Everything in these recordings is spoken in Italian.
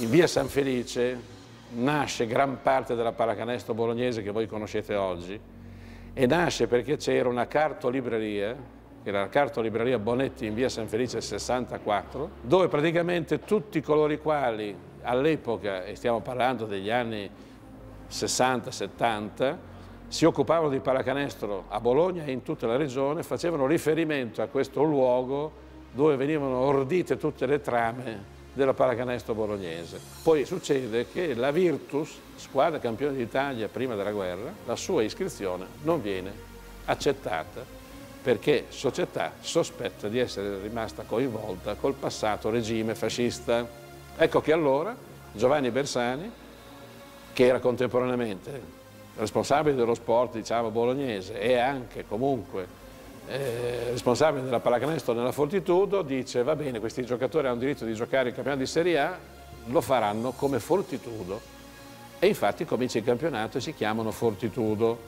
In via San Felice nasce gran parte della pallacanestro bolognese che voi conoscete oggi e nasce perché c'era una cartolibreria, che era la cartolibreria Bonetti in via San Felice 64, dove praticamente tutti coloro i quali all'epoca, e stiamo parlando degli anni 60-70, si occupavano di pallacanestro a Bologna e in tutta la regione, facevano riferimento a questo luogo dove venivano ordite tutte le trame della paracanestro bolognese. Poi succede che la Virtus, squadra campione d'Italia prima della guerra, la sua iscrizione non viene accettata perché società sospetta di essere rimasta coinvolta col passato regime fascista. Ecco che allora Giovanni Bersani, che era contemporaneamente responsabile dello sport diciamo, bolognese e anche comunque eh, responsabile della pallacanestro nella Fortitudo dice va bene questi giocatori hanno diritto di giocare il campionato di Serie A lo faranno come Fortitudo e infatti comincia il campionato e si chiamano Fortitudo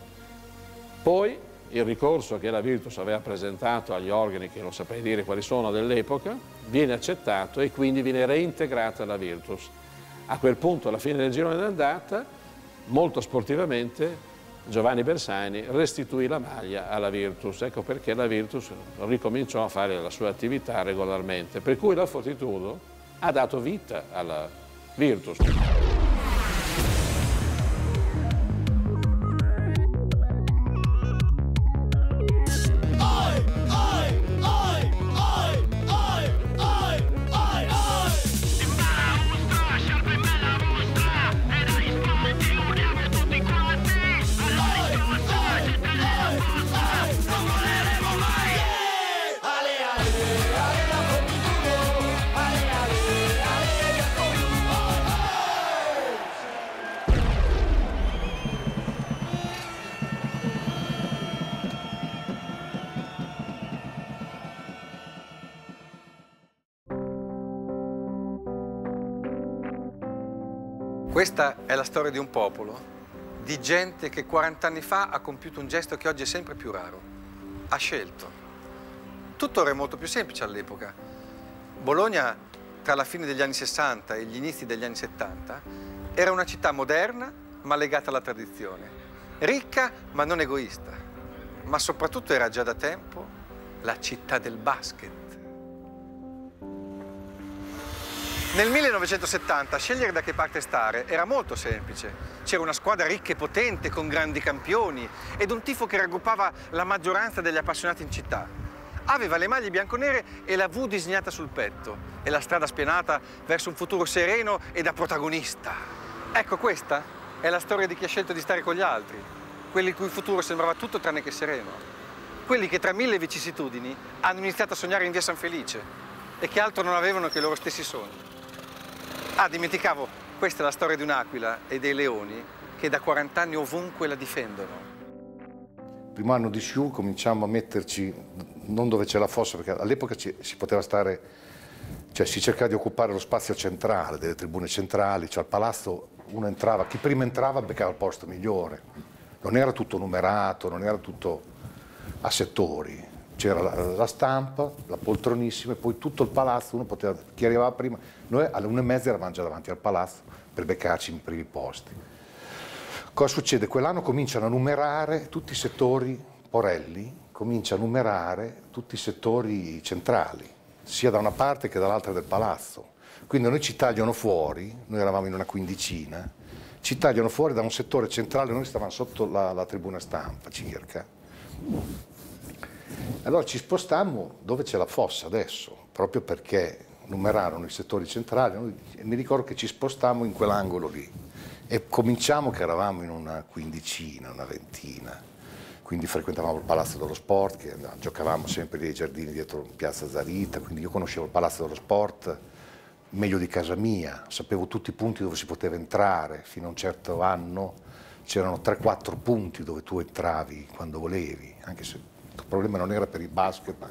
poi il ricorso che la Virtus aveva presentato agli organi che non saprei dire quali sono dell'epoca viene accettato e quindi viene reintegrata la Virtus a quel punto alla fine del girone d'andata molto sportivamente Giovanni Bersani restituì la maglia alla Virtus, ecco perché la Virtus ricominciò a fare la sua attività regolarmente, per cui la Fortitudo ha dato vita alla Virtus. storia di un popolo, di gente che 40 anni fa ha compiuto un gesto che oggi è sempre più raro. Ha scelto. Tutto era molto più semplice all'epoca. Bologna, tra la fine degli anni 60 e gli inizi degli anni 70, era una città moderna ma legata alla tradizione, ricca ma non egoista, ma soprattutto era già da tempo la città del basket. Nel 1970 scegliere da che parte stare era molto semplice. C'era una squadra ricca e potente con grandi campioni ed un tifo che raggruppava la maggioranza degli appassionati in città. Aveva le maglie bianconere e la V disegnata sul petto e la strada spianata verso un futuro sereno e da protagonista. Ecco questa è la storia di chi ha scelto di stare con gli altri, quelli il cui futuro sembrava tutto tranne che sereno, quelli che tra mille vicissitudini hanno iniziato a sognare in via San Felice e che altro non avevano che i loro stessi sogni. Ah, dimenticavo, questa è la storia di un'aquila e dei leoni che da 40 anni ovunque la difendono. Primo anno di Sciù cominciamo a metterci, non dove c'è la fossa, perché all'epoca si poteva stare, cioè si cercava di occupare lo spazio centrale, delle tribune centrali, cioè al palazzo uno entrava, chi prima entrava beccava il posto migliore. Non era tutto numerato, non era tutto a settori c'era la, la, stampa, la poltronissima e poi tutto il palazzo, uno poteva, chi arrivava prima, noi alle una e mezza eravamo già davanti al palazzo per beccarci in primi posti. Cosa succede? Quell'anno cominciano a numerare tutti i settori, Porelli comincia a numerare tutti i settori centrali, sia da una parte che dall'altra del palazzo. Quindi noi ci tagliano fuori, noi eravamo in una quindicina, ci tagliano fuori da un settore centrale, noi stavamo sotto la, la tribuna stampa circa allora ci spostammo dove c'è la fossa adesso, proprio perché numerarono i settori centrali, noi, mi ricordo che ci spostammo in quell'angolo lì e cominciamo che eravamo in una quindicina, una ventina, quindi frequentavamo il Palazzo dello Sport, che, no, giocavamo sempre nei giardini dietro Piazza Zarita, quindi io conoscevo il Palazzo dello Sport meglio di casa mia, sapevo tutti i punti dove si poteva entrare, fino a un certo anno c'erano 3-4 punti dove tu entravi quando volevi, anche se problema non era per il basket, ma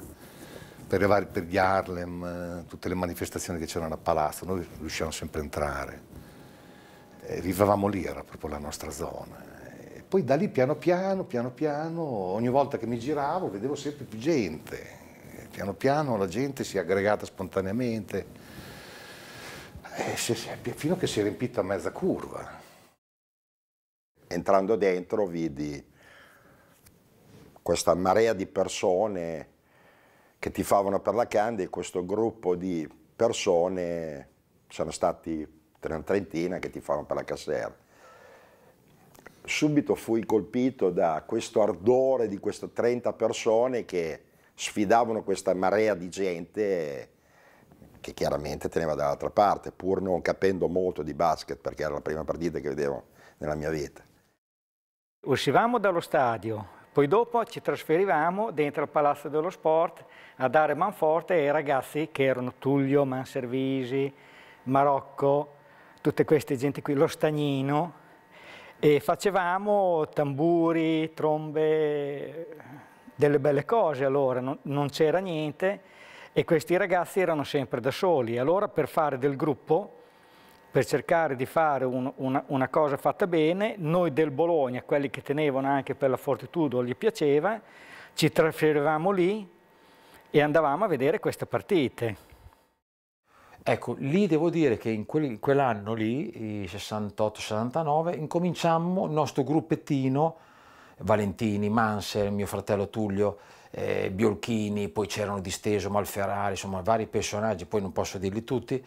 per, vari, per gli Harlem, eh, tutte le manifestazioni che c'erano a Palazzo, noi riuscivamo sempre a entrare. E eh, vivevamo lì, era proprio la nostra zona. E poi da lì piano piano, piano piano, ogni volta che mi giravo vedevo sempre più gente. Piano piano la gente si è aggregata spontaneamente, eh, fino a che si è riempita mezza curva. Entrando dentro vidi questa marea di persone che tifavano per la Candy, questo gruppo di persone, sono stati una trentina che tifavano per la Cassera. Subito fui colpito da questo ardore di queste 30 persone che sfidavano questa marea di gente che chiaramente teneva dall'altra parte, pur non capendo molto di basket, perché era la prima partita che vedevo nella mia vita. Uscivamo dallo stadio poi dopo ci trasferivamo dentro al Palazzo dello Sport a dare manforte ai ragazzi che erano Tullio, Manservisi, Marocco, tutte queste gente qui, lo Stagnino, e facevamo tamburi, trombe, delle belle cose allora, non, non c'era niente e questi ragazzi erano sempre da soli. Allora per fare del gruppo per cercare di fare un, una, una, cosa fatta bene, noi del Bologna, quelli che tenevano anche per la Fortitudo gli piaceva, ci trasferivamo lì e andavamo a vedere queste partite. Ecco, lì devo dire che in, quell'anno lì, 68-69, incominciammo il nostro gruppettino, Valentini, Manser, mio fratello Tullio, eh, Biolchini, poi c'erano Disteso, Malferrari, insomma vari personaggi, poi non posso dirli tutti,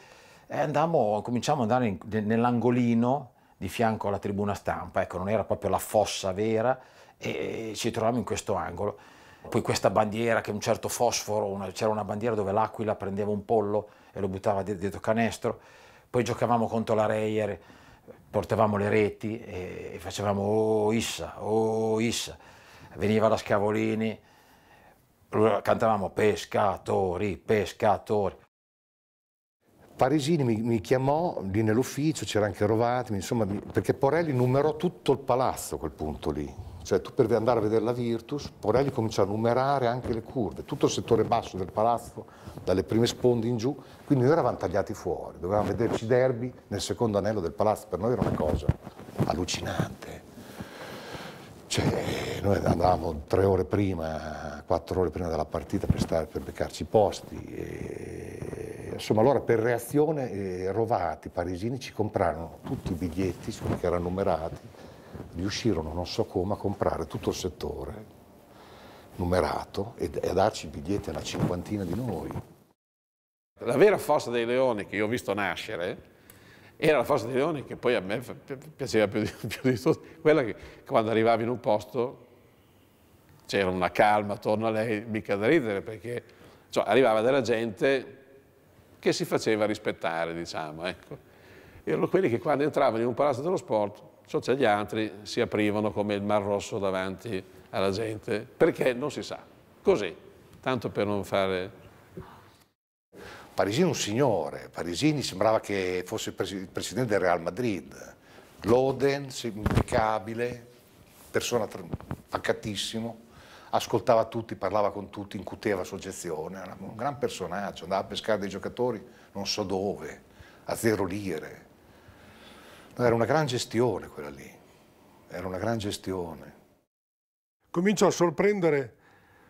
e eh, andammo, cominciamo ad andare in, nell'angolino di fianco alla tribuna stampa, ecco, non era proprio la fossa vera, e ci trovavamo in questo angolo. Poi questa bandiera che un certo fosforo, c'era una bandiera dove l'aquila prendeva un pollo e lo buttava dietro canestro, poi giocavamo contro la Reyer, portavamo le reti e, facevamo oh Issa, oh Issa, veniva la Scavolini, cantavamo pescatori, pescatori. Parisini mi, mi, chiamò lì nell'ufficio, c'era anche Rovatmi, insomma, perché Porelli numerò tutto il palazzo a quel punto lì. Cioè tu per andare a vedere la Virtus, Porelli cominciò a numerare anche le curve, tutto il settore basso del palazzo, dalle prime sponde in giù, quindi noi eravamo tagliati fuori, dovevamo vederci derby nel secondo anello del palazzo, per noi era una cosa allucinante. Cioè, noi andavamo tre ore prima, quattro ore prima della partita per, stare, per beccarci i posti. E insomma, allora per reazione eh, Rovati, Parisini ci comprarono tutti i biglietti, quelli che erano numerati, riuscirono non so come a comprare tutto il settore numerato e, e a darci i biglietti a una cinquantina di noi. La vera forza dei leoni che io ho visto nascere era la forza dei leoni che poi a me piaceva più di, più di tutto, quella che quando arrivavi in un posto c'era una calma attorno a lei, mica da ridere perché cioè, arrivava della gente che si faceva rispettare, diciamo. Ecco. Erano quelli che quando entravano in un palazzo dello sport, gli altri, si aprivano come il Mar Rosso davanti alla gente, perché non si sa. Così, tanto per non fare... Parisini un signore, Parisini sembrava che fosse il, presidente del Real Madrid, Loden, impeccabile, persona paccatissimo, ascoltava tutti, parlava con tutti, incuteva soggezione, era un gran personaggio, andava a pescare dei giocatori non so dove, a zero lire. Era una gran gestione quella lì, era una gran gestione. Cominciò a sorprendere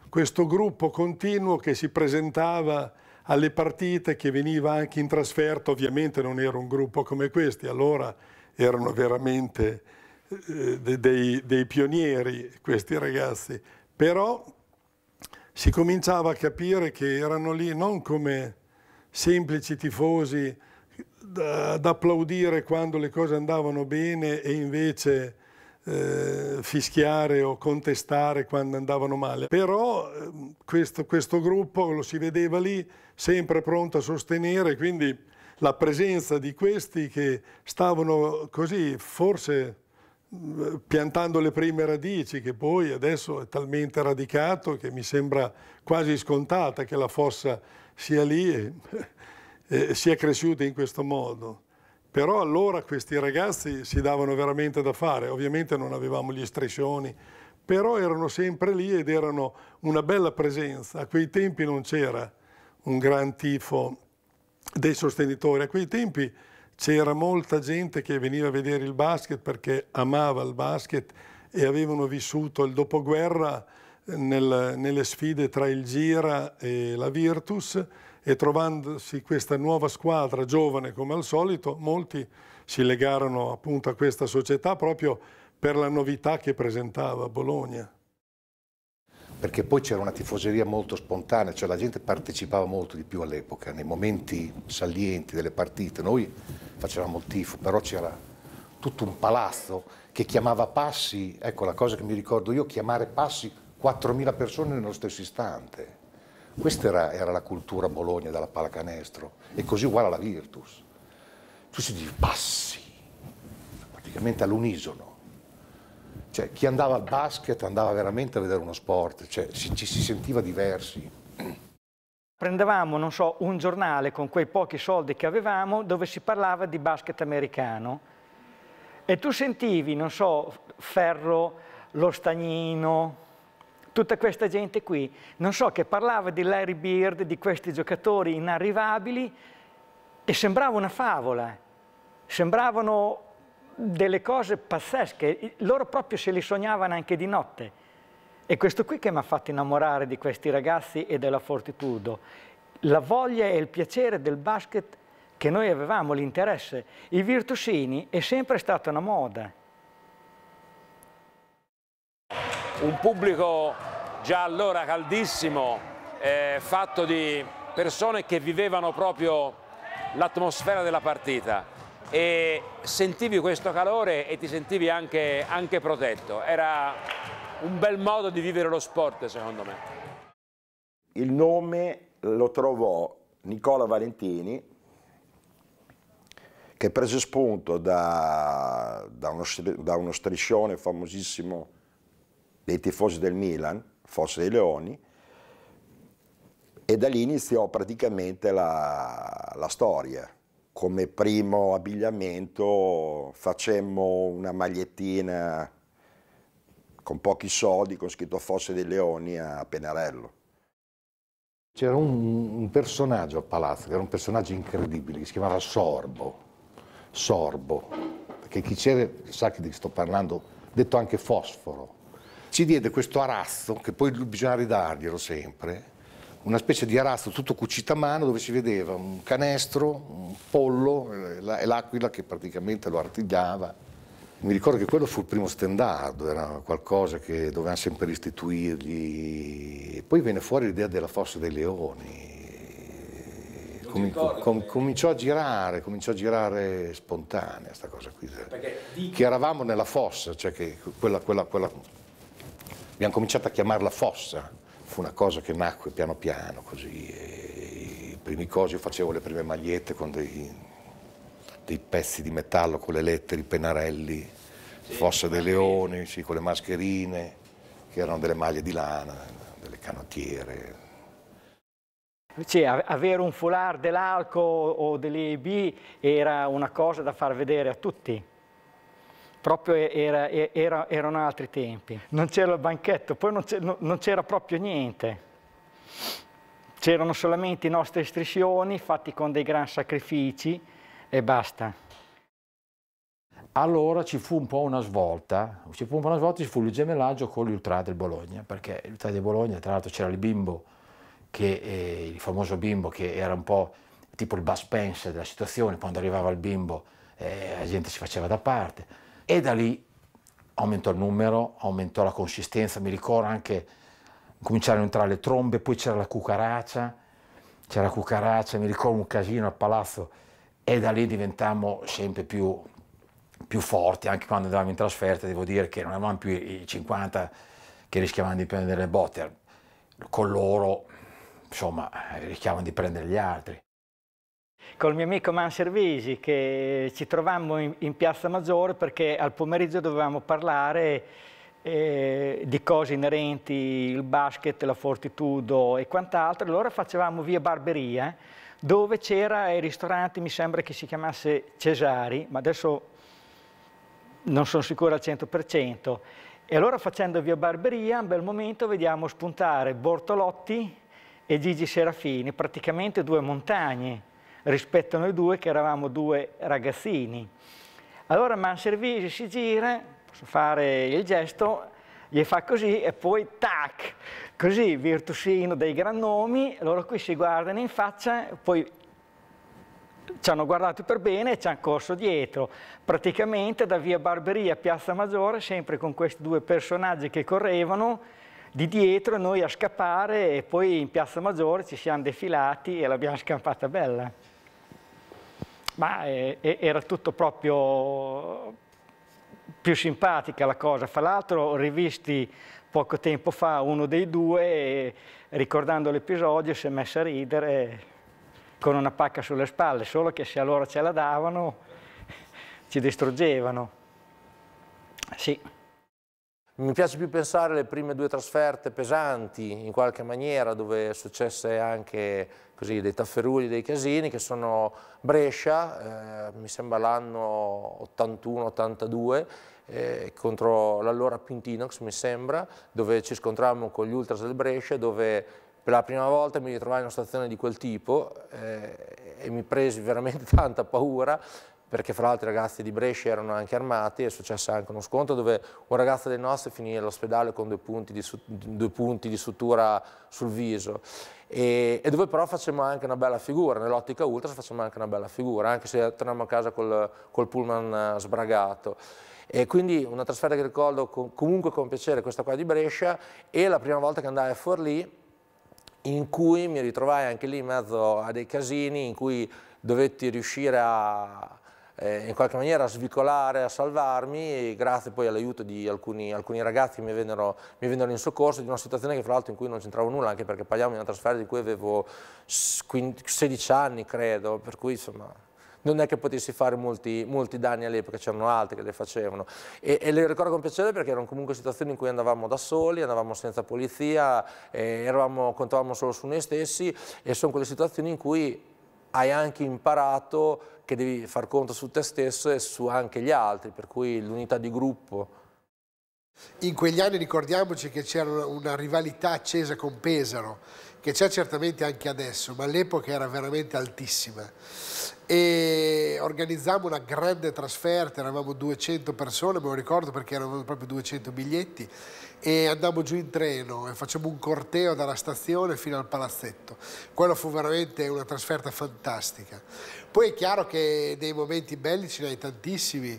questo gruppo continuo che si presentava alle partite, che veniva anche in trasferto, ovviamente non era un gruppo come questi, allora erano veramente eh, dei, dei pionieri questi ragazzi, però si cominciava a capire che erano lì non come semplici tifosi da, da applaudire quando le cose andavano bene e invece eh, fischiare o contestare quando andavano male. Però ehm, questo, questo gruppo lo si vedeva lì sempre pronto a sostenere, quindi la presenza di questi che stavano così forse piantando le prime radici che poi adesso è talmente radicato che mi sembra quasi scontata che la fossa sia lì e, e sia cresciuta in questo modo. Però allora questi ragazzi si davano veramente da fare, ovviamente non avevamo gli striscioni, però erano sempre lì ed erano una bella presenza. A quei tempi non c'era un gran tifo dei sostenitori, a quei tempi c'era molta gente che veniva a vedere il basket perché amava il basket e avevano vissuto il dopoguerra nel, nelle sfide tra il Gira e la Virtus e trovandosi questa nuova squadra giovane come al solito molti si legarono appunto a questa società proprio per la novità che presentava Bologna perché poi c'era una tifoseria molto spontanea, cioè la gente partecipava molto di più all'epoca, nei momenti salienti delle partite, noi facevamo il tifo, però c'era tutto un palazzo che chiamava passi, ecco la cosa che mi ricordo io, chiamare passi 4.000 persone nello stesso istante. Questa era, era la cultura Bologna della pallacanestro e così uguale alla Virtus. Tu si dice passi, praticamente all'unisono cioè, chi andava al basket andava veramente a vedere uno sport, cioè, ci, ci si sentiva diversi prendevamo, non so, un giornale con quei pochi soldi che avevamo dove si parlava di basket americano e tu sentivi, non so, Ferro, Lo Stagnino, tutta questa gente qui, non so, che parlava di Larry Beard, di questi giocatori inarrivabili e sembrava una favola, sembravano delle cose pazzesche, loro proprio se li sognavano anche di notte. E questo qui che mi ha fatto innamorare di questi ragazzi e della fortitudo, la voglia e il piacere del basket che noi avevamo, l'interesse. I virtusini è sempre stata una moda. Un pubblico già allora caldissimo, eh, fatto di persone che vivevano proprio l'atmosfera della partita e sentivi questo calore e ti sentivi anche, anche protetto. Era un bel modo di vivere lo sport secondo me. Il nome lo trovò Nicola Valentini che prese spunto da, da, uno, da uno striscione famosissimo dei tifosi del Milan, Fosse dei Leoni, e da lì iniziò praticamente la, la storia come primo abbigliamento facemmo una magliettina con pochi soldi con scritto Fosse dei Leoni a Penarello. C'era un, un, personaggio a Palazzo, che era un personaggio incredibile, che si chiamava Sorbo. Sorbo, perché chi c'era sa che di sto parlando, detto anche fosforo. Ci diede questo arazzo, che poi bisogna ridarglielo sempre, una specie di arasto tutto cucito a mano dove si vedeva un canestro, un pollo e l'aquila che praticamente lo artigliava. Mi ricordo che quello fu il primo standard, era qualcosa che dovevamo sempre restituirgli. E poi venne fuori l'idea della fossa dei leoni. Com com cominciò a girare, cominciò a girare spontanea questa cosa qui. Perché... Che eravamo nella fossa, cioè che quella, quella, quella... abbiamo cominciato a chiamarla fossa fu una cosa che nacque piano piano così. I primi cosi, io facevo le prime magliette con dei, dei pezzi di metallo con le lettere, i pennarelli, sì, fosse dei leoni, sì, con le mascherine, che erano delle maglie di lana, delle canottiere. Cioè, avere un foulard dell'alco o dell'EB era una cosa da far vedere a tutti proprio era, era, erano altri tempi. Non c'era il banchetto, poi non c'era proprio niente. C'erano solamente i nostri estrizioni fatti con dei gran sacrifici e basta. Allora ci fu un po' una svolta, ci fu un po' una svolta, ci fu il gemellaggio con l'Ultra del Bologna, perché l'Ultra del Bologna, tra l'altro c'era il bimbo, che, eh, il famoso bimbo che era un po' tipo il Bud Spencer della situazione, quando arrivava il bimbo eh, la gente si faceva da parte, e da lì aumentò il numero, aumentò la consistenza, mi ricordo anche cominciarono a entrare le trombe, poi c'era la cucaraccia, c'era la cucaraccia, mi ricordo un casino al palazzo e da lì diventammo sempre più, più forti, anche quando andavamo in trasferta, devo dire che non eravamo più i 50 che rischiavano di prendere le botte, con loro insomma rischiavano di prendere gli altri col mio amico Manservisi che ci trovammo in, in Piazza Maggiore perché al pomeriggio dovevamo parlare eh, di cose inerenti il basket, la fortitudo e quant'altro. Allora facevamo via Barberia dove c'era il ristorante, mi sembra che si chiamasse Cesari, ma adesso non sono sicuro al 100%. E allora facendo via Barberia, un bel momento, vediamo spuntare Bortolotti e Gigi Serafini, praticamente due montagne rispetto a noi due che eravamo due ragazzini. Allora Manservisi si gira, posso fare il gesto, gli fa così e poi tac, così virtusino dei gran nomi, loro qui si guardano in faccia, poi ci hanno guardato per bene e ci hanno corso dietro, praticamente da via Barberia a Piazza Maggiore, sempre con questi due personaggi che correvano, di dietro noi a scappare e poi in Piazza Maggiore ci siamo defilati e l'abbiamo scampata bella ma eh, era tutto proprio più simpatica la cosa. Fra l'altro ho rivisti poco tempo fa uno dei due e ricordando l'episodio si è messo a ridere con una pacca sulle spalle, solo che se allora ce la davano ci distruggevano. Sì. Mi piace più pensare alle prime due trasferte pesanti, in qualche maniera, dove successe anche così, dei tafferugli, dei casini, che sono Brescia, eh, mi sembra l'anno 81-82, eh, contro l'allora Pintinox, mi sembra, dove ci scontrammo con gli ultras del Brescia, dove per la prima volta mi ritrovai in una situazione di quel tipo eh, e mi presi veramente tanta paura, perché fra l'altro i ragazzi di Brescia erano anche armati, è successo anche uno scontro dove un ragazzo dei nostri finì all'ospedale con due punti, di, due punti di sutura sul viso e, e, dove però facciamo anche una bella figura, nell'ottica ultras facciamo anche una bella figura, anche se torniamo a casa col, col pullman eh, sbragato. E quindi una trasferta che ricordo con, comunque con piacere, questa qua di Brescia, e la prima volta che andai a Forlì, in cui mi ritrovai anche lì in mezzo a dei casini, in cui dovetti riuscire a eh, in qualche maniera a svicolare, a salvarmi, grazie poi all'aiuto di alcuni, alcuni, ragazzi che mi vennero, mi vennero, in soccorso di una situazione che fra l'altro in cui non c'entravo nulla, anche perché parliamo di una trasferta di cui avevo 15, 16 anni, credo, per cui insomma non è che potessi fare molti, molti danni all'epoca, c'erano altri che le facevano. E, e, le ricordo con piacere perché erano comunque situazioni in cui andavamo da soli, andavamo senza polizia, eh, eravamo, contavamo solo su noi stessi e sono quelle situazioni in cui hai anche imparato che devi far conto su te stesso e su anche gli altri, per cui l'unità di gruppo. In quegli anni ricordiamoci che c'era una rivalità accesa con Pesaro, che c'è certamente anche adesso, ma all'epoca era veramente altissima. E organizzammo una grande trasferta, eravamo 200 persone, me lo ricordo perché erano proprio 200 biglietti, e andammo giù in treno e facciamo un corteo dalla stazione fino al palazzetto. Quello fu veramente una trasferta fantastica. Poi è chiaro che dei momenti belli ce ne hai tantissimi.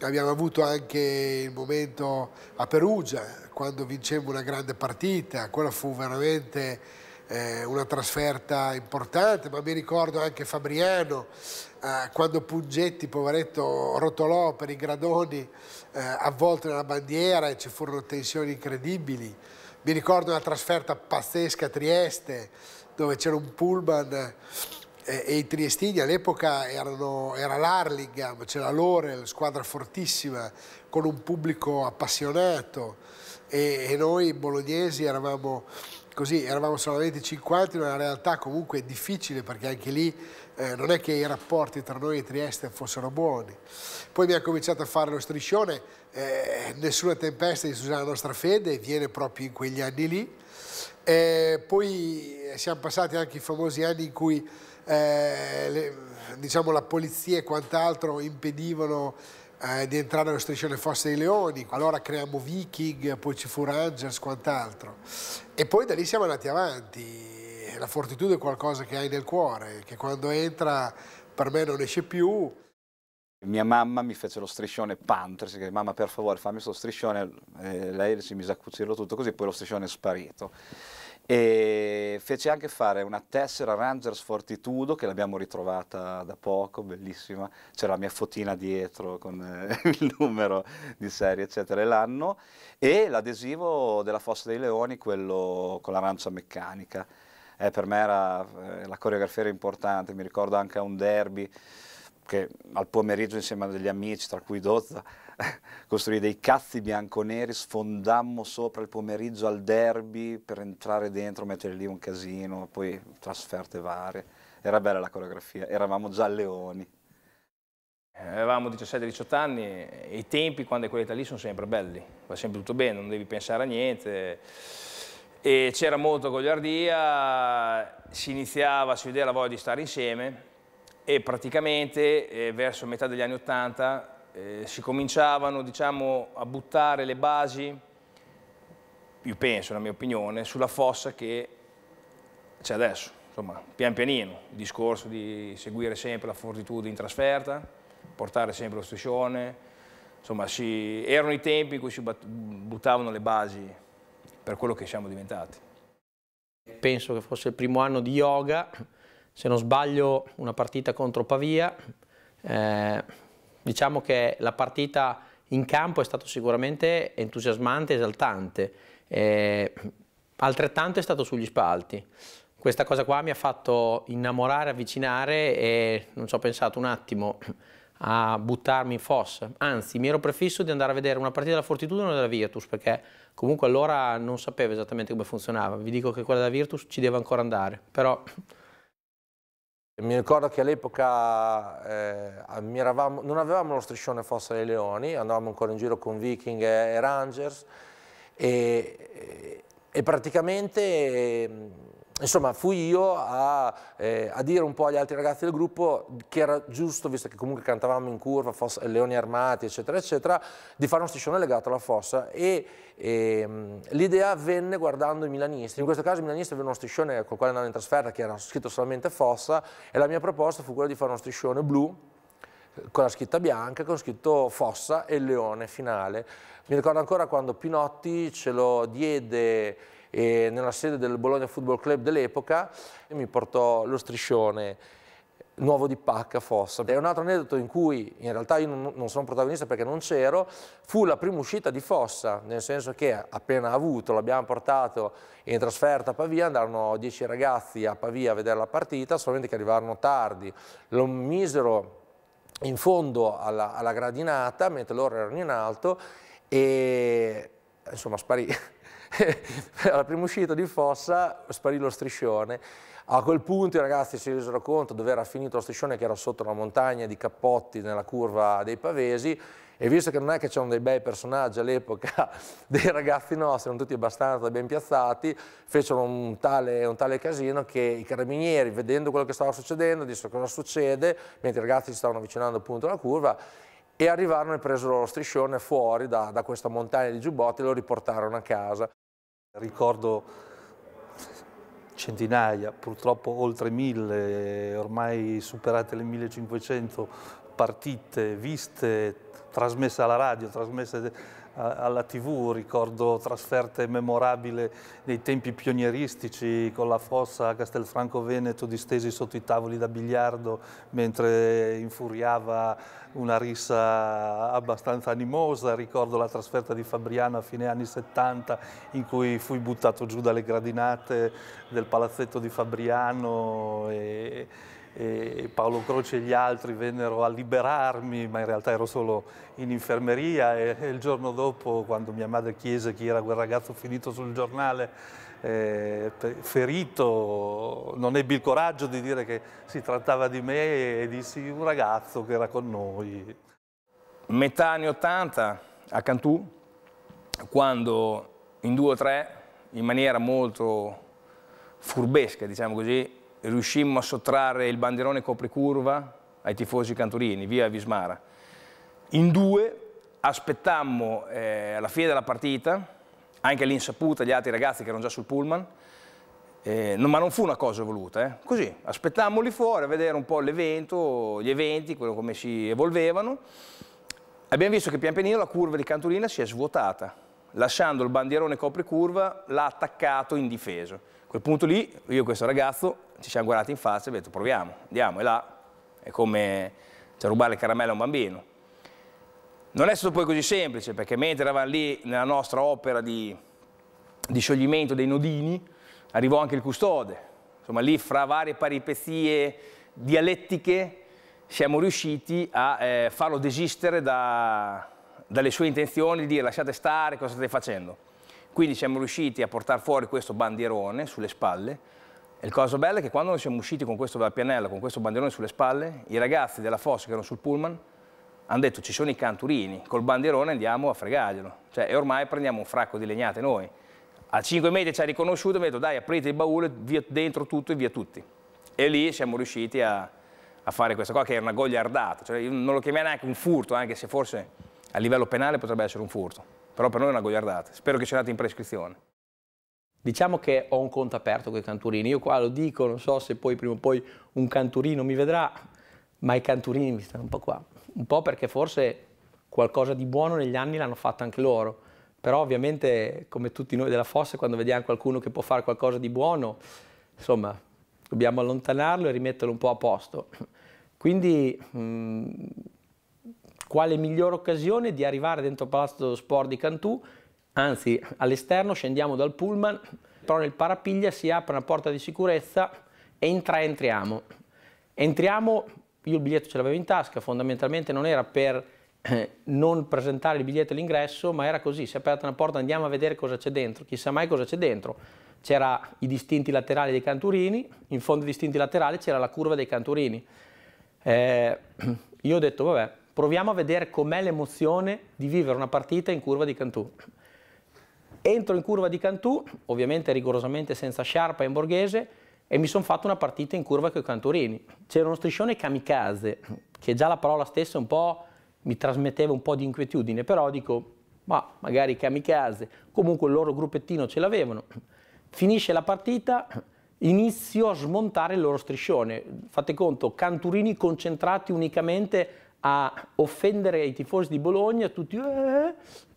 Abbiamo avuto anche il momento a Perugia, quando vincemmo una grande partita. Quella fu veramente eh, una trasferta importante, ma mi ricordo anche Fabriano, eh, quando Pungetti, poveretto, rotolò per i gradoni eh, avvolto nella bandiera e ci furono tensioni incredibili. Mi ricordo una trasferta pazzesca a Trieste dove c'era un pullman e, eh, e i triestini all'epoca era l'Arlingam, c'era l'Orel, squadra fortissima con un pubblico appassionato e, e noi bolognesi eravamo così, eravamo solamente 50 in una realtà comunque difficile perché anche lì eh, non è che i rapporti tra noi e Trieste fossero buoni. Poi mi ha cominciato a fare lo striscione eh, Nessuna tempesta di la Nostra Fede, viene proprio in quegli anni lì. Eh, poi eh, siamo passati anche i famosi anni in cui eh, le, diciamo, la polizia e quant'altro impedivano eh, di entrare allo striscione Fosse dei Leoni, allora creiamo Viking, poi ci fu Rangers, quant'altro. E poi da lì siamo andati avanti la fortitudine è qualcosa che hai nel cuore, che quando entra per me non esce più. Mia mamma mi fece lo striscione Panther, si chiede, mamma per favore fammi questo striscione, eh, lei si mise a cucirlo tutto così, poi lo striscione è sparito. E fece anche fare una tessera Rangers Fortitudo che l'abbiamo ritrovata da poco, bellissima, c'era la mia fotina dietro con eh, il numero di serie eccetera e l'anno e l'adesivo della Fossa dei Leoni, quello con l'arancia meccanica eh, per me era, eh, la coreografia era importante, mi ricordo anche a un derby che al pomeriggio insieme a degli amici, tra cui Dozza, costruì dei cazzi bianco-neri, sfondammo sopra il pomeriggio al derby per entrare dentro, mettere lì un casino, poi trasferte varie. Era bella la coreografia, eravamo già leoni. Avevamo 17-18 anni e i tempi quando è quell'età lì sono sempre belli, va sempre tutto bene, non devi pensare a niente e c'era molta gogliardia, si iniziava a vedere la voglia di stare insieme e praticamente eh, verso metà degli anni Ottanta eh, si cominciavano diciamo, a buttare le basi, io penso, la mia opinione, sulla fossa che c'è adesso. Insomma, pian pianino, il discorso di seguire sempre la fortitudine in trasferta, portare sempre lo striscione, insomma, si... erano i tempi in cui si buttavano le basi per quello che siamo diventati. Penso che fosse il primo anno di yoga, se non sbaglio una partita contro Pavia, eh, diciamo che la partita in campo è stata sicuramente entusiasmante, esaltante, eh, altrettanto è stato sugli spalti. Questa cosa qua mi ha fatto innamorare, avvicinare e non ci ho pensato un attimo a buttarmi in fossa. Anzi, mi ero prefisso di andare a vedere una partita della Fortitudo e della Virtus perché Comunque allora non sapevo esattamente come funzionava. Vi dico che quella da Virtus ci deve ancora andare, però... Mi ricordo che all'epoca eh, non avevamo lo striscione Fossa dei Leoni, andavamo ancora in giro con Viking e Rangers e, e praticamente Insomma, fui io a, eh, a, dire un po' agli altri ragazzi del gruppo che era giusto, visto che comunque cantavamo in curva, fossa, eh, leoni armati, eccetera, eccetera, di fare uno striscione legato alla fossa e, e ehm, l'idea venne guardando i milanisti. In questo caso i milanisti avevano uno striscione col quale andavano in trasferta che era scritto solamente fossa e la mia proposta fu quella di fare uno striscione blu con la scritta bianca, con scritto fossa e leone finale. Mi ricordo ancora quando Pinotti ce lo diede e nella sede del Bologna Football Club dell'epoca mi portò lo striscione nuovo di pacca Fossa. È un altro aneddoto in cui in realtà io non, non sono protagonista perché non c'ero, fu la prima uscita di Fossa, nel senso che appena avuto l'abbiamo portato in trasferta a Pavia, andarono dieci ragazzi a Pavia a vedere la partita, solamente che arrivarono tardi, lo misero in fondo alla, alla gradinata mentre loro erano in alto e insomma sparì. alla prima uscita di Fossa sparì lo striscione. A quel punto i ragazzi si resero conto dove era finito lo striscione che era sotto una montagna di cappotti nella curva dei Pavesi e visto che non è che c'erano dei bei personaggi all'epoca dei ragazzi nostri, non tutti abbastanza ben piazzati, fecero un tale, un tale, casino che i carabinieri, vedendo quello che stava succedendo, dissero cosa succede, mentre i ragazzi si stavano avvicinando appunto alla curva e arrivarono e presero lo striscione fuori da, da questa montagna di giubbotti e lo riportarono a casa. Ricordo centinaia, purtroppo oltre mille, ormai superate le 1500 partite viste, trasmesse alla radio, trasmesse alla tv, ricordo trasferte memorabili dei tempi pionieristici con la fossa a Castelfranco Veneto distesi sotto i tavoli da biliardo mentre infuriava una rissa abbastanza animosa, ricordo la trasferta di Fabriano a fine anni 70 in cui fui buttato giù dalle gradinate del palazzetto di Fabriano e e Paolo Croce e gli altri vennero a liberarmi, ma in realtà ero solo in infermeria e, e il giorno dopo, quando mia madre chiese chi era quel ragazzo finito sul giornale, eh, ferito, non ebbi il coraggio di dire che si trattava di me e dissi un ragazzo che era con noi. Metà anni 80 a Cantù, quando in due o tre, in maniera molto furbesca, diciamo così, riuscimmo a sottrarre il banderone copricurva ai tifosi canturini, via Vismara. In due aspettammo eh, alla fine della partita, anche all'insaputa gli altri ragazzi che erano già sul pullman, eh, non, ma non fu una cosa voluta, eh. così aspettammo lì fuori a vedere un po' l'evento, gli eventi, quello come si evolvevano. Abbiamo visto che pian pianino la curva di Canturina si è svuotata, lasciando il bandierone copricurva, l'ha attaccato in difesa. A quel punto lì, io e questo ragazzo, ci siamo guardati in faccia e abbiamo detto proviamo, andiamo, è là, è come cioè, rubare le caramelle a un bambino. Non è stato poi così semplice, perché mentre eravamo lì nella nostra opera di, di scioglimento dei nodini, arrivò anche il custode. Insomma, lì fra varie peripezie dialettiche siamo riusciti a eh, farlo desistere da, dalle sue intenzioni di dire lasciate stare cosa state facendo. Quindi siamo riusciti a portare fuori questo bandierone sulle spalle, e il cosa bella è che quando noi siamo usciti con questo dal pianello, con questo banderone sulle spalle, i ragazzi della Fossa che erano sul pullman hanno detto ci sono i canturini, col banderone andiamo a fregarglielo. Cioè, e ormai prendiamo un fracco di legnate noi. A 5 metri ci ha riconosciuto e mi ha detto dai aprite il baule, via, dentro tutto e via tutti. E lì siamo riusciti a, a fare questa cosa che era una gogliardata. Cioè, io non lo chiamai neanche un furto, anche se forse a livello penale potrebbe essere un furto. Però per noi è una gogliardata. Spero che ci andata in prescrizione. Diciamo che ho un conto aperto con i canturini, io qua lo dico, non so se poi prima o poi un canturino mi vedrà, ma i canturini mi stanno un po' qua, un po' perché forse qualcosa di buono negli anni l'hanno fatto anche loro, però ovviamente come tutti noi della Fosse quando vediamo qualcuno che può fare qualcosa di buono, insomma dobbiamo allontanarlo e rimetterlo un po' a posto. Quindi mh, mm, quale migliore occasione di arrivare dentro il Palazzo Sport di Cantù Anzi, all'esterno scendiamo dal pullman, però nel parapiglia si apre una porta di sicurezza e in tre entriamo. Entriamo, io il biglietto ce l'avevo in tasca, fondamentalmente non era per eh, non presentare il biglietto all'ingresso, ma era così, si è aperta una porta, andiamo a vedere cosa c'è dentro, chissà mai cosa c'è dentro. C'era i distinti laterali dei canturini, in fondo ai distinti laterali c'era la curva dei canturini. Eh, io ho detto, vabbè, proviamo a vedere com'è l'emozione di vivere una partita in curva di canturini Entro in curva di Cantù, ovviamente rigorosamente senza sciarpa in borghese, e mi sono fatto una partita in curva con i Canturini. C'era uno striscione kamikaze, che già la parola stessa un po' mi trasmetteva un po' di inquietudine, però dico, ma magari kamikaze, comunque il loro gruppettino ce l'avevano. Finisce la partita, inizio a smontare il loro striscione. Fate conto, Canturini concentrati unicamente a offendere i tifosi di Bologna, tutti eh,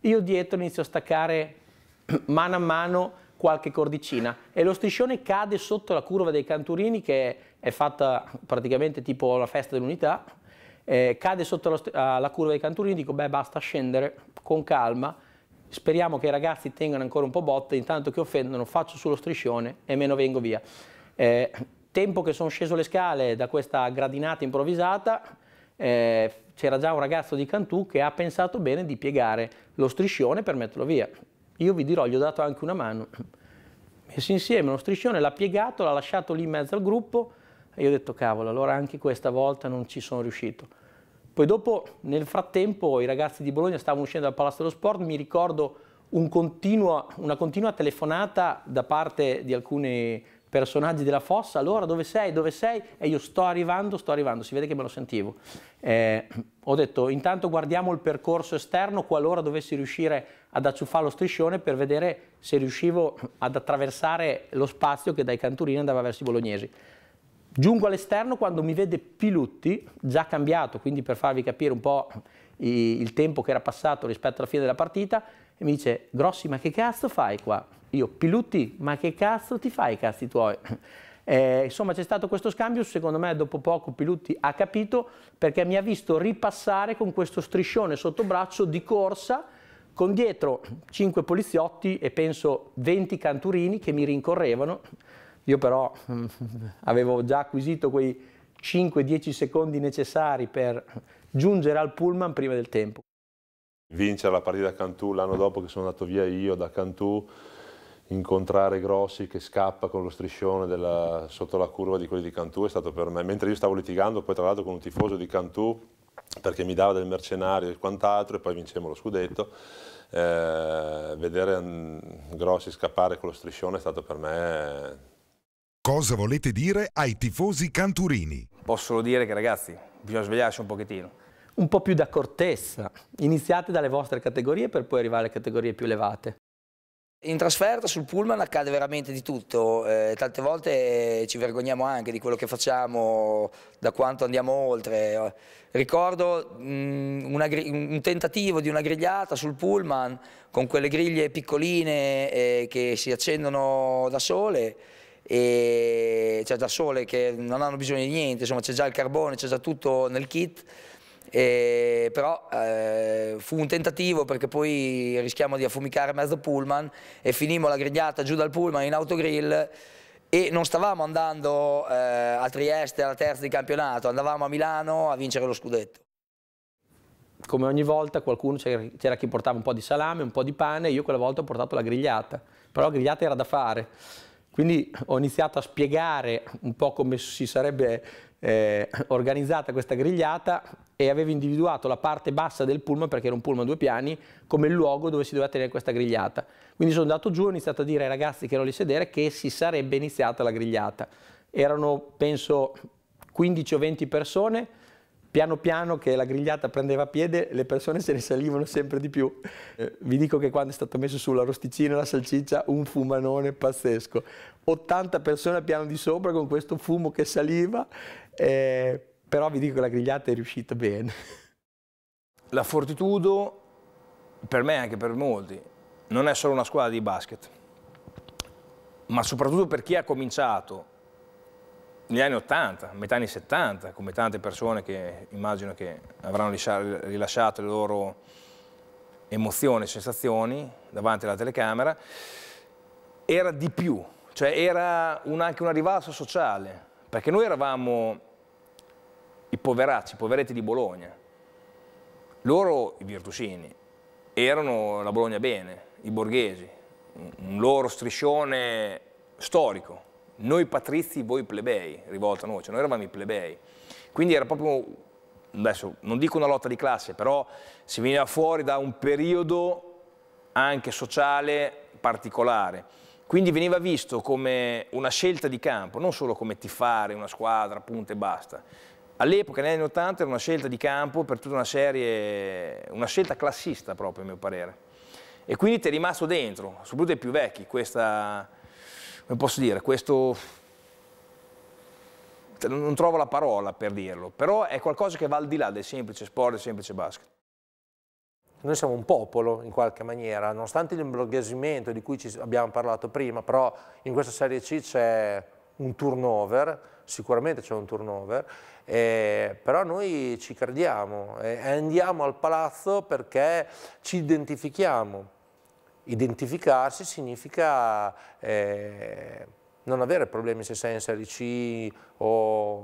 io dietro inizio a staccare mano a mano qualche cordicina e lo striscione cade sotto la curva dei Canturini che è fatta praticamente tipo la festa dell'unità, eh, cade sotto la, la, curva dei Canturini, dico beh basta scendere con calma, speriamo che i ragazzi tengano ancora un po' botte, intanto che offendono faccio sullo striscione e me ne vengo via. Eh, tempo che sono sceso le scale da questa gradinata improvvisata, eh, c'era già un ragazzo di Cantù che ha pensato bene di piegare lo striscione per metterlo via. Io vi dirò, gli ho dato anche una mano. Messo insieme uno striscione, l'ha piegato, l'ha lasciato lì in mezzo al gruppo e io ho detto cavolo, allora anche questa volta non ci sono riuscito. Poi dopo, nel frattempo, i ragazzi di Bologna stavano uscendo dal Palazzo dello Sport, mi ricordo un continua, una continua telefonata da parte di alcuni personaggi della fossa, allora dove sei, dove sei? E io sto arrivando, sto arrivando, si vede che me lo sentivo. Eh, ho detto intanto guardiamo il percorso esterno, qualora dovessi riuscire a ad acciuffare lo striscione per vedere se riuscivo ad attraversare lo spazio che dai canturini andava verso i bolognesi. Giungo all'esterno quando mi vede Pilutti, già cambiato, quindi per farvi capire un po' il tempo che era passato rispetto alla fine della partita, e mi dice, Grossi, ma che cazzo fai qua? Io, Pilutti, ma che cazzo ti fai i cazzi tuoi? Eh, insomma c'è stato questo scambio, secondo me dopo poco Pilutti ha capito perché mi ha visto ripassare con questo striscione sotto braccio di corsa con dietro 5 poliziotti e penso 20 canturini che mi rincorrevano. Io però mm, avevo già acquisito quei 5-10 secondi necessari per giungere al pullman prima del tempo. Vincere la partita a Cantù l'anno dopo che sono andato via io da Cantù, incontrare Grossi che scappa con lo striscione della, sotto la curva di quelli di Cantù è stato per me, mentre io stavo litigando poi tra l'altro con un tifoso di Cantù perché mi dava del mercenario e quant'altro e poi vincemmo lo scudetto. Eh, vedere mm, Grossi scappare con lo striscione è stato per me... Cosa volete dire ai tifosi canturini? Posso solo dire che ragazzi, bisogna svegliarsi un pochettino. Un po' più d'accortezza. Iniziate dalle vostre categorie per poi arrivare alle categorie più elevate. In trasferta sul pullman accade veramente di tutto, eh, tante volte eh, ci vergogniamo anche di quello che facciamo, da quanto andiamo oltre. Ricordo mh, mm, una, un tentativo di una grigliata sul pullman con quelle griglie piccoline eh, che si accendono da sole, e, cioè da sole che non hanno bisogno di niente, insomma c'è già il carbone, c'è già tutto nel kit e, però eh, fu un tentativo perché poi rischiamo di affumicare mezzo pullman e finimmo la grigliata giù dal pullman in autogrill e non stavamo andando eh, a Trieste alla terza di campionato, andavamo a Milano a vincere lo scudetto. Come ogni volta qualcuno c'era chi portava un po' di salame, un po' di pane, io quella volta ho portato la grigliata, però la grigliata era da fare. Quindi ho iniziato a spiegare un po' come si sarebbe eh, organizzata questa grigliata e avevo individuato la parte bassa del pullman, perché era un pullman a due piani, come il luogo dove si doveva tenere questa grigliata. Quindi sono andato giù e ho iniziato a dire ai ragazzi che erano lì a sedere che si sarebbe iniziata la grigliata. Erano, penso, 15 o 20 persone, piano piano che la grigliata prendeva piede, le persone se ne salivano sempre di più. Eh, vi dico che quando è stato messo sulla rosticina e la salsiccia, un fumanone pazzesco. 80 persone al piano di sopra con questo fumo che saliva eh, però vi dico che la grigliata è riuscita bene. La Fortitudo, per me e anche per molti, non è solo una squadra di basket, ma soprattutto per chi ha cominciato negli anni 80, metà anni 70, come tante persone che immagino che avranno rilasciato le loro emozioni e sensazioni davanti alla telecamera, era di più, cioè era un, anche una rivalsa sociale, perché noi eravamo i poveracci, i poveretti di Bologna. Loro, i virtusini, erano la Bologna bene, i borghesi, un loro striscione storico. Noi patrizi, voi plebei, rivolto a noi, cioè noi eravamo i plebei. Quindi era proprio, adesso non dico una lotta di classe, però si veniva fuori da un periodo anche sociale particolare. Quindi veniva visto come una scelta di campo, non solo come tifare una squadra, punto e basta, All'epoca, negli anni 80, era una scelta di campo per tutta una serie, una scelta classista proprio a mio parere. E quindi ti è rimasto dentro, soprattutto ai più vecchi, questa, come posso dire, questo, cioè, non trovo la parola per dirlo, però è qualcosa che va al di là del semplice sport, del semplice basket. Noi siamo un popolo in qualche maniera, nonostante l'imborghesimento di cui abbiamo parlato prima, però in questa Serie C c'è un turnover sicuramente c'è un turnover, eh, però noi ci crediamo e eh, andiamo al palazzo perché ci identifichiamo. Identificarsi significa eh, non avere problemi se sei in Serie C o,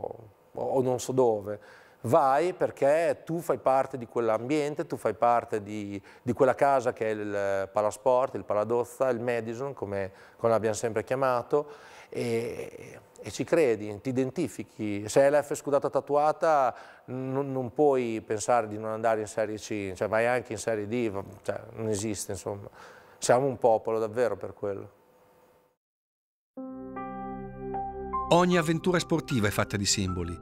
o non so dove. Vai perché tu fai parte di quell'ambiente, tu fai parte di, di, quella casa che è il Palasport, il Paladozza, il Madison, come, come l'abbiamo sempre chiamato, e, e ci credi, ti identifichi. Se è l'F scudata tatuata non, non, puoi pensare di non andare in Serie C, cioè vai anche in Serie D, cioè, non esiste insomma. Siamo un popolo davvero per quello. Ogni avventura sportiva è fatta di simboli.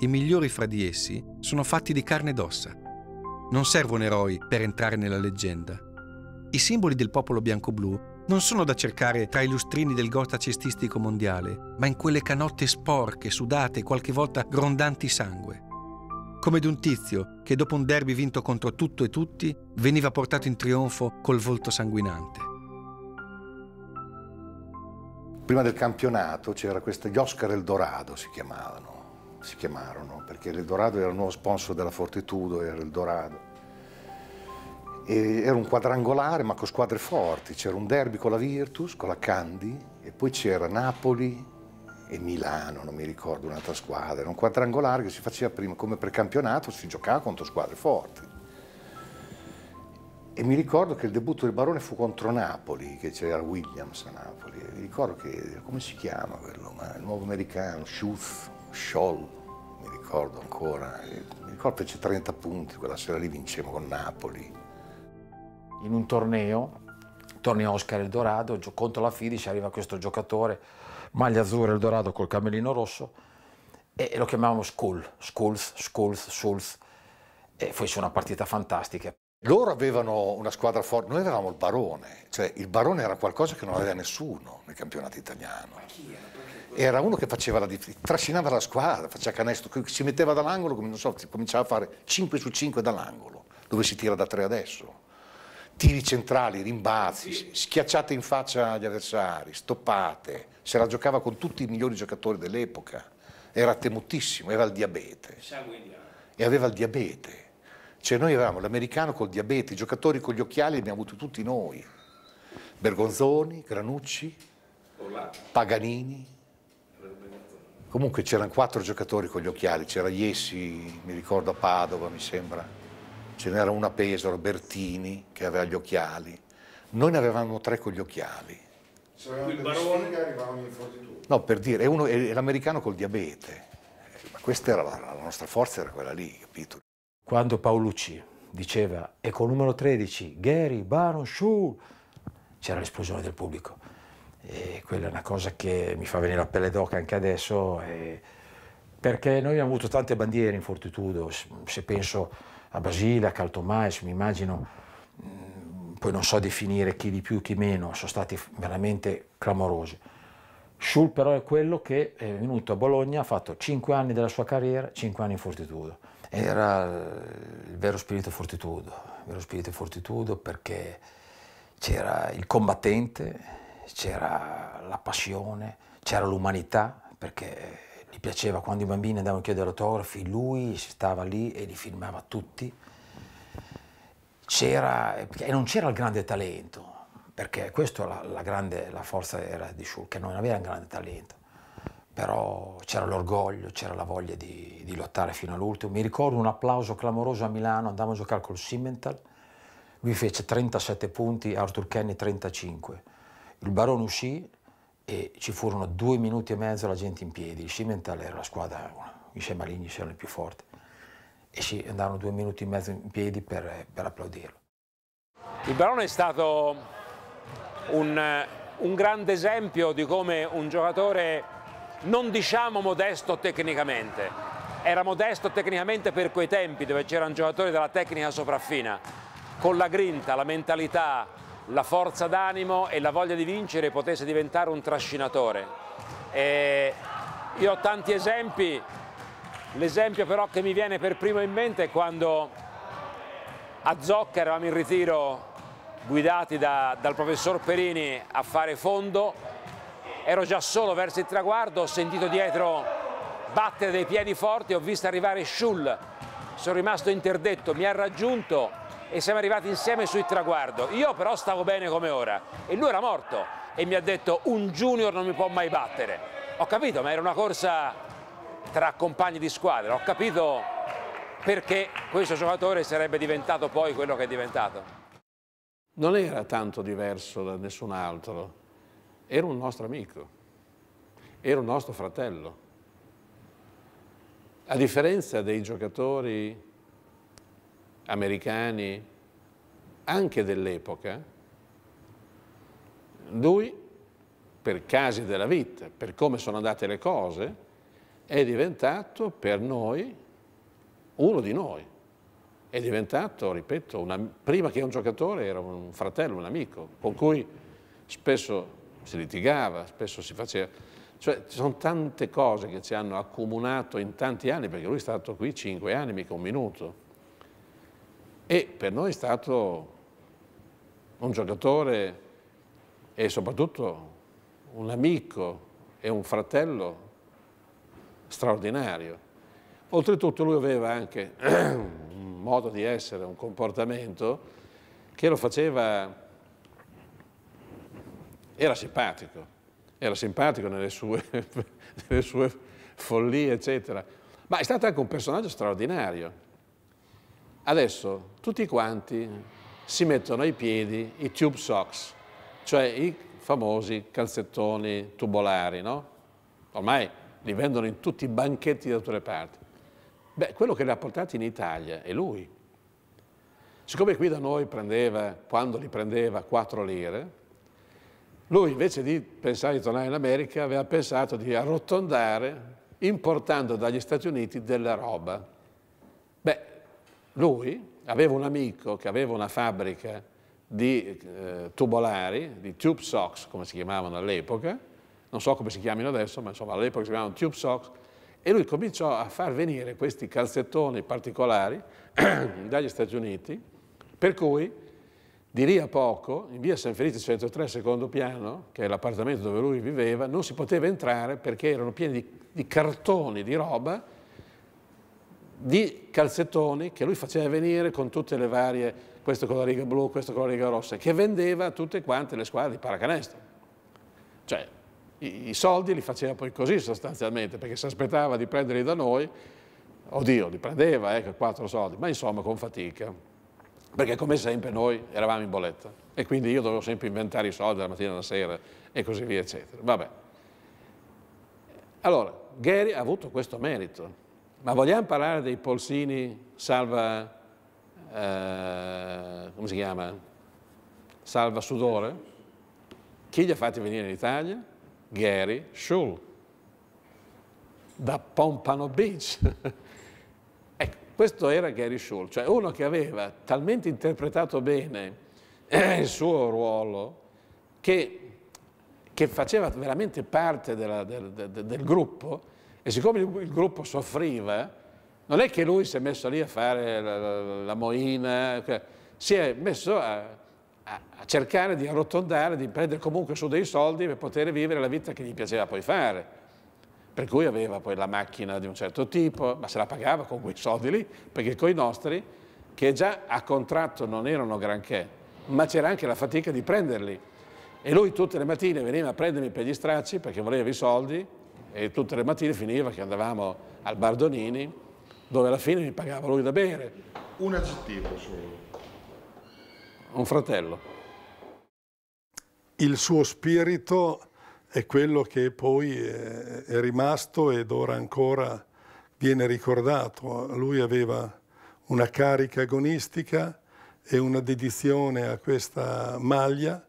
I migliori fra di essi sono fatti di carne ed ossa. Non servono eroi per entrare nella leggenda. I simboli del popolo bianco-blu non sono da cercare tra i lustrini del gota cestistico mondiale, ma in quelle canotte sporche, sudate qualche volta grondanti sangue. Come d'un tizio che dopo un derby vinto contro tutto e tutti veniva portato in trionfo col volto sanguinante. Prima del campionato c'era questa, gli Oscar Eldorado si chiamavano, si chiamarono, perché l'Eldorado era il nuovo sponsor della Fortitudo, era Eldorado era un quadrangolare ma con squadre forti, c'era un derby con la Virtus, con la Candy e poi c'era Napoli e Milano, non mi ricordo un'altra squadra, era un quadrangolare che si faceva prima come precampionato, si giocava contro squadre forti. E mi ricordo che il debutto del Barone fu contro Napoli, che c'era Williams a Napoli. E mi ricordo che, come si chiama quello? Ma il nuovo americano, Schuth, Scholl, mi ricordo ancora. E mi ricordo che fece 30 punti, quella sera lì vinceva con Napoli in un torneo, torneo Oscar Eldorado, contro la Fidici arriva questo giocatore, maglia azzurra Eldorado col camellino rosso, e lo chiamavamo Skull, Skulls, Skulls, Schulz, e fece una partita fantastica. Loro avevano una squadra forte, noi avevamo il Barone, cioè il Barone era qualcosa che non aveva nessuno nel campionato italiano. Era uno che faceva la trascinava la squadra, faceva canestro, si metteva dall'angolo, come, so, cominciava a fare 5 su 5 dall'angolo, dove si tira da 3 adesso tiri centrali, rimbalzi, schiacciate in faccia agli avversari, stoppate, se la giocava con tutti i migliori giocatori dell'epoca, era temutissimo, aveva il diabete. E aveva il diabete. Cioè noi avevamo l'americano col diabete, i giocatori con gli occhiali li abbiamo avuti tutti noi. Bergonzoni, Granucci, Paganini. Comunque c'erano quattro giocatori con gli occhiali, c'era Iessi, mi ricordo a Padova, mi sembra ce n'era una Pesaro, Bertini, che aveva gli occhiali. Noi ne avevamo tre con gli occhiali. Se avevano il barone che arrivavano in fortitudine. No, per dire, è, uno, è l'americano col diabete. Eh, ma questa era la, la nostra forza, era quella lì, capito? Quando Paolucci diceva, e col numero 13, Gary, Baron, Schull, c'era l'esplosione del pubblico. E quella è una cosa che mi fa venire la pelle d'oca anche adesso, e... Eh, perché noi abbiamo avuto tante bandiere in Fortitudo, se penso a Basile, a Caltomais, mi immagino, mm, poi non so definire chi di più, chi meno, sono stati veramente clamorosi. Schul però è quello che è venuto a Bologna, ha fatto 5 anni della sua carriera, 5 anni in fortitudo. Era eh, il vero spirito fortitudo, il vero spirito fortitudo perché c'era il combattente, c'era la passione, c'era l'umanità, perché gli piaceva quando i bambini andavano a chiedere autografi, lui stava lì e li filmava tutti. e non c'era il grande talento, perché questa la, la, grande, la forza era di Schul, che non aveva un grande talento, però c'era l'orgoglio, c'era la voglia di, di lottare fino all'ultimo. Mi ricordo un applauso clamoroso a Milano, andavamo a giocare col Simmental, lui fece 37 punti, Arthur Kenny 35. Il Barone uscì, e ci furono due minuti e mezzo la gente in piedi, il Cimental era la squadra, Michel Maligni c'erano i più forti, e ci andarono due minuti e mezzo in piedi per, per applaudirlo. Il Barone è stato un, un grande esempio di come un giocatore, non diciamo modesto tecnicamente, era modesto tecnicamente per quei tempi dove c'era un giocatore della tecnica sopraffina, con la grinta, la mentalità, la forza d'animo e la voglia di vincere potesse diventare un trascinatore. E io ho tanti esempi, l'esempio però che mi viene per primo in mente è quando a Zocca eravamo in ritiro guidati da, dal professor Perini a fare fondo, ero già solo verso il traguardo, ho sentito dietro battere dei piedi forti, ho visto arrivare Schull, sono rimasto interdetto, mi ha raggiunto e siamo arrivati insieme sui traguardo. Io però stavo bene come ora e lui era morto e mi ha detto un junior non mi può mai battere. Ho capito, ma era una corsa tra compagni di squadra, ho capito perché questo giocatore sarebbe diventato poi quello che è diventato. Non era tanto diverso da nessun altro, era un nostro amico, era un nostro fratello. A differenza dei giocatori americani anche dell'epoca, lui per casi della vita, per come sono andate le cose, è diventato per noi uno di noi. È diventato, ripeto, una, prima che un giocatore era un fratello, un amico, con cui spesso si litigava, spesso si faceva. Cioè ci sono tante cose che ci hanno accomunato in tanti anni, perché lui è stato qui cinque anni, mica un minuto e per noi è stato un giocatore e soprattutto un amico e un fratello straordinario. Oltretutto lui aveva anche un modo di essere, un comportamento che lo faceva... era simpatico, era simpatico nelle sue, nelle sue follie, eccetera. Ma è stato anche un personaggio straordinario, Adesso tutti quanti si mettono ai piedi i tube socks, cioè i famosi calzettoni tubolari, no? Ormai li vendono in tutti i banchetti da tutte le parti. Beh, quello che li ha portati in Italia è lui. Siccome qui da noi prendeva, quando li prendeva, 4 lire, lui invece di pensare di tornare in America aveva pensato di arrotondare importando dagli Stati Uniti della roba lui aveva un amico che aveva una fabbrica di eh, tubolari, di tube socks, come si chiamavano all'epoca, non so come si chiamino adesso, ma insomma all'epoca si chiamavano tube socks, e lui cominciò a far venire questi calzettoni particolari dagli Stati Uniti, per cui di lì a poco, in via San Felice 103, secondo piano, che è l'appartamento dove lui viveva, non si poteva entrare perché erano pieni di, di cartoni, di roba, di calzettoni che lui faceva venire con tutte le varie, questo con la riga blu, questo con la riga rossa, che vendeva a tutte quante le squadre di paracanestro. Cioè, i, i soldi li faceva poi così sostanzialmente, perché si aspettava di prenderli da noi, oddio, li prendeva, ecco, quattro soldi, ma insomma con fatica, perché come sempre noi eravamo in bolletta e quindi io dovevo sempre inventare i soldi dalla mattina alla sera e così via, eccetera. Vabbè. Allora, Gary ha avuto questo merito, ma vogliamo parlare dei polsini salva, eh, come si chiama? Salva sudore? Chi li ha fatti venire in Italia? Gary Schull, da Pompano Beach. ecco, questo era Gary Schull, cioè uno che aveva talmente interpretato bene eh, il suo ruolo che, che faceva veramente parte della, del, del, del gruppo e siccome il gruppo soffriva, eh, non è che lui si è messo lì a fare la, la, la moina, eh, cioè, si è messo a, a, a, cercare di arrotondare, di prendere comunque su dei soldi per poter vivere la vita che gli piaceva poi fare. Per cui aveva poi la macchina di un certo tipo, ma se la pagava con quei soldi lì, perché con i nostri, che già a contratto non erano granché, ma c'era anche la fatica di prenderli. E lui tutte le mattine veniva a prendermi per gli stracci perché voleva i soldi e tutte le mattine finiva che andavamo al Bardonini dove alla fine mi pagava lui da bere. Un aggettivo solo. Un fratello. Il suo spirito è quello che poi è rimasto ed ora ancora viene ricordato. Lui aveva una carica agonistica e una dedizione a questa maglia,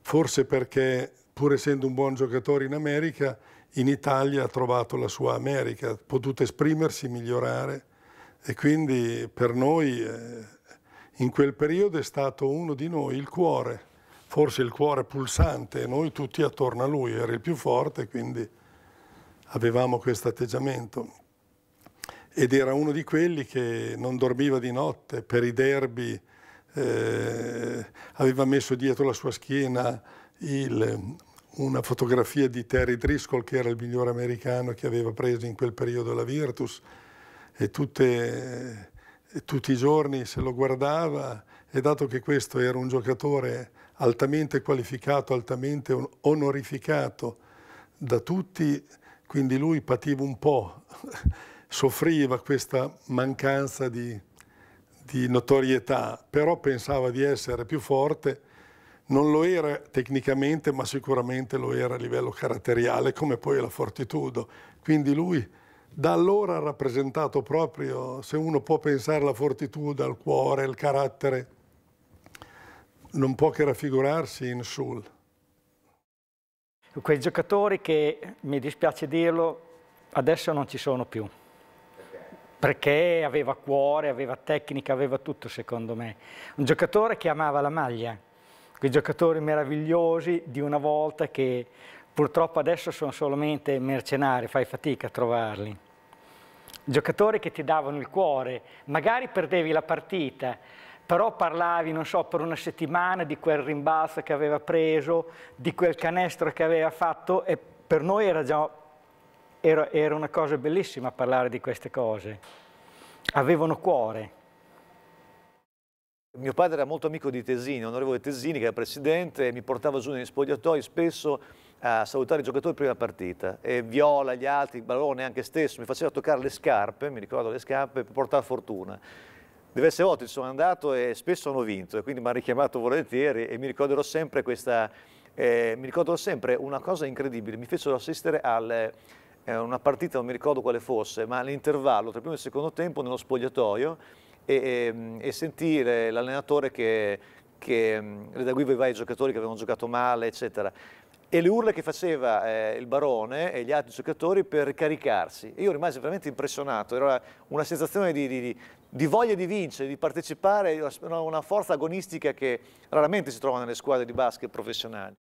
forse perché pur essendo un buon giocatore in America in Italia ha trovato la sua America, ha potuto esprimersi, migliorare e quindi per noi eh, in quel periodo è stato uno di noi il cuore, forse il cuore pulsante e noi tutti attorno a lui, era il più forte quindi avevamo questo atteggiamento ed era uno di quelli che non dormiva di notte per i derby, eh, aveva messo dietro la sua schiena il, una fotografia di Terry Driscoll che era il migliore americano che aveva preso in quel periodo la Virtus e, tutte, e eh, tutti i giorni se lo guardava e dato che questo era un giocatore altamente qualificato, altamente onorificato da tutti, quindi lui pativa un po', soffriva questa mancanza di, di notorietà, però pensava di essere più forte non lo era tecnicamente, ma sicuramente lo era a livello caratteriale, come poi la fortitudo. Quindi lui da allora ha rappresentato proprio, se uno può pensare alla fortitudo, al cuore, al carattere, non può che raffigurarsi in Sul. Quei giocatori che, mi dispiace dirlo, adesso non ci sono più. Perché aveva cuore, aveva tecnica, aveva tutto secondo me. Un giocatore che amava la maglia, quei giocatori meravigliosi di una volta che purtroppo adesso sono solamente mercenari, fai fatica a trovarli. Giocatori che ti davano il cuore, magari perdevi la partita, però parlavi, non so, per una settimana di quel rimbalzo che aveva preso, di quel canestro che aveva fatto e per noi era già era, era una cosa bellissima parlare di queste cose. Avevano cuore. Mio padre era molto amico di Tesini, onorevole Tesini che era presidente, e mi portava giù negli spogliatoi spesso a salutare i giocatori prima partita e Viola, gli altri, Barone anche stesso, mi faceva toccare le scarpe, mi ricordo le scarpe, per portare fortuna. Diverse volte ci sono andato e spesso hanno vinto e quindi mi ha richiamato volentieri e mi ricorderò sempre questa, eh, mi ricorderò sempre una cosa incredibile, mi fecero assistere a al eh, una partita, non mi ricordo quale fosse, ma all'intervallo tra il primo e il secondo tempo nello spogliatoio e, ehm, e sentire l'allenatore che, che ehm, redaguiva i vari giocatori che avevano giocato male, eccetera. E le urle che faceva eh, il barone e gli altri giocatori per ricaricarsi. E io rimasi veramente impressionato, era una sensazione di, di, di voglia di vincere, di partecipare, una forza agonistica che raramente si trova nelle squadre di basket professionali.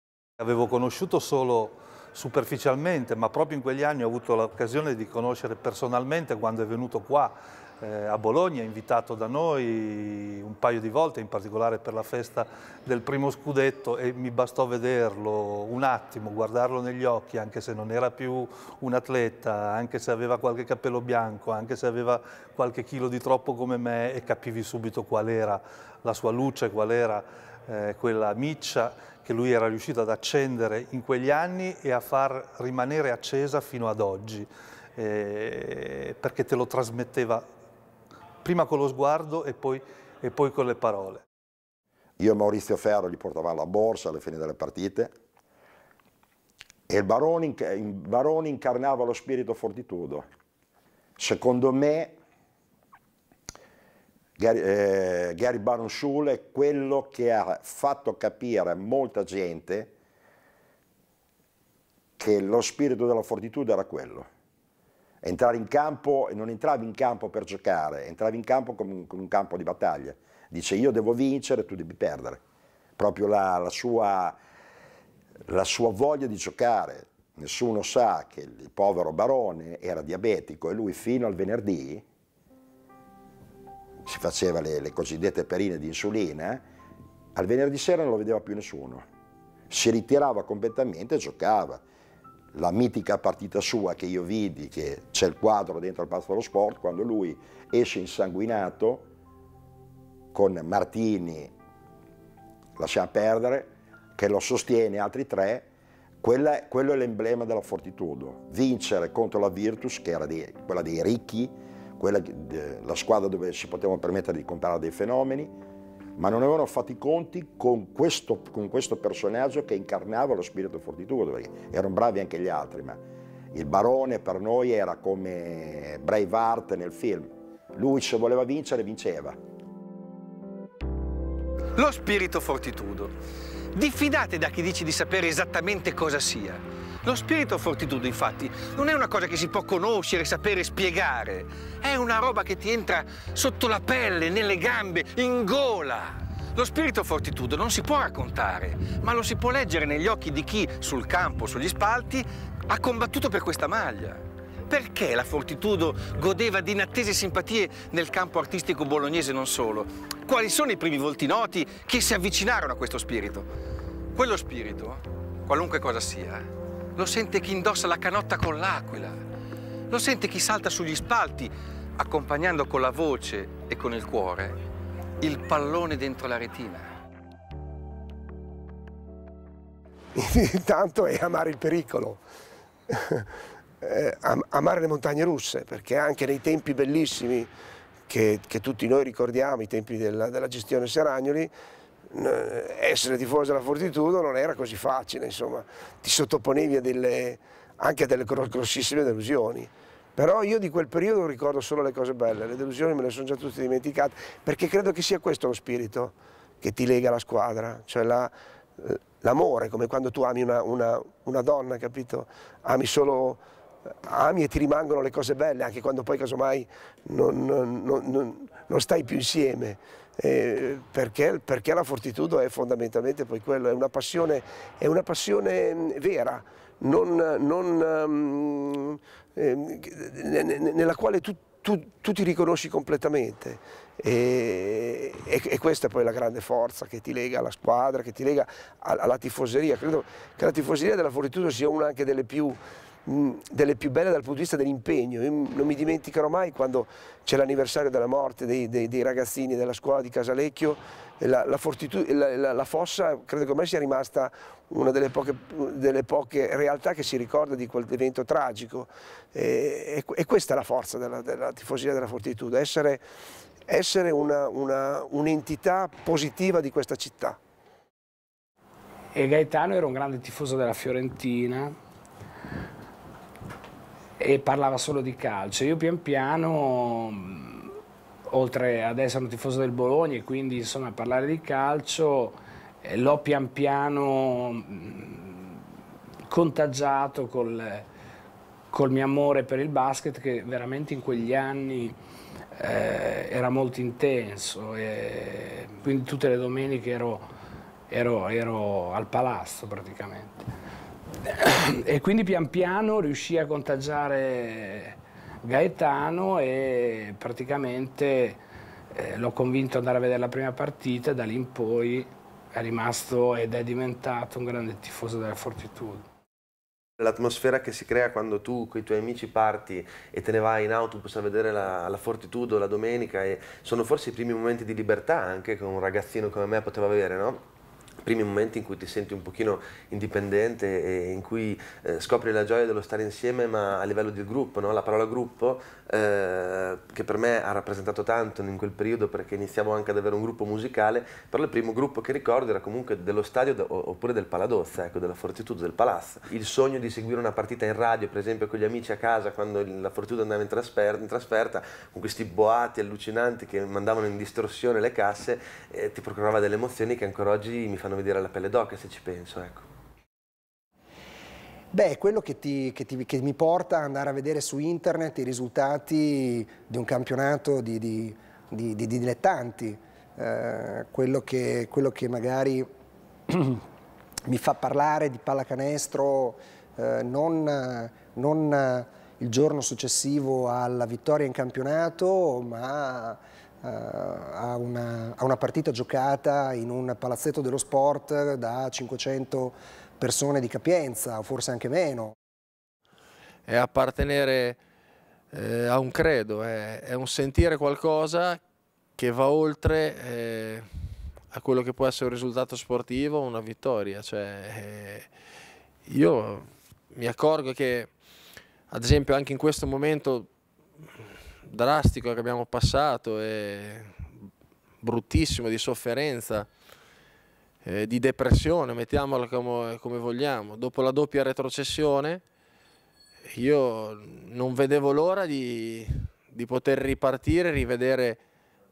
Avevo conosciuto solo superficialmente, ma proprio in quegli anni ho avuto l'occasione di conoscere personalmente quando è venuto qua eh, a Bologna, invitato da noi un paio di volte, in particolare per la festa del primo scudetto e mi bastò vederlo un attimo, guardarlo negli occhi, anche se non era più un atleta, anche se aveva qualche capello bianco, anche se aveva qualche chilo di troppo come me e capivi subito qual era la sua luce, qual era eh, quella miccia che lui era riuscito ad accendere in quegli anni e a far rimanere accesa fino ad oggi, eh, perché te lo trasmetteva prima con lo sguardo e poi, e poi con le parole. Io e Maurizio Ferro gli portavamo la borsa alle fine delle partite e il Baroni, il Baroni incarnava lo spirito fortitudo. Secondo me Gary, eh, Gary Baron Schul è quello che ha fatto capire a molta gente che lo spirito della fortitudo era quello entrare in campo e non entravi in campo per giocare, entravi in campo come un, come un campo di battaglia. Dice io devo vincere, tu devi perdere. Proprio la, la, sua, la sua voglia di giocare. Nessuno sa che il povero barone era diabetico e lui fino al venerdì si faceva le, le cosiddette perine di insulina, al venerdì sera non lo vedeva più nessuno. Si ritirava completamente e giocava la mitica partita sua che io vidi, che c'è il quadro dentro il Palazzo dello Sport, quando lui esce insanguinato con Martini, lasciamo perdere, che lo sostiene, altri tre, quella, quello è l'emblema della fortitudo, vincere contro la Virtus, che era di, quella dei ricchi, quella, de, la squadra dove si potevano permettere di comprare dei fenomeni, ma non avevano fatto i conti con questo, con questo personaggio che incarnava lo spirito fortitudo, perché erano bravi anche gli altri, ma il barone per noi era come Braveheart nel film, lui se voleva vincere vinceva. Lo spirito fortitudo. Diffidate da chi dice di sapere esattamente cosa sia lo spirito fortitudo, infatti, non è una cosa che si può conoscere, sapere, spiegare. È una roba che ti entra sotto la pelle, nelle gambe, in gola. Lo spirito fortitudo non si può raccontare, ma lo si può leggere negli occhi di chi, sul campo, sugli spalti, ha combattuto per questa maglia perché la Fortitudo godeva di inattese simpatie nel campo artistico bolognese non solo? Quali sono i primi volti noti che si avvicinarono a questo spirito? Quello spirito, qualunque cosa sia, lo sente chi indossa la canotta con l'aquila, lo sente chi salta sugli spalti, accompagnando con la voce e con il cuore il pallone dentro la retina. Intanto è amare il pericolo, eh, am amare le montagne russe, perché anche nei tempi bellissimi che, che tutti noi ricordiamo, i tempi della, della gestione Seragnoli, eh, essere tifoso della Fortitudo non era così facile, insomma, ti sottoponevi a delle, anche a delle grossissime delusioni. Però io di quel periodo ricordo solo le cose belle, le delusioni me le sono già tutte dimenticate, perché credo che sia questo lo spirito che ti lega alla squadra, cioè eh, l'amore, la, come quando tu ami una, una, una donna, capito? Ami solo eh, ami e ti rimangono le cose belle, anche quando poi casomai non, non, non, non stai più insieme. Eh, perché, perché, la fortitudo è fondamentalmente poi quello, è una passione, è una passione mm, vera, non, non, eh, nella quale tu, tu, tu, ti riconosci completamente e, e, e, questa è poi la grande forza che ti lega alla squadra, che ti lega alla tifoseria, credo che la tifoseria della fortitudo sia una anche delle più Mm, delle più belle dal punto di vista dell'impegno. non mi dimenticherò mai quando c'è l'anniversario della morte dei, dei, dei, ragazzini della scuola di Casalecchio, la, la, la, la fossa credo che ormai sia rimasta una delle poche, delle poche, realtà che si ricorda di quell'evento tragico. E, e, questa è la forza della, della tifosia della fortitudine, essere, essere un'entità positiva di questa città. E Gaetano era un grande tifoso della Fiorentina, e parlava solo di calcio. Io pian piano mm, oltre ad essere un tifoso del Bologna e quindi insomma parlare di calcio eh, l'ho pian piano mm, contagiato col, col, mio amore per il basket che veramente in quegli anni eh, era molto intenso e quindi tutte le domeniche ero, ero, ero al palazzo praticamente e quindi pian piano riuscì a contagiare Gaetano e praticamente eh, l'ho convinto ad andare a vedere la prima partita e da lì in poi è rimasto ed è diventato un grande tifoso della Fortitudo. L'atmosfera che si crea quando tu con i tuoi amici parti e te ne vai in autobus a vedere la, la Fortitudo la domenica e sono forse i primi momenti di libertà anche che un ragazzino come me poteva avere, no? primi momenti in cui ti senti un pochino indipendente e in cui eh, scopri la gioia dello stare insieme ma a livello di gruppo, no? la parola gruppo eh, che per me ha rappresentato tanto in quel periodo perché iniziamo anche ad avere un gruppo musicale, però il primo gruppo che ricordo era comunque dello stadio oppure del Paladozza, ecco, della Fortitudo, del Palazzo. Il sogno di seguire una partita in radio, per esempio con gli amici a casa quando la Fortitudo andava in trasferta, in trasferta con questi boati allucinanti che mandavano in distorsione le casse, eh, ti procurava delle emozioni che ancora oggi mi fanno fanno vedere la pelle d'oca se ci penso, ecco. Beh, quello che, ti, che, ti, che, mi porta ad andare a vedere su internet i risultati di un campionato di, di, di, di dilettanti, eh, quello, che, quello, che, magari mi fa parlare di pallacanestro eh, non, non il giorno successivo alla vittoria in campionato, ma eh, a una, a una partita giocata in un palazzetto dello sport da 500 persone di capienza, o forse anche meno. È appartenere eh, a un credo, è, è, un sentire qualcosa che va oltre eh, a quello che può essere un risultato sportivo o una vittoria. Cioè, eh, io mi accorgo che, ad esempio, anche in questo momento drastico che abbiamo passato e bruttissimo di sofferenza, eh, di depressione, mettiamola come, come vogliamo. Dopo la doppia retrocessione io non vedevo l'ora di, di, poter ripartire, rivedere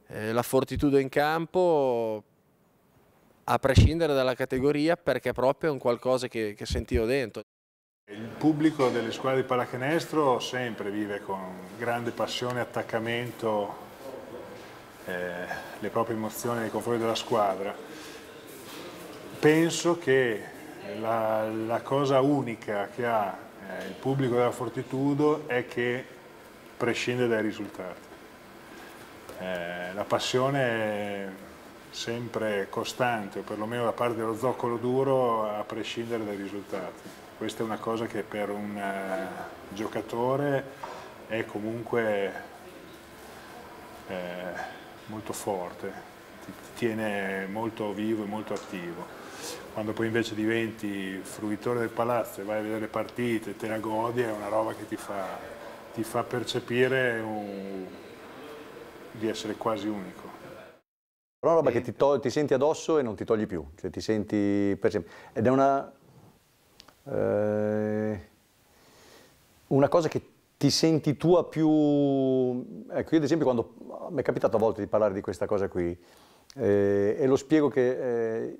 eh, la fortitudo in campo a prescindere dalla categoria perché proprio è un qualcosa che, che sentivo dentro. Il pubblico delle squadre di pallacanestro sempre vive con grande passione e attaccamento eh, le proprie emozioni nei confronti della squadra. Penso che la, la cosa unica che ha eh, il pubblico della Fortitudo è che prescinde dai risultati. Eh, la passione è sempre costante, o perlomeno da parte dello zoccolo duro, a prescindere dai risultati. Questa è una cosa che per un uh, giocatore è comunque eh, molto forte, ti, ti tiene molto vivo e molto attivo. Quando poi invece diventi fruitore del palazzo e vai a vedere le partite, te la godi, è una roba che ti fa, ti fa percepire un, di essere quasi unico. È una roba che ti, ti, senti addosso e non ti togli più, cioè ti senti, per esempio, ed è una, eh, una cosa che ti senti tua più... Ecco, io ad esempio quando... mi è capitato a volte di parlare di questa cosa qui eh, e lo spiego che eh,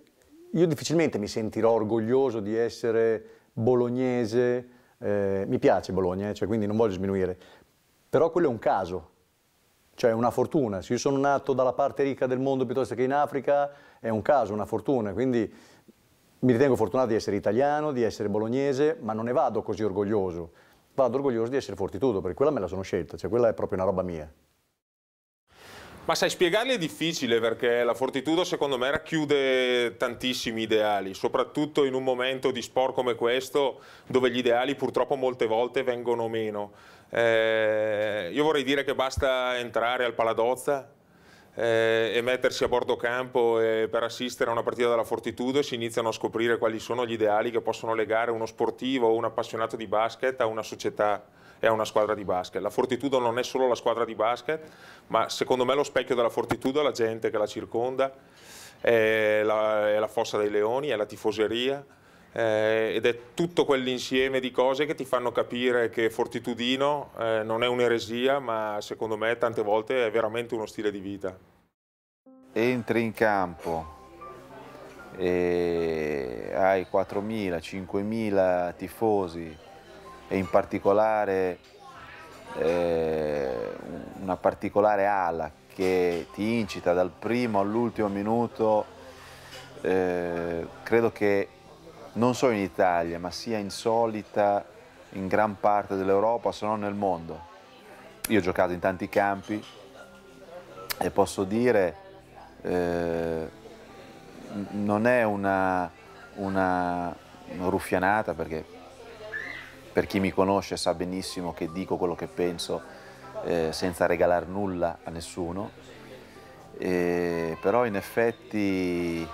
io difficilmente mi sentirò orgoglioso di essere bolognese, eh, mi piace Bologna, eh, cioè, quindi non voglio sminuire, però quello è un caso, cioè una fortuna. Se io sono nato dalla parte ricca del mondo piuttosto che in Africa, è un caso, una fortuna. Quindi mi ritengo fortunato di essere italiano, di essere bolognese, ma non ne vado così orgoglioso. Vado orgoglioso di essere fortitudo, perché quella me la sono scelta, cioè quella è proprio una roba mia. Ma sai, spiegarli è difficile perché la fortitudo secondo me racchiude tantissimi ideali, soprattutto in un momento di sport come questo dove gli ideali purtroppo molte volte vengono meno. Eh, io vorrei dire che basta entrare al Paladozza eh, e mettersi a bordo campo eh, per assistere a una partita della Fortitudo si iniziano a scoprire quali sono gli ideali che possono legare uno sportivo o un appassionato di basket a una società e a una squadra di basket. La Fortitudo non è solo la squadra di basket, ma secondo me lo specchio della Fortitudo è la gente che la circonda, è la, è la fossa dei leoni, è la tifoseria, eh, ed è tutto quell'insieme di cose che ti fanno capire che Fortitudino eh, non è un'eresia, ma secondo me tante volte è veramente uno stile di vita. Entri in campo e hai 4.000, 5.000 tifosi e in particolare eh, una particolare ala che ti incita dal primo all'ultimo minuto, eh, credo che non solo in Italia, ma sia insolita in gran parte dell'Europa, se non nel mondo. Io ho giocato in tanti campi e posso dire eh, non è una, una, una ruffianata perché per chi mi conosce sa benissimo che dico quello che penso eh, senza regalare nulla a nessuno, eh, però in effetti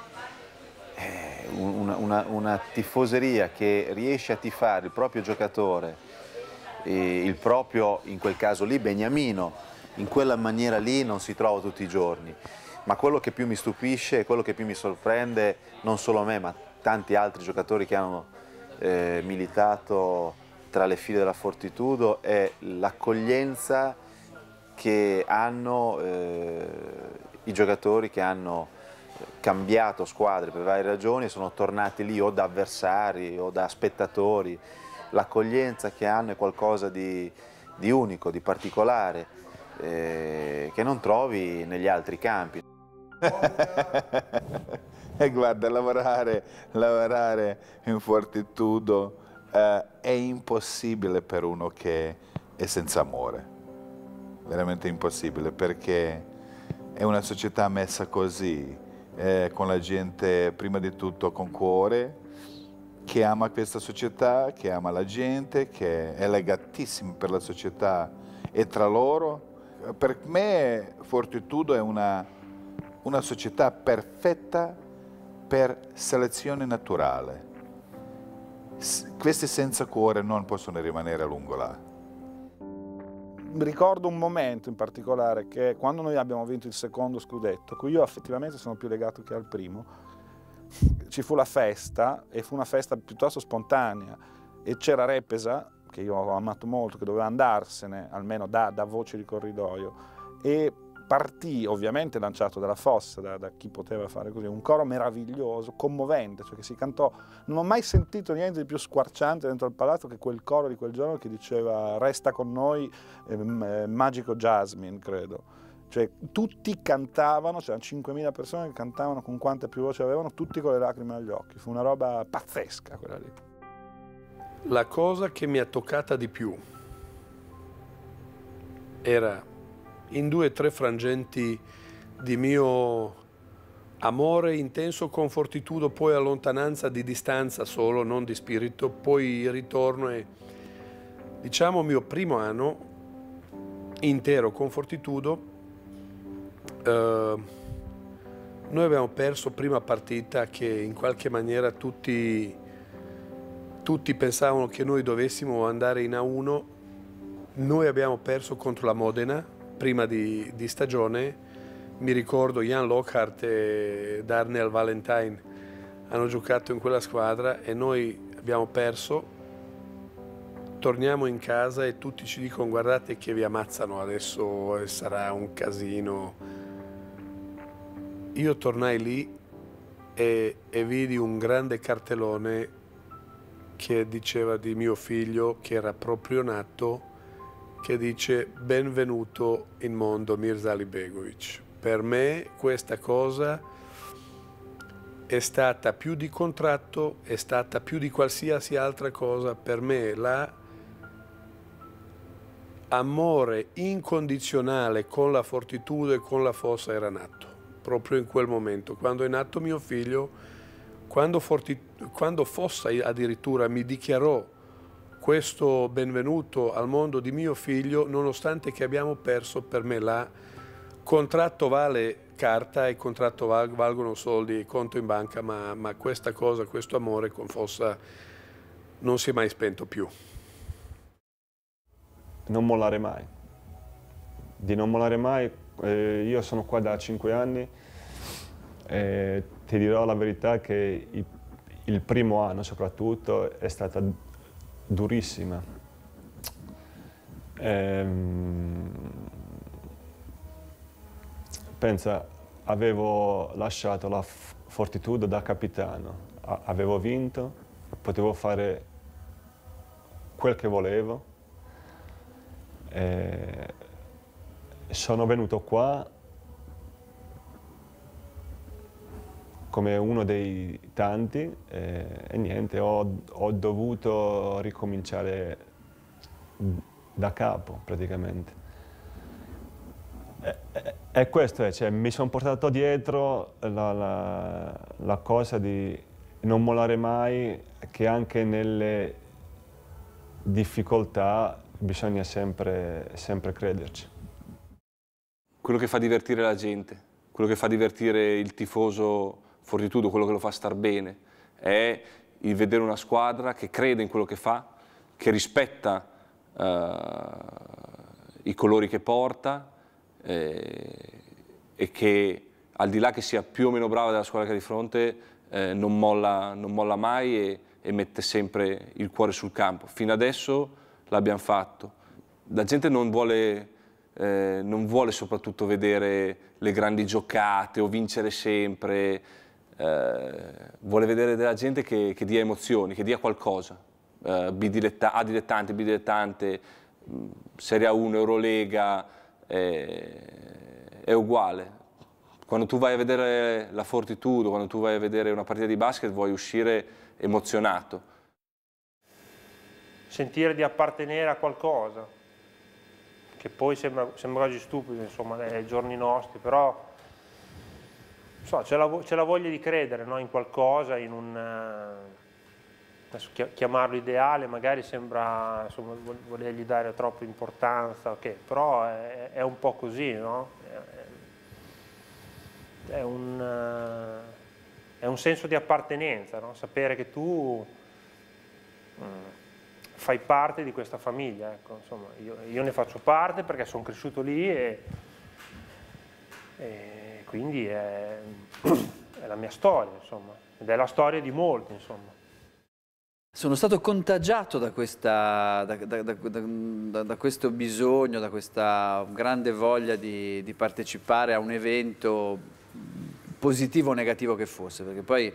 eh, una, una, una, tifoseria che riesce a tifare il proprio giocatore, il proprio, in quel caso lì, Beniamino, in quella maniera lì non si trova tutti i giorni. Ma quello che più mi stupisce e quello che più mi sorprende, non solo me, ma tanti altri giocatori che hanno eh, militato tra le file della Fortitudo, è l'accoglienza che hanno eh, i giocatori che hanno cambiato squadre per varie ragioni e sono tornati lì o da avversari o da spettatori. L'accoglienza che hanno è qualcosa di, di unico, di particolare, eh, che non trovi negli altri campi. e eh, guarda, lavorare, lavorare in fortitudo eh, è impossibile per uno che è senza amore. Veramente impossibile perché è una società messa così, eh, con la gente prima di tutto con cuore, che ama questa società, che ama la gente, che è legatissima per la società e tra loro. Per me Fortitudo è una, una società perfetta per selezione naturale. S questi senza cuore non possono rimanere a lungo là ricordo un momento in particolare che quando noi abbiamo vinto il secondo scudetto, cui io effettivamente sono più legato che al primo, ci fu la festa e fu una festa piuttosto spontanea e c'era Repesa, che io ho amato molto, che doveva andarsene almeno da, da voce di corridoio e partì ovviamente lanciato dalla fossa, da, da, chi poteva fare così, un coro meraviglioso, commovente, cioè che si cantò, non ho mai sentito niente di più squarciante dentro il palazzo che quel coro di quel giorno che diceva resta con noi ehm, eh, Magico Jasmine, credo. Cioè tutti cantavano, c'erano 5.000 persone che cantavano con quante più voci avevano, tutti con le lacrime agli occhi, fu una roba pazzesca quella lì. La cosa che mi ha toccata di più era in due o tre frangenti di mio amore intenso con fortitudo, poi allontananza di distanza solo, non di spirito, poi ritorno e diciamo mio primo anno intero con fortitudo. Eh, noi abbiamo perso prima partita che in qualche maniera tutti, tutti pensavano che noi dovessimo andare in A1, noi abbiamo perso contro la Modena prima di, di stagione, mi ricordo Jan Lockhart e Darnell Valentine hanno giocato in quella squadra e noi abbiamo perso. Torniamo in casa e tutti ci dicono guardate che vi ammazzano adesso e sarà un casino. Io tornai lì e, e vidi un grande cartellone che diceva di mio figlio che era proprio nato che dice benvenuto in mondo Mirza Ali Begovic. Per me questa cosa è stata più di contratto, è stata più di qualsiasi altra cosa, per me la amore incondizionale con la fortitudine e con la fossa era nato, proprio in quel momento, quando è nato mio figlio, quando, quando Fossa addirittura mi dichiarò questo benvenuto al mondo di mio figlio nonostante che abbiamo perso per me la contratto vale carta e contratto valgono soldi conto in banca ma, ma questa cosa, questo amore con Fossa non si è mai spento più. Non mollare mai, di non mollare mai, eh, io sono qua da cinque anni e ti dirò la verità che il primo anno soprattutto è stata durissima. Ehm, pensa, avevo lasciato la Fortitudo da capitano, A avevo vinto, potevo fare quel che volevo. Ehm, sono venuto qua come uno dei tanti e, eh, e niente, ho, ho, dovuto ricominciare da capo praticamente. E, e, questo è, cioè, mi sono portato dietro la, la, la cosa di non mollare mai, che anche nelle difficoltà bisogna sempre, sempre crederci. Quello che fa divertire la gente, quello che fa divertire il tifoso Fortitudo, quello che lo fa star bene, è il vedere una squadra che crede in quello che fa, che rispetta eh, i colori che porta eh, e che al di là che sia più o meno brava della squadra che ha di fronte, eh, non, molla, non, molla, mai e, e mette sempre il cuore sul campo. Fino adesso l'abbiamo fatto. La gente non vuole... Eh, non vuole soprattutto vedere le grandi giocate o vincere sempre, eh, vuole vedere della gente che, che, dia emozioni, che dia qualcosa. Eh, bidiletta, A dilettante, B dilettante, mm, Serie A1, Eurolega, eh, è uguale. Quando tu vai a vedere la Fortitudo, quando tu vai a vedere una partita di basket, vuoi uscire emozionato. Sentire di appartenere a qualcosa, che poi sembra, sembra oggi stupido, insomma, nei giorni nostri, però so, c'è, la, la, voglia di credere no? in qualcosa, in un... chiamarlo ideale magari sembra insomma, volergli dare troppa importanza, okay, però è, è, un po' così, no? È, è, un, è, un, senso di appartenenza, no? sapere che tu mh, mm, fai parte di questa famiglia, ecco, insomma, io, io, ne faccio parte perché sono cresciuto lì e, e quindi è, è la mia storia, insomma, ed è la storia di molti, insomma. Sono stato contagiato da, questa, da, da, da, questo bisogno, da questa grande voglia di, di partecipare a un evento positivo o negativo che fosse, perché poi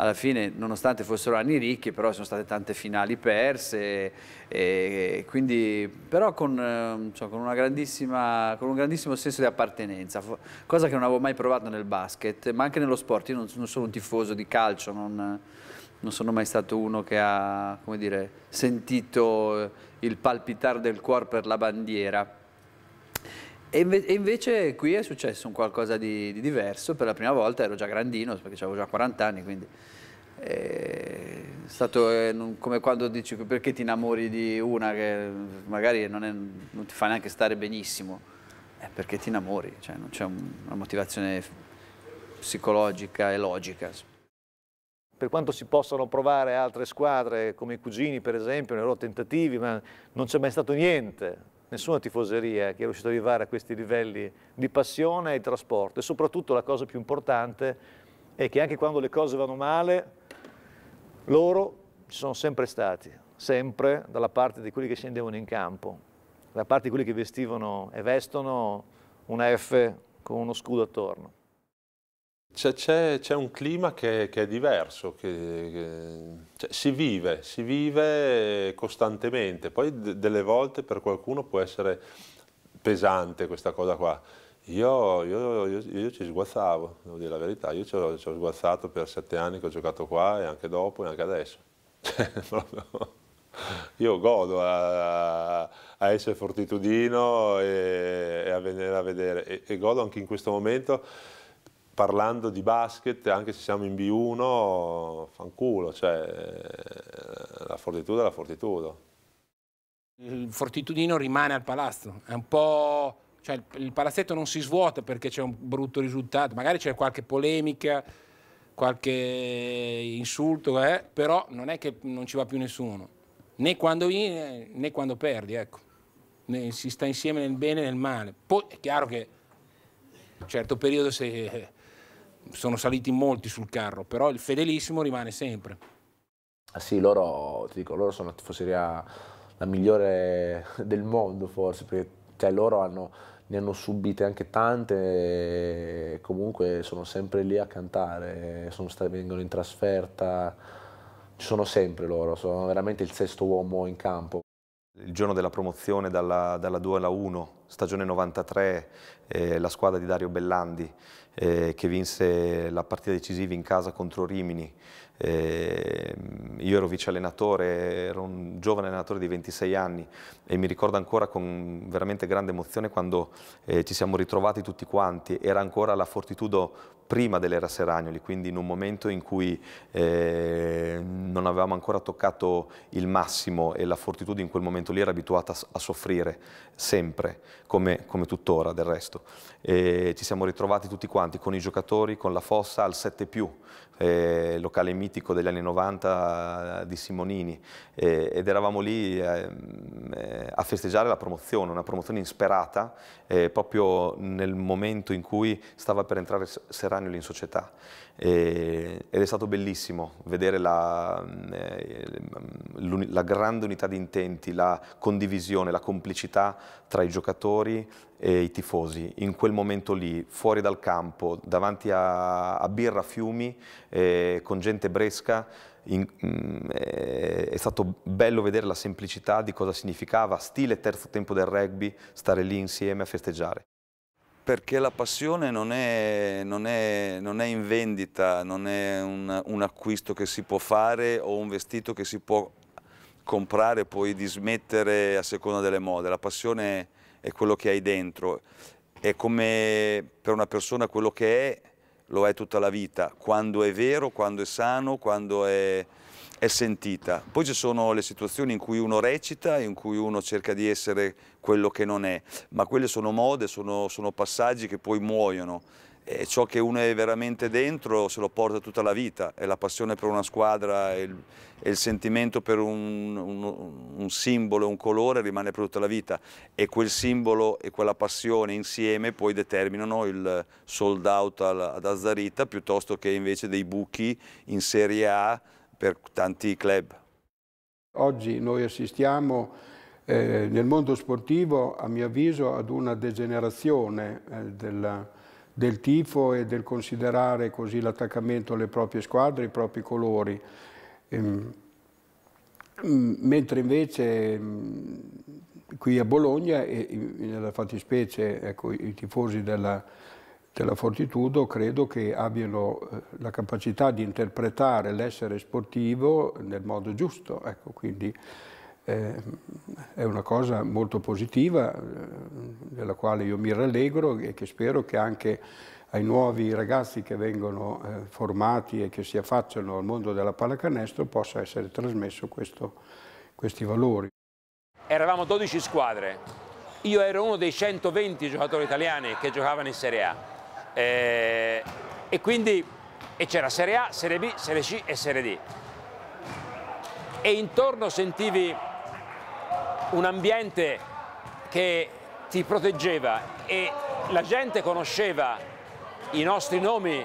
alla fine nonostante fossero anni ricchi però sono state tante finali perse e, quindi, però con, ehm, insomma, cioè, con, con, un grandissimo senso di appartenenza cosa che non avevo mai provato nel basket ma anche nello sport io non, non sono un tifoso di calcio non, non sono mai stato uno che ha dire, sentito il palpitare del cuore per la bandiera e, invece qui è successo un qualcosa di, di, diverso, per la prima volta ero già grandino, perché avevo già 40 anni, quindi eh, è stato è eh, come quando dici perché ti innamori di una che magari non, è, non ti fa neanche stare benissimo, è eh, perché ti innamori, cioè non c'è un, una motivazione psicologica e logica. Per quanto si possano provare altre squadre come i cugini per esempio, nei loro tentativi, ma non c'è mai stato niente, nessuna tifoseria che è riuscita ad arrivare a questi livelli di passione e trasporto e soprattutto la cosa più importante è che anche quando le cose vanno male loro ci sono sempre stati, sempre dalla parte di quelli che scendevano in campo, dalla parte di quelli che vestivano e vestono una F con uno scudo attorno. C'è, un clima che, che è diverso, che, che, cioè, si vive, si vive costantemente, poi delle volte per qualcuno può essere pesante questa cosa qua. Io, io, io, io ci sguazzavo, devo dire la verità, io ci ho, ci ho, sguazzato per sette anni che ho giocato qua e anche dopo e anche adesso. Cioè, io godo a, a, essere fortitudino e, e a venire a vedere e, e godo anche in questo momento parlando di basket, anche se siamo in B1, fanculo, cioè la fortitudo è la fortitudo. Il fortitudino rimane al palazzo, è un po'... Cioè, il palazzetto non si svuota perché c'è un brutto risultato, magari c'è qualche polemica, qualche insulto, eh? però non è che non ci va più nessuno, né quando vinci né quando perdi, ecco. si sta insieme nel bene e nel male. Poi è chiaro che in un certo periodo se sono saliti molti sul carro, però il fedelissimo rimane sempre. Ah sì, loro, ti dico, loro sono la tifoseria la migliore del mondo forse, perché cioè, loro hanno, ne hanno subite anche tante e comunque sono sempre lì a cantare, stati, vengono in trasferta, ci sono sempre loro, sono veramente il sesto uomo in campo. Il giorno della promozione dalla, dalla 2 alla 1, stagione 93, eh, la squadra di Dario Bellandi eh, che vinse la partita decisiva in casa contro Rimini eh, io ero vice allenatore, ero un giovane allenatore di 26 anni e mi ricordo ancora con veramente grande emozione quando eh, ci siamo ritrovati tutti quanti, era ancora la Fortitudo prima dell'era Seragnoli, quindi in un momento in cui eh, non avevamo ancora toccato il massimo e la Fortitudo in quel momento lì era abituata a, soffrire sempre, come, come, tuttora del resto. E ci siamo ritrovati tutti quanti con i giocatori, con la fossa al 7 più, eh, locale mitico degli anni 90 eh, di Simonini eh, ed eravamo lì ehm, eh, a festeggiare la promozione, una promozione insperata eh, proprio nel momento in cui stava per entrare Serranioli in società ed è stato bellissimo vedere la, mm, eh, la, grande unità di intenti, la condivisione, la complicità tra i giocatori e i tifosi. In quel momento lì, fuori dal campo, davanti a, a birra fiumi, eh, con gente bresca, in, mm, eh, è stato bello vedere la semplicità di cosa significava, stile terzo tempo del rugby, stare lì insieme a festeggiare perché la passione non è, non è, non è in vendita, non è un, un, acquisto che si può fare o un vestito che si può comprare e poi dismettere a seconda delle mode. La passione è quello che hai dentro, è come per una persona quello che è, lo è tutta la vita, quando è vero, quando è sano, quando è è sentita. Poi ci sono le situazioni in cui uno recita, in cui uno cerca di essere quello che non è, ma quelle sono mode, sono, sono passaggi che poi muoiono. E ciò che uno è veramente dentro se lo porta tutta la vita, è la passione per una squadra, è il, è il sentimento per un, un, un simbolo, un colore rimane per tutta la vita e quel simbolo e quella passione insieme poi determinano il sold out ad Azzarita piuttosto che invece dei buchi in Serie A per tanti club. Oggi noi assistiamo eh, nel mondo sportivo, a mio avviso, ad una degenerazione eh, della, del tifo e del considerare così l'attaccamento alle proprie squadre, ai propri colori. Ehm, mentre invece mh, ehm, qui a Bologna, e, nella fattispecie ecco, i tifosi della, della Fortitudo credo che abbiano eh, la capacità di interpretare l'essere sportivo nel modo giusto. Ecco, quindi eh, è una cosa molto positiva eh, della quale io mi rallegro e che spero che anche ai nuovi ragazzi che vengono eh, formati e che si affacciano al mondo della pallacanestro possa essere trasmesso questo, questi valori. Eravamo 12 squadre, io ero uno dei 120 giocatori italiani che giocavano in Serie A eh, e quindi c'era Serie A, Serie B, Serie C e Serie D e intorno sentivi un ambiente che ti proteggeva e la gente conosceva i nostri nomi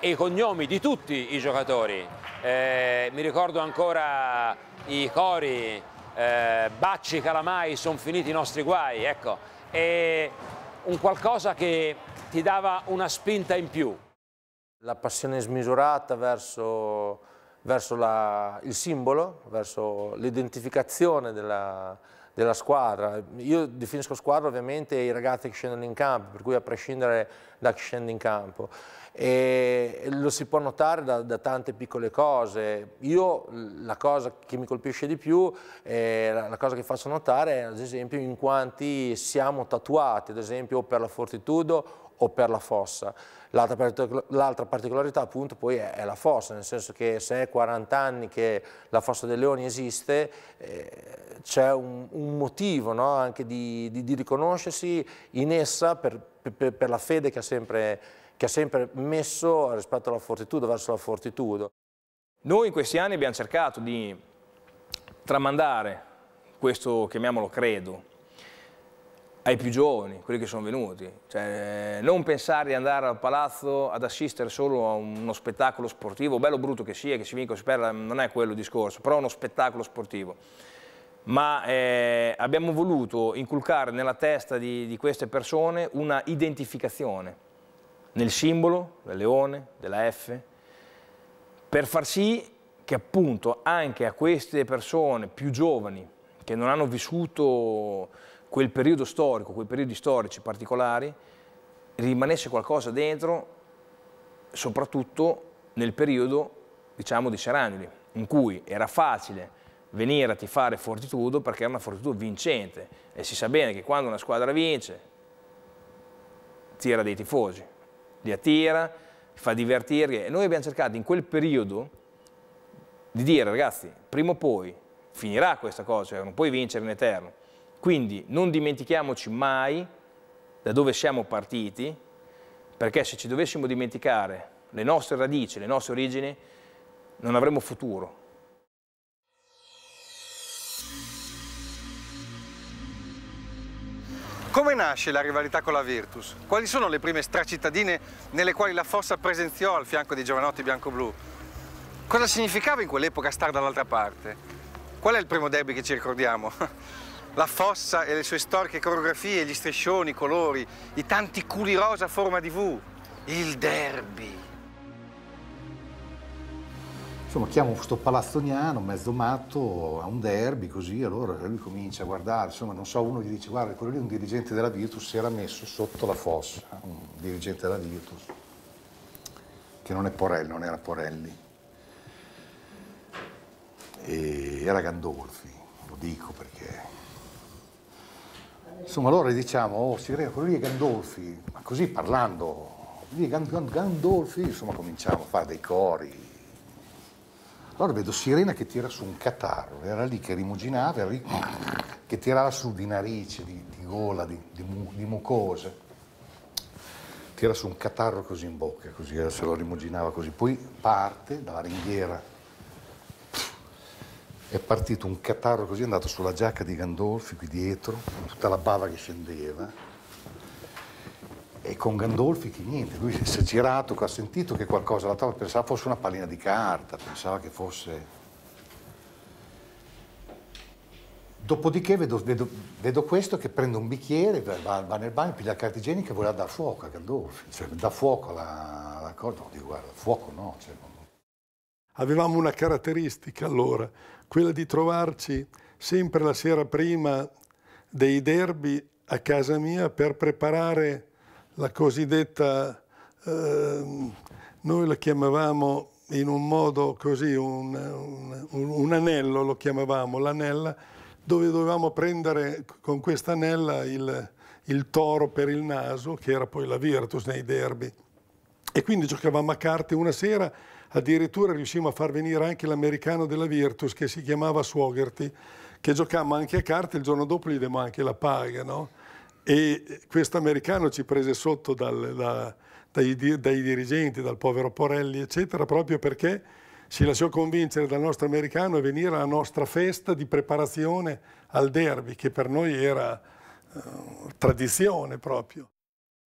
e i cognomi di tutti i giocatori eh, mi ricordo ancora i cori eh, Bacci, Calamai, sono finiti i nostri guai ecco. è un qualcosa che ti dava una spinta in più. La passione smisurata verso, verso la, il simbolo, verso l'identificazione della, della squadra. Io definisco squadra ovviamente i ragazzi che scendono in campo, per cui a prescindere da chi scende in campo. E lo si può notare da, da tante piccole cose. Io la cosa che mi colpisce di più, eh, la, la, cosa che faccio notare è ad esempio in quanti siamo tatuati, ad esempio per la Fortitudo o per la fossa. L'altra particolarità appunto poi è, è, la fossa, nel senso che se è 40 anni che la fossa dei leoni esiste, eh, c'è un, un, motivo no? anche di, di, di, riconoscersi in essa per, per, per la fede che ha, sempre, che ha sempre messo rispetto alla fortitudo, verso la fortitudo. Noi in questi anni abbiamo cercato di tramandare questo, chiamiamolo credo, ai più giovani, quelli che sono venuti. Cioè, non pensare di andare al palazzo ad assistere solo a uno spettacolo sportivo, bello o brutto che sia, che si vinca o si perda, non è quello il discorso, però uno spettacolo sportivo. Ma eh, abbiamo voluto inculcare nella testa di, di queste persone una identificazione nel simbolo del leone, della F, per far sì che appunto anche a queste persone più giovani che non hanno vissuto quel periodo storico, quei periodi storici particolari, rimanesse qualcosa dentro, soprattutto nel periodo, diciamo, di Serangeli, in cui era facile venire a tifare Fortitudo perché era una Fortitudo vincente e si sa bene che quando una squadra vince tira dei tifosi, li attira, fa divertirli e noi abbiamo cercato in quel periodo di dire ragazzi prima o poi finirà questa cosa, cioè non puoi vincere in eterno, quindi non dimentichiamoci mai da dove siamo partiti, perché se ci dovessimo dimenticare le nostre radici, le nostre origini, non avremo futuro. Come nasce la rivalità con la Virtus? Quali sono le prime stracittadine nelle quali la Fossa presenziò al fianco dei giovanotti bianco-blu? Cosa significava in quell'epoca star dall'altra parte? Qual è il primo derby che ci ricordiamo? La fossa e le sue storiche coreografie, gli striscioni, i colori, i tanti culi rosa a forma di V, il derby. Insomma, chiamo questo palazzoniano, mezzo matto, a un derby, così, allora lui comincia a guardare, insomma, non so, uno gli dice, guarda, quello lì è un dirigente della Virtus, si era messo sotto la fossa, un dirigente della Virtus, che non è Porelli, non era Porelli, e era Gandolfi, lo dico perché Insomma, allora diciamo, oh Sirena, quello lì è Gandolfi, ma così parlando, lì è Gandolfi, insomma cominciamo a fare dei cori. Allora vedo Sirena che tira su un catarro, era lì che rimuginava, era lì che tirava su di narice, di, di gola, di, di, di mucose. Tira su un catarro così in bocca, così eh, se lo rimuginava così. Poi parte dalla ringhiera è partito un catarro così, è andato sulla giacca di Gandolfi qui dietro, con tutta la bava che scendeva. E con Gandolfi che niente, lui si è girato, ha sentito che qualcosa la tavola, pensava fosse una pallina di carta, pensava che fosse... Dopodiché vedo, vedo, vedo questo che prende un bicchiere, va, va nel bagno, piglia la carta igienica e voleva dar fuoco a Gandolfi, cioè dà fuoco alla, alla cosa, no, dico guarda, fuoco no. Cioè, non... Avevamo una caratteristica allora, quella di trovarci sempre la sera prima dei derby a casa mia per preparare la cosiddetta, eh, noi la chiamavamo in un modo così, un, un, un anello lo chiamavamo, l'anella, dove dovevamo prendere con quest'anella il, il toro per il naso, che era poi la Virtus nei derby. E quindi giocavamo a carte una sera Addirittura riuscimmo a far venire anche l'americano della Virtus che si chiamava Suogerty, che giocammo anche a carte, il giorno dopo gli demo anche la paga, no? E questo americano ci prese sotto dal, da, dai, dai dirigenti, dal povero Porelli, eccetera, proprio perché si lasciò convincere dal nostro americano a venire alla nostra festa di preparazione al derby, che per noi era eh, tradizione proprio.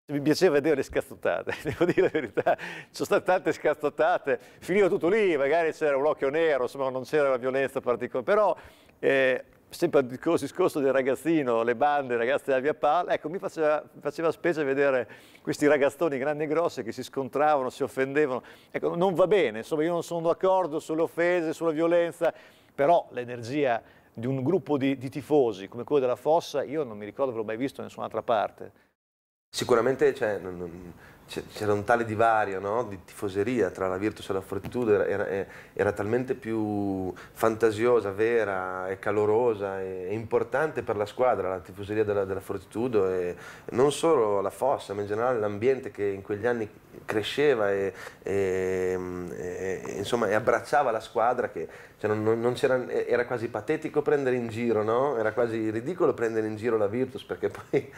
Mi piaceva vedere le scazzottate, devo dire la verità, ci sono state tante scazzottate, finiva tutto lì, magari c'era un occhio nero, insomma non c'era la violenza particolare, però eh, sempre il discorso del ragazzino, le bande, i ragazzi della via Pal, ecco mi faceva, faceva specie vedere questi ragazzoni grandi e grossi che si scontravano, si offendevano, ecco non va bene, insomma io non sono d'accordo sulle offese, sulla violenza, però l'energia di un gruppo di, di tifosi come quello della Fossa, io non mi ricordo, l'ho mai visto da nessun'altra parte. Sicuramente cioè, c'era un tale divario no? di tifoseria tra la Virtus e la Fortitudo, era, era, eh, era, talmente più fantasiosa, vera e calorosa e, e importante per la squadra, la tifoseria della, della Fortitudo e non solo la Fossa, ma in generale l'ambiente che in quegli anni cresceva e, e, e insomma, abbracciava la squadra che cioè non, non eh, era quasi patetico prendere in giro, no? era quasi ridicolo prendere in giro la Virtus perché poi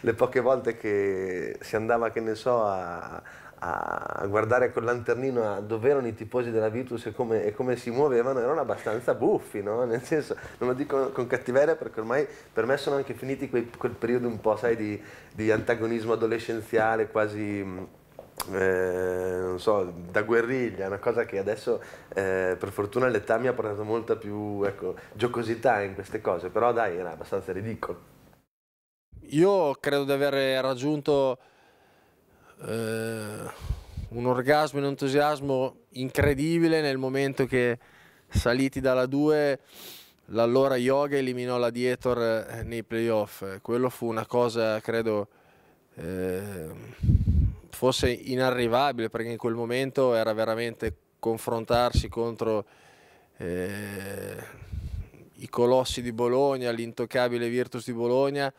le poche volte che si andava, che ne so, a, a guardare col lanternino a dove erano i tifosi della Virtus e come, e come, si muovevano erano abbastanza buffi, no? nel senso, non lo dico con cattiveria perché ormai per me sono anche finiti quei, quel periodo un po' sai, di, di antagonismo adolescenziale quasi eh, non so, da guerriglia, una cosa che adesso eh, per fortuna l'età mi ha portato molta più ecco, giocosità in queste cose, però dai, era abbastanza ridicolo. Io credo di aver raggiunto eh, un orgasmo e un entusiasmo incredibile nel momento che saliti dalla 2 l'allora Yoga eliminò la Dietor eh, nei playoff. Quello fu una cosa, credo eh, fosse inarrivabile perché in quel momento era veramente confrontarsi contro eh, i colossi di Bologna, l'intoccabile Virtus di Bologna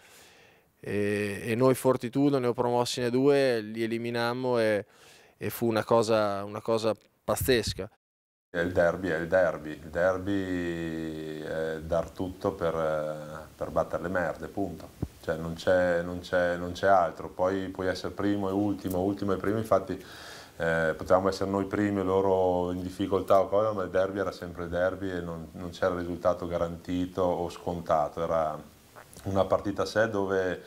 e, e noi Fortitudo ne ho promossi ne due, li eliminammo e, e fu una cosa, una cosa pazzesca. Il derby è il derby, il derby è dar tutto per, per battere le merde, punto cioè non c'è, non, c'è, non c'è, altro, poi puoi essere primo e ultimo, ultimo e primo, infatti eh, potevamo essere noi primi e loro in difficoltà o cosa, ma il derby era sempre derby e non, non c'era risultato garantito o scontato, era una partita a sé dove,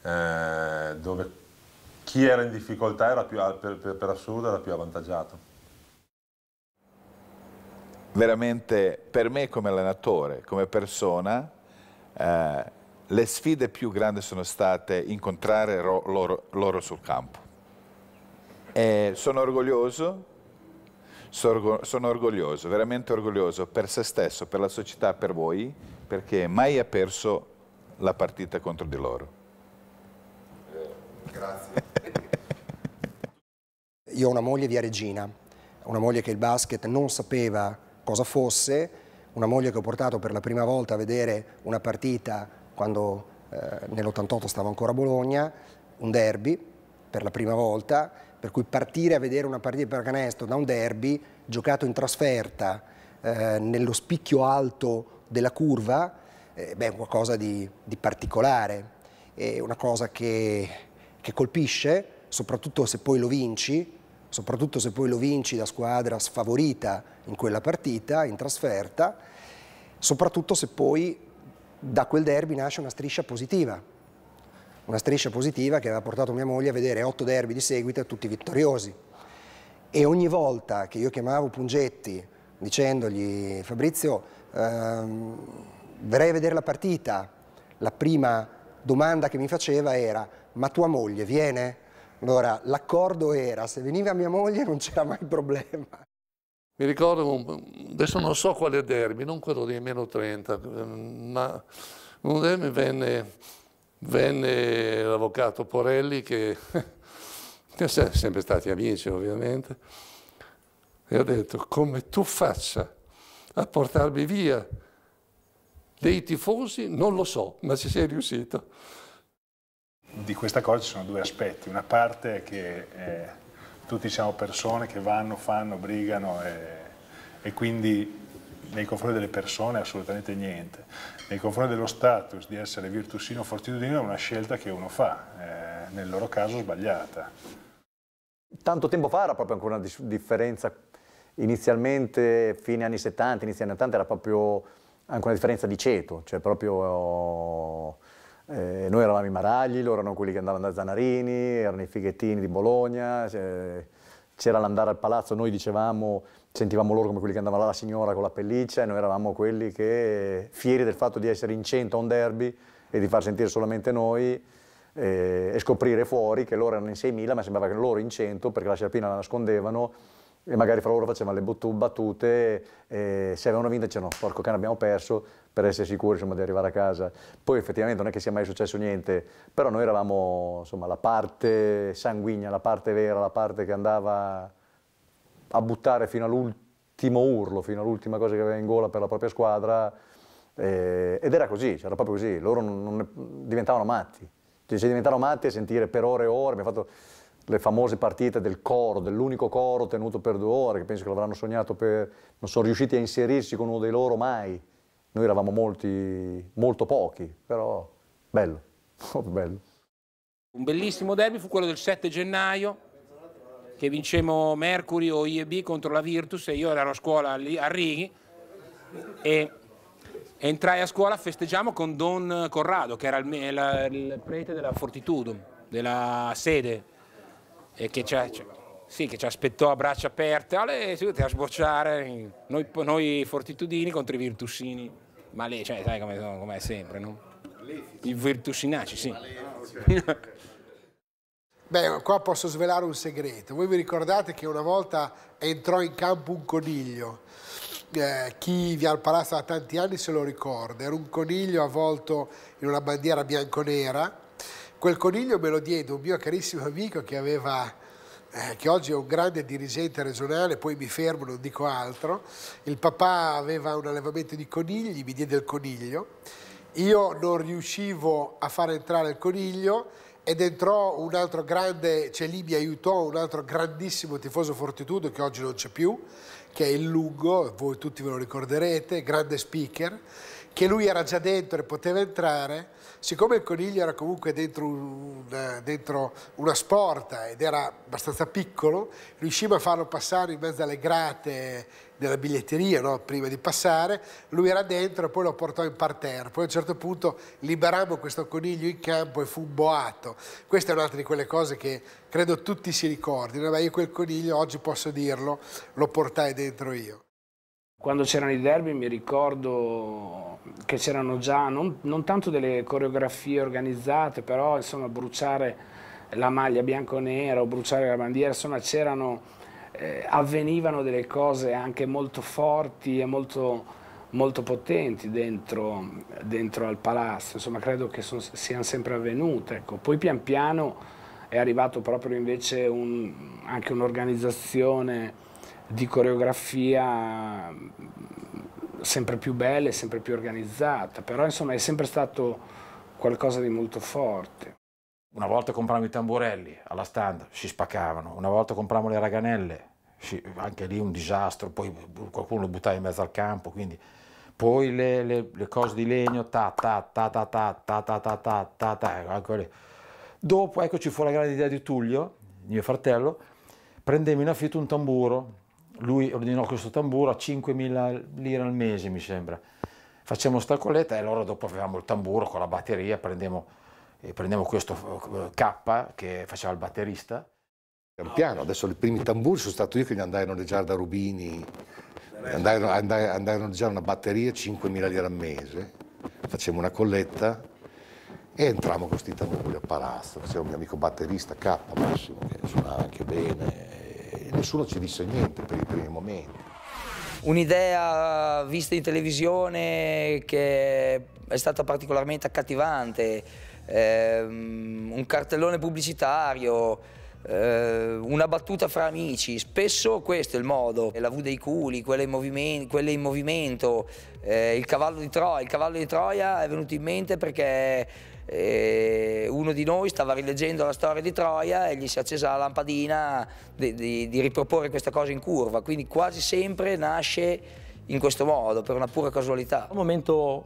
eh, dove chi era in difficoltà era più, per, per, per assurdo era più avvantaggiato veramente per me come allenatore, come persona, eh, le sfide più grandi sono state incontrare loro, loro sul campo. E sono orgoglioso, sono orgoglioso, veramente orgoglioso per se stesso, per la società, per voi, perché mai ha perso la partita contro di loro. Grazie. Io ho una moglie via Regina, una moglie che il basket non sapeva cosa fosse, una moglie che ho portato per la prima volta a vedere una partita quando eh, nell'88 stavo ancora a Bologna, un derby per la prima volta, per cui partire a vedere una partita di pallacanestro da un derby giocato in trasferta eh, nello spicchio alto della curva, eh, beh, è qualcosa di, di, particolare, è una cosa che, che colpisce, soprattutto se poi lo vinci, soprattutto se poi lo vinci da squadra sfavorita in quella partita, in trasferta, soprattutto se poi da quel derby nasce una striscia positiva, una striscia positiva che aveva portato mia moglie a vedere otto derby di seguito, tutti vittoriosi. E ogni volta che io chiamavo Pungetti dicendogli Fabrizio ehm, verrei a vedere la partita, la prima domanda che mi faceva era ma tua moglie viene? Allora l'accordo era se veniva mia moglie non c'era mai problema mi ricordo, adesso non so quale derby, non quello dei meno 30, ma un derby venne, venne l'avvocato Porelli, che, che siamo sempre stati amici ovviamente, e ha detto come tu faccia a portarmi via dei tifosi non lo so, ma ci sei riuscito. Di questa cosa ci sono due aspetti, una parte che... È eh, tutti siamo persone che vanno, fanno, brigano e, e quindi nei confronti delle persone assolutamente niente. Nei confronti dello status di essere virtusino o fortitudinino è una scelta che uno fa, eh, nel loro caso sbagliata. Tanto tempo fa era proprio ancora una differenza, inizialmente fine anni 70, inizio anni 80 era proprio anche una differenza di ceto, cioè proprio eh, noi eravamo i Maragli, loro erano quelli che andavano da Zanarini, erano i fighettini di Bologna, c'era l'andare al palazzo, noi dicevamo, sentivamo loro come quelli che andavano alla signora con la pelliccia e noi eravamo quelli che, fieri del fatto di essere in centro a un derby e di far sentire solamente noi eh, e scoprire fuori che loro erano in 6.000 ma sembrava che loro in 100 perché la sciarpina la nascondevano e magari fra loro facevano le bottu- battute e se avevano vinto dicevano porco cane abbiamo perso per essere sicuri insomma, di arrivare a casa. Poi effettivamente non è che sia mai successo niente, però noi eravamo insomma, la parte sanguigna, la parte vera, la parte che andava a buttare fino all'ultimo urlo, fino all'ultima cosa che aveva in gola per la propria squadra eh, ed era così, era proprio così, loro non, non diventavano matti, cioè, si diventavano matti a sentire per ore e ore, mi ha fatto le famose partite del coro, dell'unico coro tenuto per due ore, che penso che l'avranno sognato per... non sono riusciti a inserirsi con uno dei loro mai. Noi eravamo molti, molto pochi, però bello, bello. Un bellissimo derby fu quello del 7 gennaio, che vincemmo Mercury o IEB contro la Virtus, e io ero a scuola a Righi, e entrai a scuola, festeggiamo con Don Corrado, che era il, il, il prete della Fortitudo, della sede e che ci, sì, che ci aspettò a braccia aperte, Ale, si a sbocciare, noi, noi, fortitudini contro i virtusini, ma lei, cioè, sai come, è sempre, no? I virtusinaci, sì. Beh, qua posso svelare un segreto. Voi vi ricordate che una volta entrò in campo un coniglio? Eh, chi vi ha al palazzo da tanti anni se lo ricorda. Era un coniglio avvolto in una bandiera bianconera Quel coniglio me lo diede un mio carissimo amico che aveva eh, che oggi è un grande dirigente regionale, poi mi fermo, non dico altro. Il papà aveva un allevamento di conigli, mi diede il coniglio. Io non riuscivo a far entrare il coniglio ed entrò un altro grande, cioè lì mi aiutò un altro grandissimo tifoso Fortitudo che oggi non c'è più, che è il Lungo, voi tutti ve lo ricorderete, grande speaker, che lui era già dentro e poteva entrare siccome il coniglio era comunque dentro una, dentro una sporta ed era abbastanza piccolo, riusciva a farlo passare in mezzo alle grate della biglietteria no? prima di passare, lui era dentro e poi lo portò in parterre, poi a un certo punto liberammo questo coniglio in campo e fu boato. Questa è un'altra di quelle cose che credo tutti si ricordino, ma io quel coniglio oggi posso dirlo, lo portai dentro io. Quando c'erano i derby mi ricordo che c'erano già non, non, tanto delle coreografie organizzate, però insomma bruciare la maglia bianco-nera o bruciare la bandiera, insomma c'erano, eh, avvenivano delle cose anche molto forti e molto, molto potenti dentro, dentro, al palazzo, insomma credo che son, siano sempre avvenute. Ecco. Poi pian piano è arrivato proprio invece un, anche un'organizzazione di coreografia sempre più bella e sempre più organizzata, però insomma è sempre stato qualcosa di molto forte. Una volta compravamo i tamburelli alla stand, si spaccavano, una volta compravamo le raganelle, si, anche lì un disastro, poi qualcuno lo buttava in mezzo al campo, quindi poi le, le, le, cose di legno, ta ta ta ta ta ta ta ta ta ta ta, Dopo, ecco, ci fu la grande idea di Tullio, mio fratello, prendemmo in affitto un tamburo lui ordinò questo tamburo a 5.000 lire al mese, mi sembra. Facciamo sta colletta e loro dopo avevamo il tamburo con la batteria, prendiamo, eh, prendiamo questo eh, K che faceva il batterista. Pian piano, adesso i primi tamburi sono stato io che li andai a noleggiare da Rubini, andai, andai, andai a noleggiare una batteria a 5.000 lire al mese, facemmo una colletta e entriamo con questi tamburi a palazzo, facciamo un mio amico batterista K Massimo che suonava anche bene, nessuno ci disse niente per i primi momenti. Un'idea vista in televisione che è stata particolarmente accattivante, ehm, un cartellone pubblicitario, eh, una battuta fra amici, spesso questo è il modo, la V dei culi, quella in, movimento, quella in movimento eh, il cavallo di Troia, il cavallo di Troia è venuto in mente perché eh, uno di noi stava rileggendo la storia di Troia e gli si è accesa la lampadina di, di, di riproporre questa cosa in curva, quindi quasi sempre nasce in questo modo, per una pura casualità. Un momento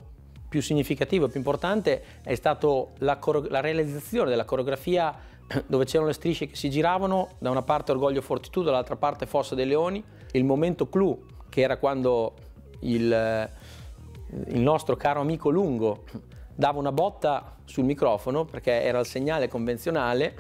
più significativo, e più importante è stato la, la realizzazione della coreografia dove c'erano le strisce che si giravano, da una parte Orgoglio Fortitudo, dall'altra parte Fossa dei Leoni. Il momento clou, che era quando il, il nostro caro amico Lungo dava una botta sul microfono, perché era il segnale convenzionale,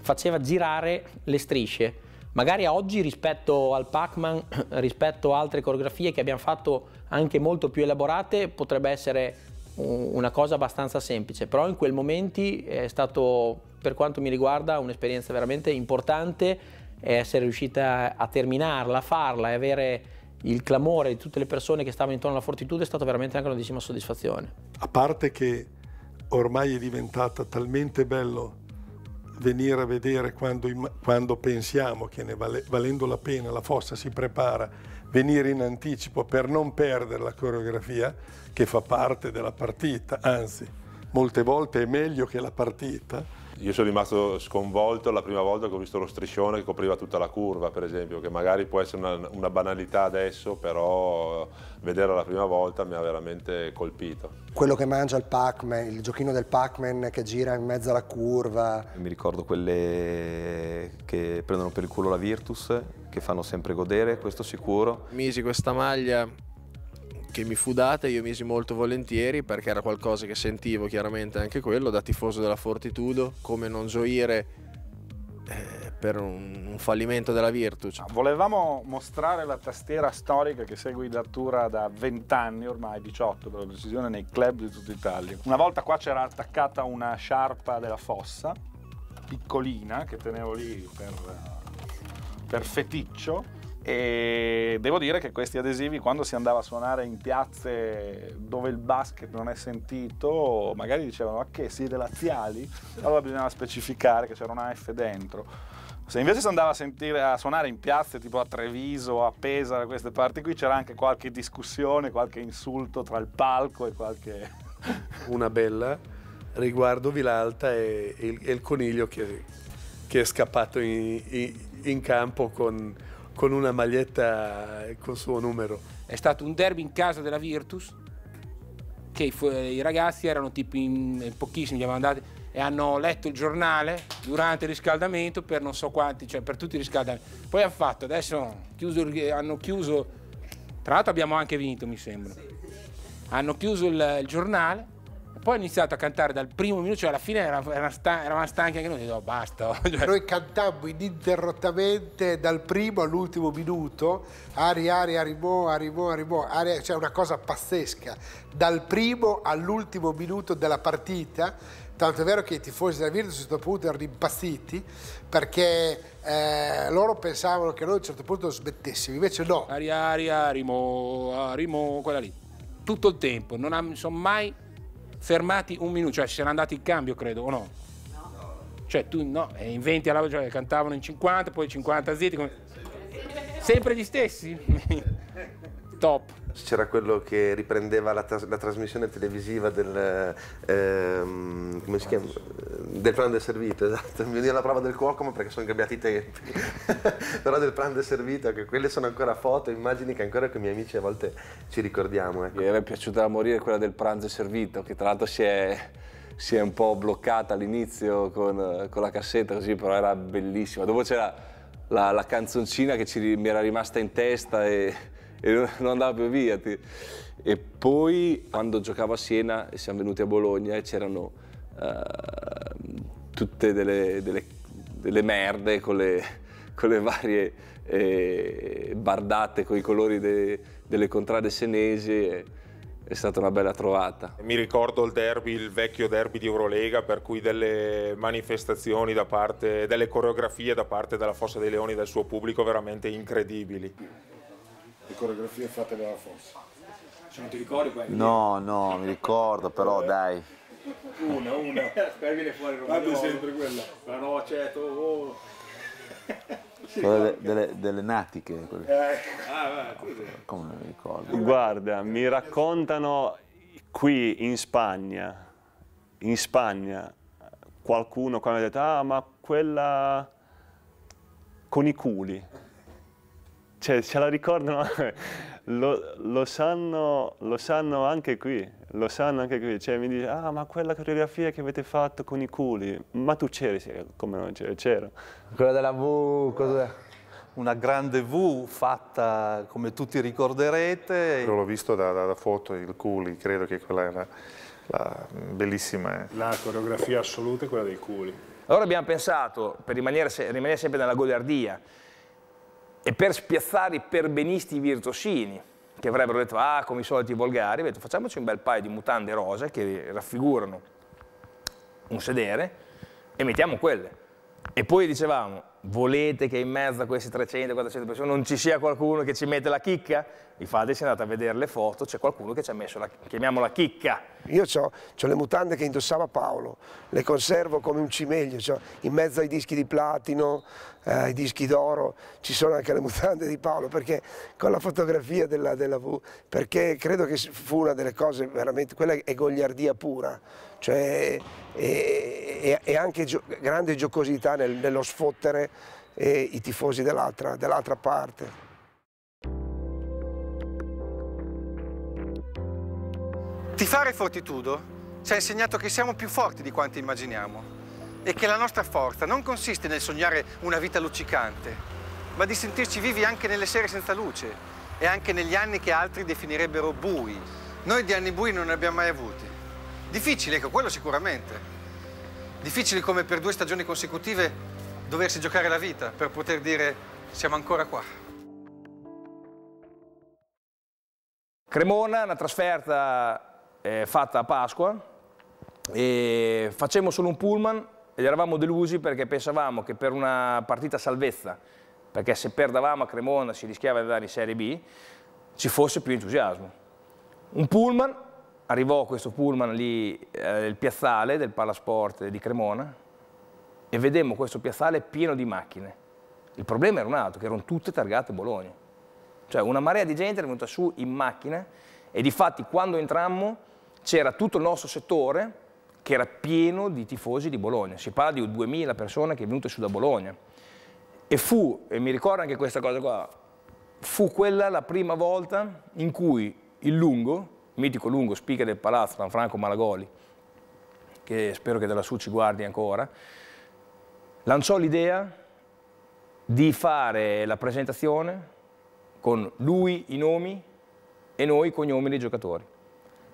faceva girare le strisce. Magari oggi rispetto al Pac-Man, rispetto a altre coreografie che abbiamo fatto anche molto più elaborate, potrebbe essere una cosa abbastanza semplice, però in quel momento è stato, per quanto mi riguarda, un'esperienza veramente importante essere riuscita a terminarla, a farla e avere il clamore di tutte le persone che stavano intorno alla fortitudine è stata veramente anche una grandissima soddisfazione. A parte che ormai è diventata talmente bello venire a vedere quando, quando pensiamo che ne vale, valendo la pena la fossa si prepara, venire in anticipo per non perdere la coreografia che fa parte della partita, anzi molte volte è meglio che la partita, io sono rimasto sconvolto la prima volta che ho visto lo striscione che copriva tutta la curva, per esempio, che magari può essere una, una banalità adesso, però eh, vederla la prima volta mi ha veramente colpito. Quello che mangia il Pac-Man, il giochino del Pac-Man che gira in mezzo alla curva. Mi ricordo quelle che prendono per il culo la Virtus, che fanno sempre godere, questo sicuro. Misi questa maglia che mi fu data e io misi molto volentieri perché era qualcosa che sentivo chiaramente anche quello da tifoso della Fortitudo, come non gioire eh, per un, un, fallimento della Virtus. Cioè. Ah, volevamo mostrare la tastiera storica che segui segue Tura da 20 anni, ormai 18 per la decisione, nei club di tutta Italia. Una volta qua c'era attaccata una sciarpa della Fossa, piccolina, che tenevo lì per, per feticcio e devo dire che questi adesivi quando si andava a suonare in piazze dove il basket non è sentito magari dicevano ma che siete laziali allora bisognava specificare che c'era una F dentro se invece si andava a, sentire, a suonare in piazze tipo a Treviso, a Pesaro, queste parti qui c'era anche qualche discussione, qualche insulto tra il palco e qualche... Una bella riguardo Vilalta e, e, il, e il, coniglio che, che è scappato in, in, in campo con con una maglietta col suo numero. È stato un derby in casa della Virtus che i, i ragazzi erano tipo in, in eh, pochissimi, li avevano andati e hanno letto il giornale durante il riscaldamento per non so quanti, cioè per tutti i riscaldamenti. Poi hanno fatto, adesso chiuso, hanno chiuso, tra l'altro abbiamo anche vinto mi sembra, hanno chiuso il, il giornale poi ho iniziato a cantare dal primo minuto, cioè alla fine eravamo stanchi, eravamo stanchi anche noi, ho detto oh, basta. Noi cantammo ininterrottamente dal primo all'ultimo minuto, Ari, Ari, Arimo, Arimo, Arimo, Ari, cioè una cosa pazzesca, dal primo all'ultimo minuto della partita, tanto è vero che i tifosi della Virtus a un certo punto erano impazziti perché eh, loro pensavano che noi a un certo punto smettessimo, invece no. Ari, Ari, Arimo, Arimo, quella lì. Tutto il tempo, non sono mai fermati un minuto, cioè ci saranno andati in cambio credo o no? No. Cioè tu no, eh, in 20 alla cioè, cantavano in 50, poi 50 zitti. Come... Sempre gli stessi? Top c'era quello che riprendeva la, tras la trasmissione televisiva del, ehm, come si chiama? del pranzo e servito, esatto, mi veniva la prova del cuoco ma perché sono cambiati i tempi, però del pranzo e servito, che quelle sono ancora foto, immagini che ancora con i miei amici a volte ci ricordiamo. Ecco. Mi era piaciuta da morire quella del pranzo e servito, che tra l'altro si è si è un po' bloccata all'inizio con, con, la cassetta così, però era bellissima. Dopo c'era la, la, canzoncina che ci, mi era rimasta in testa e e non andava più via. E poi quando giocavo a Siena e siamo venuti a Bologna e c'erano uh, tutte delle, delle, delle, merde con le, con le varie eh, bardate, con i colori de, delle contrade senesi. E, è stata una bella trovata. Mi ricordo il derby, il vecchio derby di Eurolega, per cui delle manifestazioni da parte, delle coreografie da parte della Fossa dei Leoni e del suo pubblico veramente incredibili le coreografie fatte dalla forza. Cioè non ti ricordi quelli? No, no, mi ricordo, però dai. Una, una. Poi le fuori Romano. Guarda sempre quella. La noceto. Eh, oh. Delle, delle, delle, natiche. Quelle. Eh. Ah, Come non mi ricordo. Guarda, mi raccontano qui in Spagna, in Spagna, qualcuno qua mi ha detto, ah ma quella con i culi cioè, ce la ricordano, lo, lo, sanno, lo, sanno, anche qui, lo sanno anche qui, cioè mi dice, ah ma quella coreografia che avete fatto con i culi, ma tu c'eri, sì, come non c'ero? Quella della V, cos'è? Una grande V fatta, come tutti ricorderete. L'ho visto da, da, da, foto, il culi, credo che quella era la bellissima... Eh. La coreografia assoluta è quella dei culi. Allora abbiamo pensato, per rimanere, rimanere sempre nella goliardia, e per spiazzare i perbenisti virtuosini, che avrebbero detto, ah, come i soliti volgari, detto, facciamoci un bel paio di mutande rose che raffigurano un sedere e mettiamo quelle. E poi dicevamo, volete che in mezzo a queste 300-400 persone non ci sia qualcuno che ci mette la chicca? Infatti se andate a vedere le foto c'è qualcuno che ci ha messo la, chiamiamola chicca. Io ho, ho le mutande che indossava Paolo, le conservo come un cimeglio, cioè in mezzo ai dischi di platino, eh, ai dischi d'oro, ci sono anche le mutande di Paolo, perché con la fotografia della, della V, perché credo che fu una delle cose veramente, quella è gogliardia pura cioè, e, e, anche gio grande giocosità nel, nello sfottere eh, i tifosi dell'altra dell parte. Tifare Fortitudo ci ha insegnato che siamo più forti di quanto immaginiamo e che la nostra forza non consiste nel sognare una vita luccicante, ma di sentirci vivi anche nelle sere senza luce e anche negli anni che altri definirebbero bui. Noi di anni bui non ne abbiamo mai avuti. Difficile, ecco, quello sicuramente. Difficile come per due stagioni consecutive doversi giocare la vita per poter dire siamo ancora qua. Cremona, una trasferta eh, fatta a Pasqua, e facemmo solo un pullman ed eravamo delusi perché pensavamo che per una partita salvezza, perché se perdavamo a Cremona si rischiava di andare in Serie B, ci fosse più entusiasmo. Un pullman arrivò questo pullman lì, eh, il piazzale del Palasport di Cremona, e vedemmo questo piazzale pieno di macchine. Il problema era un altro, che erano tutte targate Bologna. Cioè una marea di gente è venuta su in macchina e di fatti quando entrammo c'era tutto il nostro settore che era pieno di tifosi di Bologna. Si parla di 2000 persone che è venute su da Bologna. E fu, e mi ricordo anche questa cosa qua, fu quella la prima volta in cui il lungo mitico lungo speaker del palazzo, Gianfranco Malagoli, che spero che da lassù ci guardi ancora, lanciò l'idea di fare la presentazione con lui i nomi e noi i cognomi dei giocatori.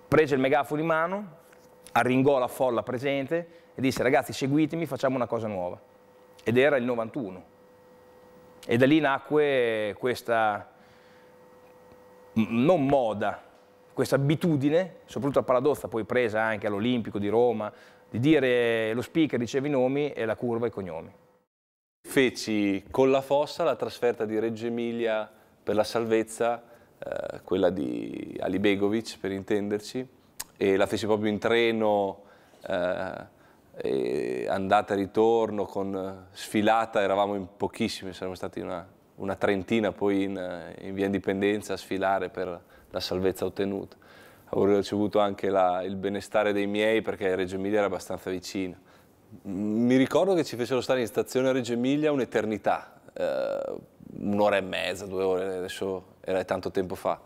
Prese il megafono in mano, arringò la folla presente e disse ragazzi seguitemi, facciamo una cosa nuova. Ed era il 91. E da lì nacque questa, non moda, questa abitudine, soprattutto a Paladozza, poi presa anche all'Olimpico di Roma, di dire lo speaker riceve i nomi e la curva i cognomi. Feci con la Fossa la trasferta di Reggio Emilia per la salvezza, eh, quella di Ali Begovic per intenderci, e la feci proprio in treno, eh, andata e ritorno con eh, sfilata, eravamo in pochissimi, saremmo stati una, una trentina poi in, eh, in via Indipendenza a sfilare per la salvezza ottenuta. Avrei ricevuto anche la, il benestare dei miei perché Reggio Emilia era abbastanza vicina. Mi ricordo che ci fecero stare in stazione a Reggio Emilia un'eternità, eh, un'ora e mezza, due ore, adesso era tanto tempo fa.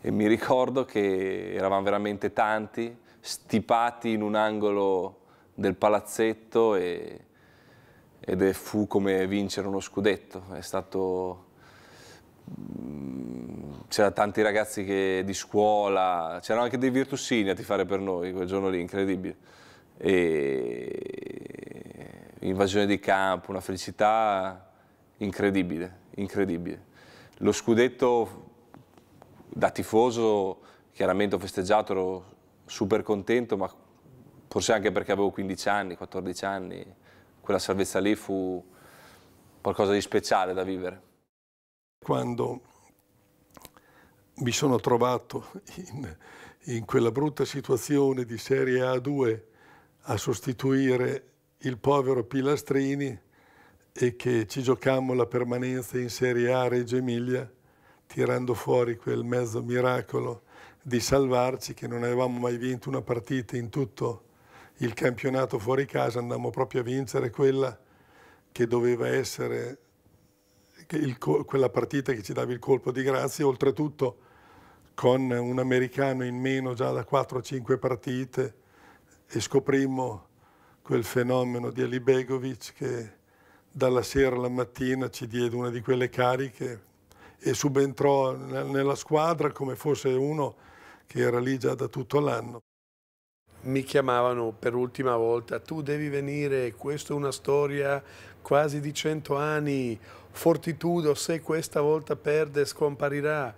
E mi ricordo che eravamo veramente tanti, stipati in un angolo del palazzetto e, ed fu come vincere uno scudetto. È stato Mm, c'erano tanti ragazzi che, di scuola, c'erano anche dei virtusini a tifare per noi quel giorno lì, incredibile. E... Invasione di campo, una felicità incredibile, incredibile. Lo scudetto da tifoso, chiaramente ho festeggiato, ero super contento, ma forse anche perché avevo 15 anni, 14 anni, quella salvezza lì fu qualcosa di speciale da vivere quando mi sono trovato in, in quella brutta situazione di Serie A2 a sostituire il povero Pilastrini e che ci giocammo la permanenza in Serie A Reggio Emilia tirando fuori quel mezzo miracolo di salvarci che non avevamo mai vinto una partita in tutto il campionato fuori casa, andammo proprio a vincere quella che doveva essere il, quella partita che ci dava il colpo di grazia, oltretutto con un americano in meno già da 4-5 partite e scoprimmo quel fenomeno di Alibegovic che dalla sera alla mattina ci diede una di quelle cariche e subentrò nella squadra come fosse uno che era lì già da tutto l'anno. Mi chiamavano per l'ultima volta, tu devi venire, questa è una storia quasi di cento anni, fortitudo se questa volta perde scomparirà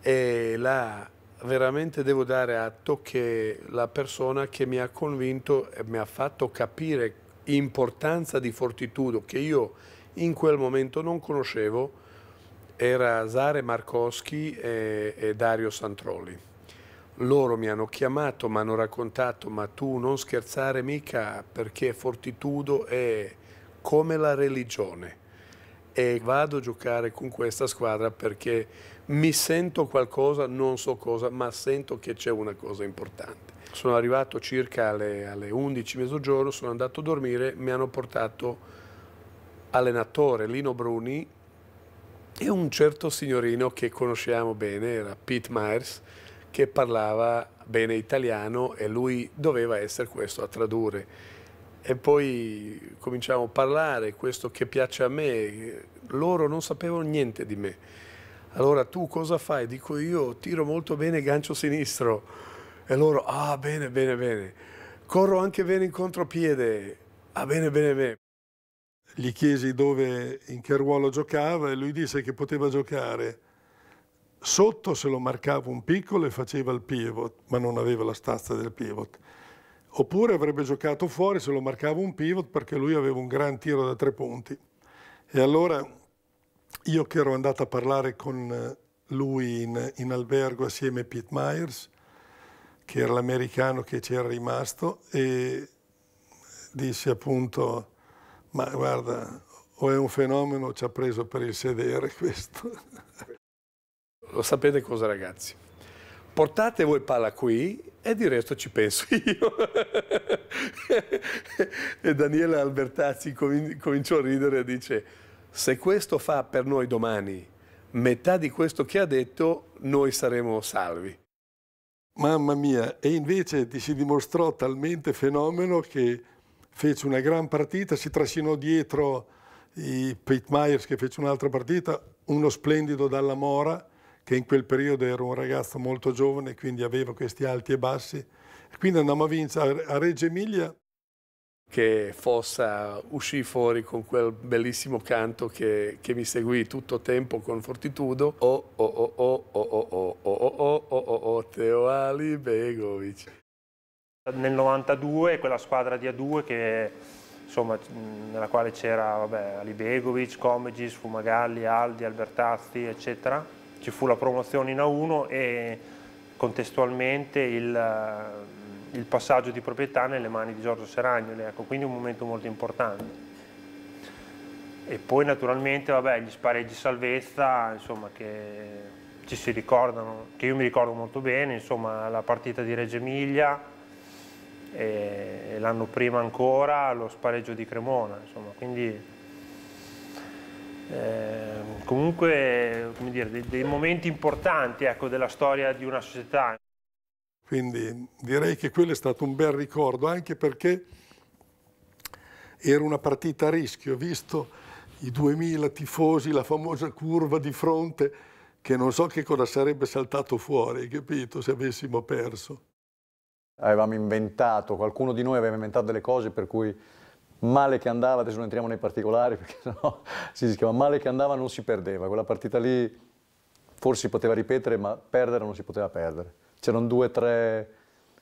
e là veramente devo dare atto che la persona che mi ha convinto e mi ha fatto capire l'importanza di fortitudo che io in quel momento non conoscevo era Zare Marcoschi e, e Dario Santroli. Loro mi hanno chiamato, mi hanno raccontato, ma tu non scherzare mica perché fortitudo è come la religione e vado a giocare con questa squadra perché mi sento qualcosa, non so cosa, ma sento che c'è una cosa importante. Sono arrivato circa alle, alle 11, mezzogiorno, sono andato a dormire, mi hanno portato allenatore Lino Bruni e un certo signorino che conosciamo bene, era Pete Myers, che parlava bene italiano e lui doveva essere questo a tradurre e poi cominciamo a parlare, questo che piace a me, loro non sapevano niente di me. Allora tu cosa fai? Dico io tiro molto bene gancio sinistro e loro ah bene bene bene, corro anche bene in contropiede, ah bene bene bene. Gli chiesi dove, in che ruolo giocava e lui disse che poteva giocare. Sotto se lo marcava un piccolo e faceva il pivot, ma non aveva la stazza del pivot Oppure avrebbe giocato fuori se lo marcava un pivot perché lui aveva un gran tiro da tre punti. E allora io che ero andato a parlare con eh, lui in, in albergo assieme a Pete Myers, che era l'americano che c'era rimasto, e disse appunto, ma guarda, o è un fenomeno o ci ha preso per il sedere questo. Lo sapete cosa ragazzi? Portate voi palla qui e di resto ci penso io. e Daniele Albertazzi cominciò a ridere e dice, se questo fa per noi domani metà di questo che ha detto, noi saremo salvi. Mamma mia, e invece si dimostrò talmente fenomeno che fece una gran partita, si trascinò dietro i Pete Myers che fece un'altra partita, uno splendido dalla Mora, che in quel periodo ero un ragazzo molto giovane, quindi aveva questi alti e bassi. Quindi andammo a vincere a Reggio Emilia. Che Fossa uscì fuori con quel bellissimo canto che, che mi seguì tutto tempo con fortitudo. Oh oh oh oh oh oh oh oh oh oh oh oh oh Teo Ali Begovic. Nel 92 quella squadra di A2 che insomma, nella quale c'era Ali Begovic, Comegis, Fumagalli, Aldi, Albertazzi, eccetera ci fu la promozione in A1 e contestualmente il, eh, il passaggio di proprietà nelle mani di Giorgio Seragnoli, ecco, quindi un momento molto importante. E poi naturalmente vabbè, gli spareggi salvezza insomma, che ci si ricordano, che io mi ricordo molto bene, insomma, la partita di Reggio Emilia, e l'anno prima ancora lo spareggio di Cremona, insomma, quindi eh, comunque dire, dei, dei, momenti importanti ecco, della storia di una società. Quindi direi che quello è stato un bel ricordo, anche perché era una partita a rischio, visto i 2000 tifosi, la famosa curva di fronte, che non so che cosa sarebbe saltato fuori, capito, se avessimo perso. Avevamo inventato, qualcuno di noi aveva inventato delle cose per cui male che andava, adesso non entriamo nei particolari perché sennò si rischiava, male che andava non si perdeva, quella partita lì forse si poteva ripetere ma perdere non si poteva perdere, c'erano due o tre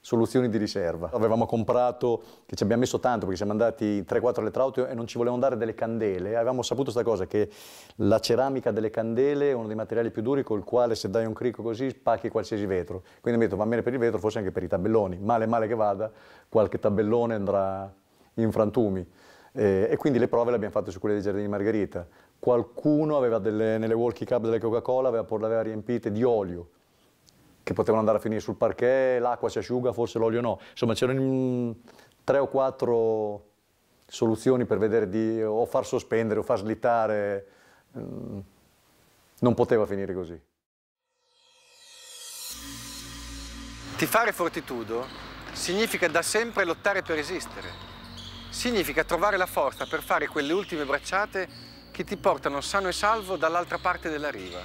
soluzioni di riserva. Avevamo comprato, che ci abbiamo messo tanto perché siamo andati 3-4 alle e non ci volevano dare delle candele, avevamo saputo questa cosa che la ceramica delle candele è uno dei materiali più duri col quale se dai un cricco così spacchi qualsiasi vetro, quindi mi detto va bene per il vetro, forse anche per i tabelloni, male male che vada qualche tabellone andrà in frantumi eh, e quindi le prove le abbiamo fatte su quelle dei Giardini di Margherita. Qualcuno aveva delle, nelle walkie cup delle Coca-Cola, aveva, aveva riempite di olio che potevano andare a finire sul parquet, l'acqua si asciuga, forse l'olio no. Insomma, c'erano mm, tre o quattro soluzioni per vedere di o far sospendere o far slittare. Mm, non poteva finire così. Ti fare fortitudo significa da sempre lottare per esistere significa trovare la forza per fare quelle ultime bracciate che ti portano sano e salvo dall'altra parte della riva,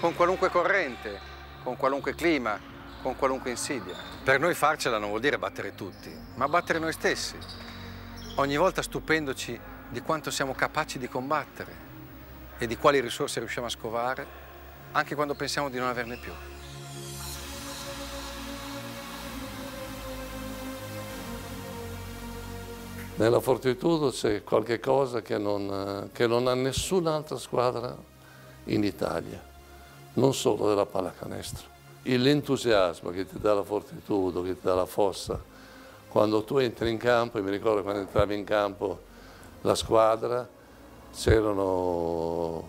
con qualunque corrente, con qualunque clima, con qualunque insidia. Per noi farcela non vuol dire battere tutti, ma battere noi stessi, ogni volta stupendoci di quanto siamo capaci di combattere e di quali risorse riusciamo a scovare, anche quando pensiamo di non averne più. Nella Fortitudo c'è qualcosa che non, eh, che non ha nessun'altra squadra in Italia, non solo della pallacanestro. L'entusiasmo che ti dà la Fortitudo, che ti dà la fossa, quando tu entri in campo, e mi ricordo quando entravi in campo la squadra, c'erano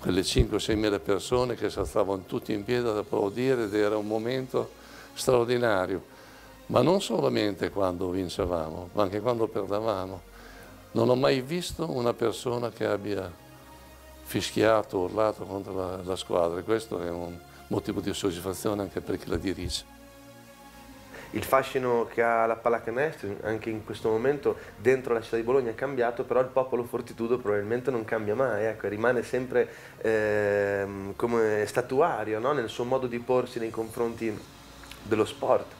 quelle 5-6 mila persone che si stavano tutti in piedi ad applaudire ed era un momento straordinario ma non solamente quando vincevamo, ma anche quando perdevamo. Non ho mai visto una persona che abbia fischiato, urlato contro la, la squadra e questo è un motivo di soddisfazione anche per chi la dirige il fascino che ha la pallacanestro anche in questo momento dentro la città di Bologna è cambiato, però il popolo fortitudo probabilmente non cambia mai, ecco, rimane sempre eh, come statuario no? nel suo modo di porsi nei confronti dello sport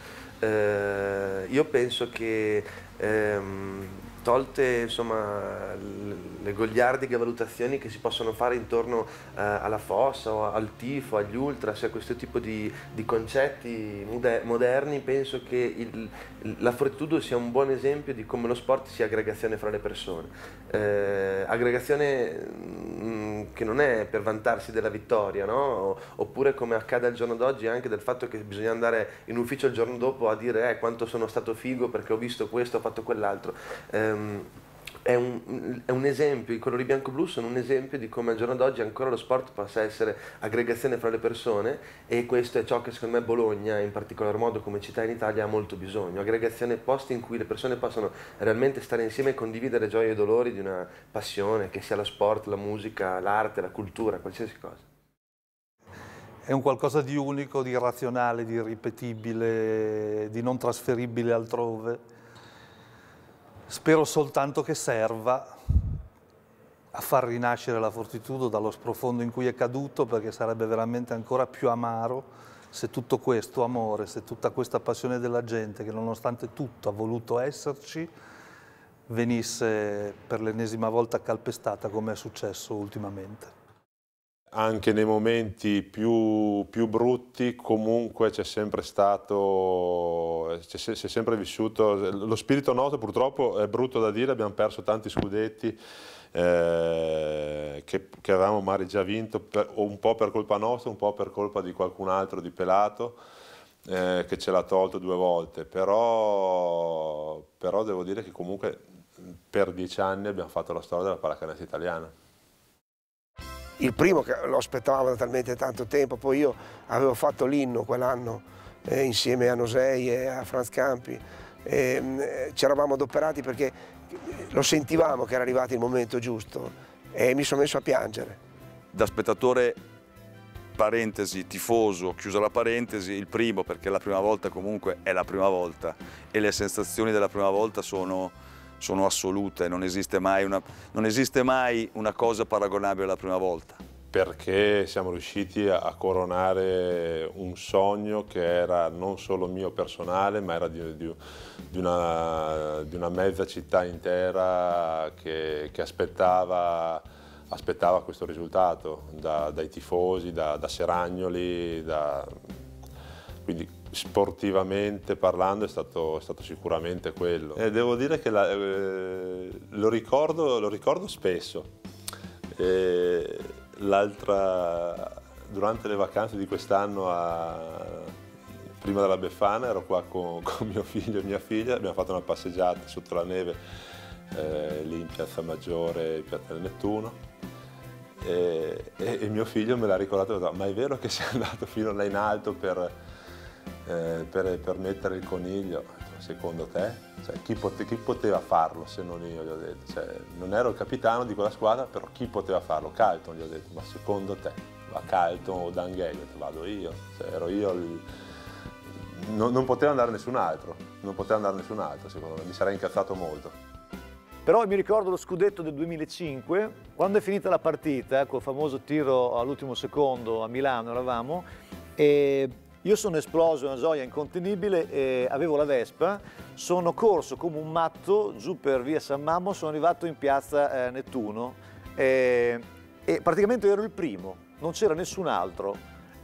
eh, io penso che ehm, tolte insomma, le goliardiche valutazioni che si possono fare intorno eh, alla fossa o al tifo, agli ultra, a cioè questo tipo di, di concetti moderni, penso che il, la Fortitudo sia un buon esempio di come lo sport sia aggregazione fra le persone. Eh, aggregazione mh, mm, che non è per vantarsi della vittoria, no? oppure come accade al giorno d'oggi anche del fatto che bisogna andare in ufficio il giorno dopo a dire eh, quanto sono stato figo perché ho visto questo, ho fatto quell'altro. Eh, Ehm, è, un, è un, esempio, i colori bianco-blu sono un esempio di come al giorno d'oggi ancora lo sport possa essere aggregazione fra le persone e questo è ciò che secondo me Bologna, in particolar modo come città in Italia, ha molto bisogno, aggregazione posti in cui le persone possono realmente stare insieme e condividere gioie e dolori di una passione, che sia lo sport, la musica, l'arte, la cultura, qualsiasi cosa è un qualcosa di unico, di razionale, di irripetibile, di non trasferibile altrove. Spero soltanto che serva a far rinascere la Fortitudo dallo sprofondo in cui è caduto, perché sarebbe veramente ancora più amaro se tutto questo amore, se tutta questa passione della gente, che nonostante tutto ha voluto esserci, venisse per l'ennesima volta calpestata come è successo ultimamente. Anche nei momenti più, più brutti comunque c'è sempre stato, si è sempre vissuto, lo spirito noto purtroppo è brutto da dire, abbiamo perso tanti scudetti eh, che, che, avevamo magari già vinto per, un po' per colpa nostra, un po' per colpa di qualcun altro di Pelato eh, che ce l'ha tolto due volte, però, però devo dire che comunque per dieci anni abbiamo fatto la storia della pallacanestro italiana il primo che lo aspettavamo da talmente tanto tempo, poi io avevo fatto l'inno quell'anno eh, insieme a Nosei e a Franz Campi, mm, eh, ci eravamo adoperati perché lo sentivamo che era arrivato il momento giusto e mi sono messo a piangere. Da spettatore parentesi, tifoso, chiusa la parentesi, il primo perché la prima volta comunque è la prima volta e le sensazioni della prima volta sono sono assolute, non esiste, mai una, non esiste mai una, cosa paragonabile alla prima volta. Perché siamo riusciti a coronare un sogno che era non solo mio personale, ma era di, di, di, una, di una, mezza città intera che, che aspettava, aspettava, questo risultato, da, dai tifosi, da, da Seragnoli, da... quindi sportivamente parlando è stato, è stato sicuramente quello. E eh, devo dire che la, eh, lo, ricordo, lo, ricordo, spesso. E eh, l'altra, durante le vacanze di quest'anno, a, prima della Befana, ero qua con, con, mio figlio e mia figlia, abbiamo fatto una passeggiata sotto la neve, eh, lì in Piazza Maggiore, in Piazza del Nettuno. Eh, e, e, mio figlio me l'ha ricordato, ma è vero che sei andato fino là in alto per, eh, per, per, mettere il coniglio, secondo te? Cioè, chi, pote, chi, poteva farlo se non io, gli ho detto. Cioè, non ero il capitano di quella squadra, però chi poteva farlo? Calton, gli ho detto, ma secondo te? Va Calton o Danghe? Gli vado io, cioè, ero io il... non, non poteva andare nessun altro, non poteva andare nessun altro secondo me, mi sarei incazzato molto. Però mi ricordo lo scudetto del 2005, quando è finita la partita, eh, col famoso tiro all'ultimo secondo a Milano eravamo, e io sono esploso, è una gioia incontenibile, eh, avevo la Vespa, sono corso come un matto giù per via San Mammo, sono arrivato in piazza eh, Nettuno eh, e praticamente ero il primo, non c'era nessun altro.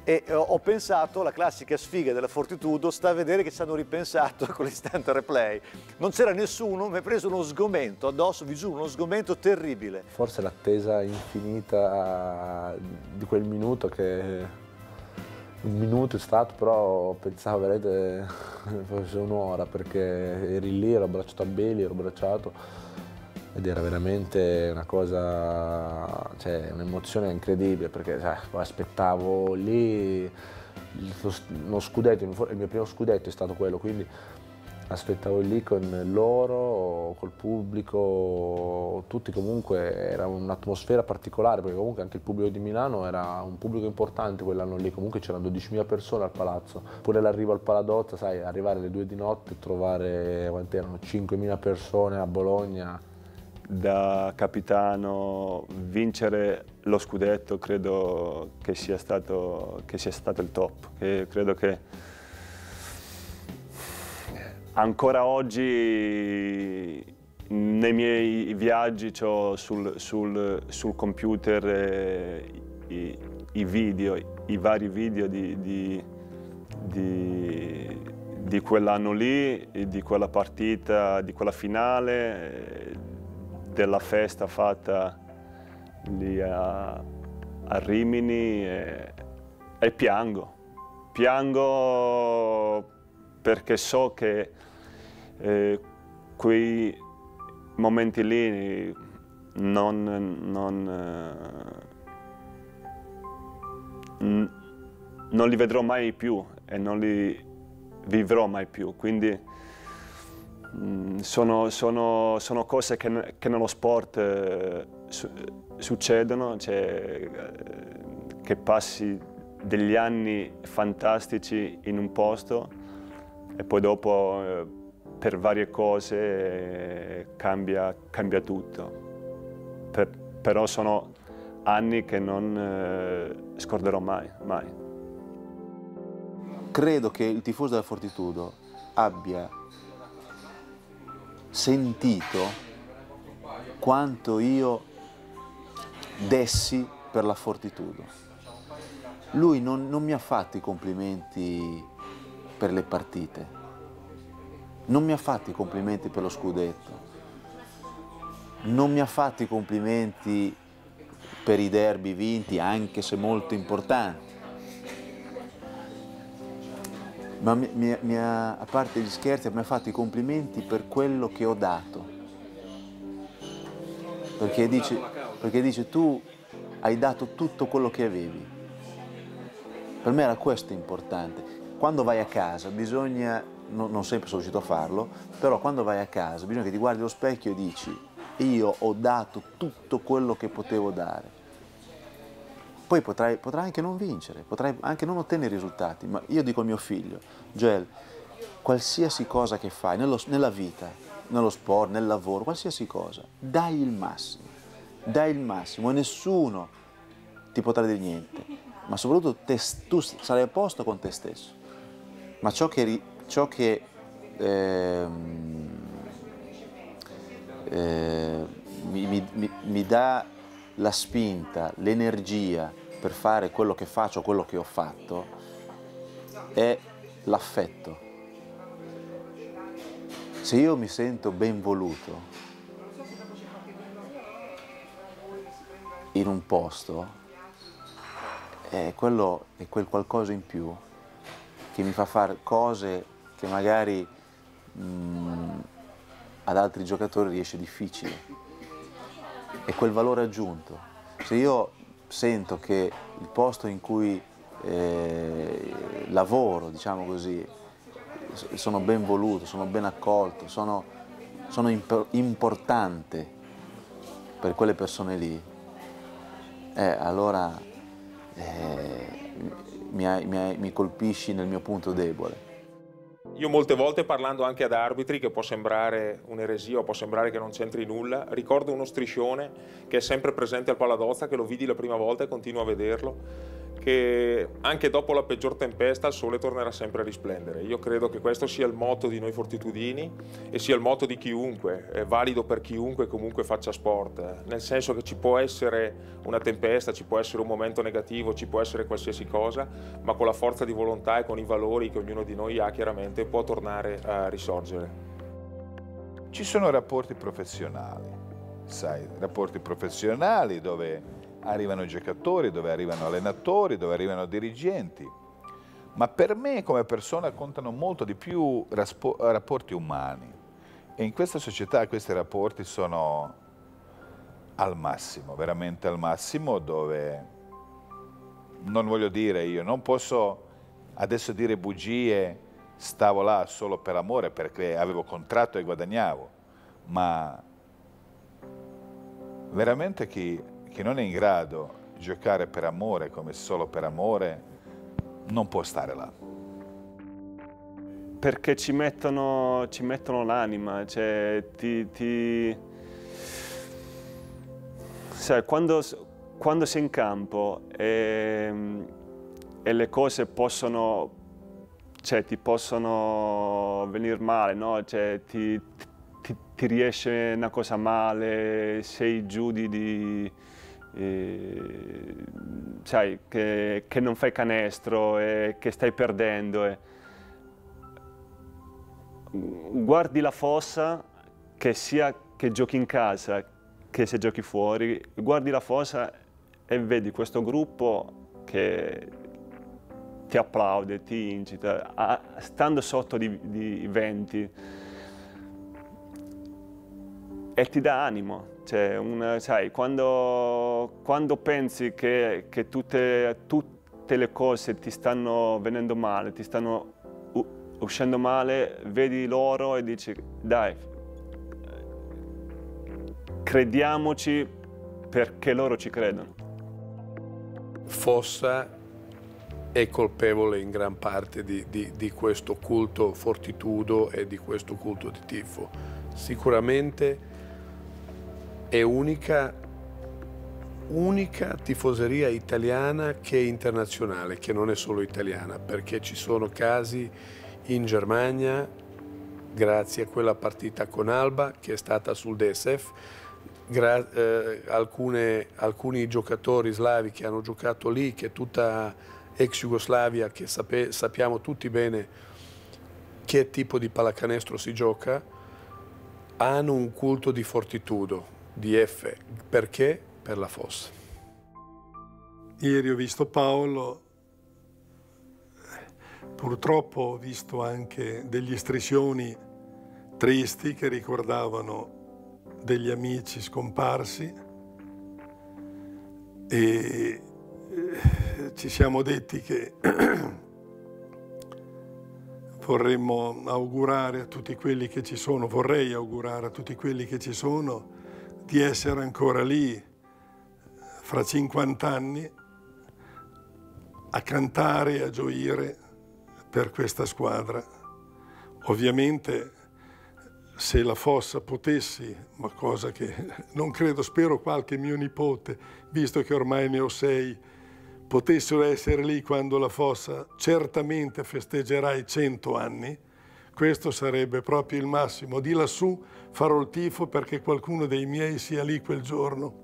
E eh, ho pensato, la classica sfiga della Fortitudo, sta a vedere che ci hanno ripensato con l'istante replay. Non c'era nessuno, mi è preso uno sgomento addosso, vi giuro, uno sgomento terribile. Forse l'attesa infinita di quel minuto che un minuto è stato, però pensavo veramente fosse un'ora perché eri lì, ero abbracciato a Beli, ero abbracciato ed era veramente una cosa, cioè un'emozione incredibile perché cioè, aspettavo lì lo scudetto, il mio primo scudetto è stato quello, quindi aspettavo lì con loro, col pubblico, tutti comunque era un'atmosfera particolare perché comunque anche il pubblico di Milano era un pubblico importante quell'anno lì, comunque c'erano 12.000 persone al palazzo, pure l'arrivo al Paladozza, sai, arrivare alle 2 di notte, e trovare quante erano 5.000 persone a Bologna. Da capitano vincere lo scudetto credo che sia stato, che sia stato il top, che credo che Ancora oggi nei miei viaggi ho sul, sul, sul computer eh, i, i, video, i vari video di, di, di, di quell'anno lì, di quella partita, di quella finale, eh, della festa fatta lì a, a Rimini e, e piango. Piango perché so che eh, quei momenti lì non, non, eh, non li vedrò mai più e non li vivrò mai più. Quindi mm, sono, sono, sono, cose che, che nello sport eh, su, succedono, cioè, eh, che passi degli anni fantastici in un posto e poi dopo eh, per varie cose cambia, cambia tutto. Per, però sono anni che non eh, scorderò mai, mai. Credo che il tifoso della Fortitudo abbia sentito quanto io dessi per la Fortitudo. Lui non, non mi ha fatto i complimenti per le partite, non mi ha fatto i complimenti per lo scudetto, non mi ha fatto i complimenti per i derby vinti, anche se molto importanti, ma mi, mi, mi ha, a parte gli scherzi, mi ha fatto i complimenti per quello che ho dato. Perché dice, perché dice tu hai dato tutto quello che avevi. Per me era questo importante. Quando vai a casa bisogna no, non sempre sono riuscito a farlo, però quando vai a casa bisogna che ti guardi allo specchio e dici io ho dato tutto quello che potevo dare. Poi potrai, potrai anche non vincere, potrai anche non ottenere risultati, ma io dico a mio figlio, Joel, qualsiasi cosa che fai nello, nella vita, nello sport, nel lavoro, qualsiasi cosa, dai il massimo, dai il massimo e nessuno ti potrà dire niente, ma soprattutto te, tu sarai a posto con te stesso. Ma ciò che ciò che ehm, eh, eh, mi, mi, mi dà la spinta, l'energia per fare quello che faccio, quello che ho fatto, è l'affetto. Se io mi sento ben voluto in un posto, è, quello, è quel qualcosa in più che mi fa fare cose che magari mh, mm, ad altri giocatori riesce difficile. E quel valore aggiunto. Se cioè, io sento che il posto in cui eh, lavoro, diciamo così, sono ben voluto, sono ben accolto, sono, sono imp importante per quelle persone lì, eh, allora eh, mi, mi, mi colpisci nel mio punto debole. Io molte volte parlando anche ad arbitri, che può sembrare un'eresia o può sembrare che non c'entri nulla, ricordo uno striscione che è sempre presente al Paladozza, che lo vidi la prima volta e continuo a vederlo, che anche dopo la peggior tempesta il sole tornerà sempre a risplendere. Io credo che questo sia il motto di noi fortitudini e sia il motto di chiunque, è valido per chiunque comunque faccia sport, eh. nel senso che ci può essere una tempesta, ci può essere un momento negativo, ci può essere qualsiasi cosa, ma con la forza di volontà e con i valori che ognuno di noi ha chiaramente può tornare a risorgere. Ci sono rapporti professionali, sai, rapporti professionali dove arrivano i giocatori, dove arrivano allenatori, dove arrivano dirigenti. Ma per me come persona contano molto di più rapporti umani. E in questa società questi rapporti sono al massimo, veramente al massimo, dove non voglio dire io, non posso adesso dire bugie, stavo là solo per amore perché avevo contratto e guadagnavo, ma veramente chi che non è in grado di giocare per amore come solo per amore, non può stare là. Perché ci mettono, mettono l'anima, cioè ti... ti... Sai, quando, quando sei in campo e, ehm, e le cose possono, cioè, ti possono venire male, no? cioè, ti, ti, ti riesce una cosa male, sei giù di, di e, sai, che, che, non fai canestro e che stai perdendo. E... Guardi la fossa, che sia che giochi in casa, che se giochi fuori, guardi la fossa e vedi questo gruppo che ti applaude, ti incita, a, stando sotto di, di 20 e ti dà animo. Cioè, una, sai, quando, quando, pensi che, che tutte, tutte, le cose ti stanno venendo male, ti stanno uscendo male, vedi loro e dici dai, crediamoci perché loro ci credono. Fossa è colpevole in gran parte di, di, di questo culto fortitudo e di questo culto di tifo. Sicuramente è unica, unica tifoseria italiana che è internazionale, che non è solo italiana, perché ci sono casi in Germania, grazie a quella partita con Alba che è stata sul DSF, eh, alcune, alcuni giocatori slavi che hanno giocato lì, che tutta ex Jugoslavia, che sappiamo tutti bene che tipo di pallacanestro si gioca, hanno un culto di fortitudo di F. Perché? Per la fossa. Ieri ho visto Paolo, purtroppo ho visto anche degli striscioni tristi che ricordavano degli amici scomparsi e eh, ci siamo detti che vorremmo augurare a tutti quelli che ci sono, vorrei augurare a tutti quelli che ci sono di essere ancora lì fra 50 anni a cantare e a gioire per questa squadra. Ovviamente se la fossa potessi, ma cosa che non credo, spero qualche mio nipote, visto che ormai ne ho sei, potessero essere lì quando la fossa certamente festeggerà i 100 anni, questo sarebbe proprio il massimo. Di lassù farò il tifo perché qualcuno dei miei sia lì quel giorno.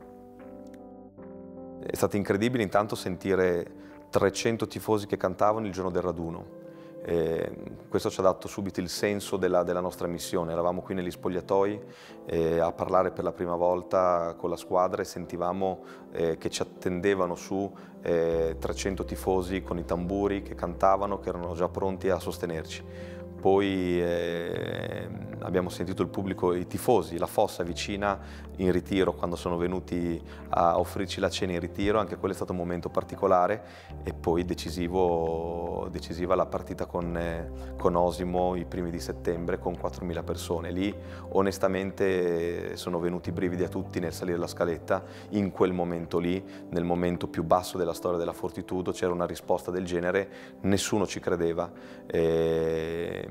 È stato incredibile intanto sentire 300 tifosi che cantavano il giorno del raduno. E questo ci ha dato subito il senso della, della nostra missione. Eravamo qui negli spogliatoi eh, a parlare per la prima volta con la squadra e sentivamo eh, che ci attendevano su eh, 300 tifosi con i tamburi che cantavano, che erano già pronti a sostenerci. Poi eh, abbiamo sentito il pubblico, i tifosi, la fossa vicina in ritiro quando sono venuti a offrirci la cena in ritiro, anche quello è stato un momento particolare e poi decisivo, decisiva la partita con, eh, con Osimo i primi di settembre con 4.000 persone. Lì onestamente sono venuti brividi a tutti nel salire la scaletta, in quel momento lì, nel momento più basso della storia della Fortitudo, c'era una risposta del genere, nessuno ci credeva. Eh,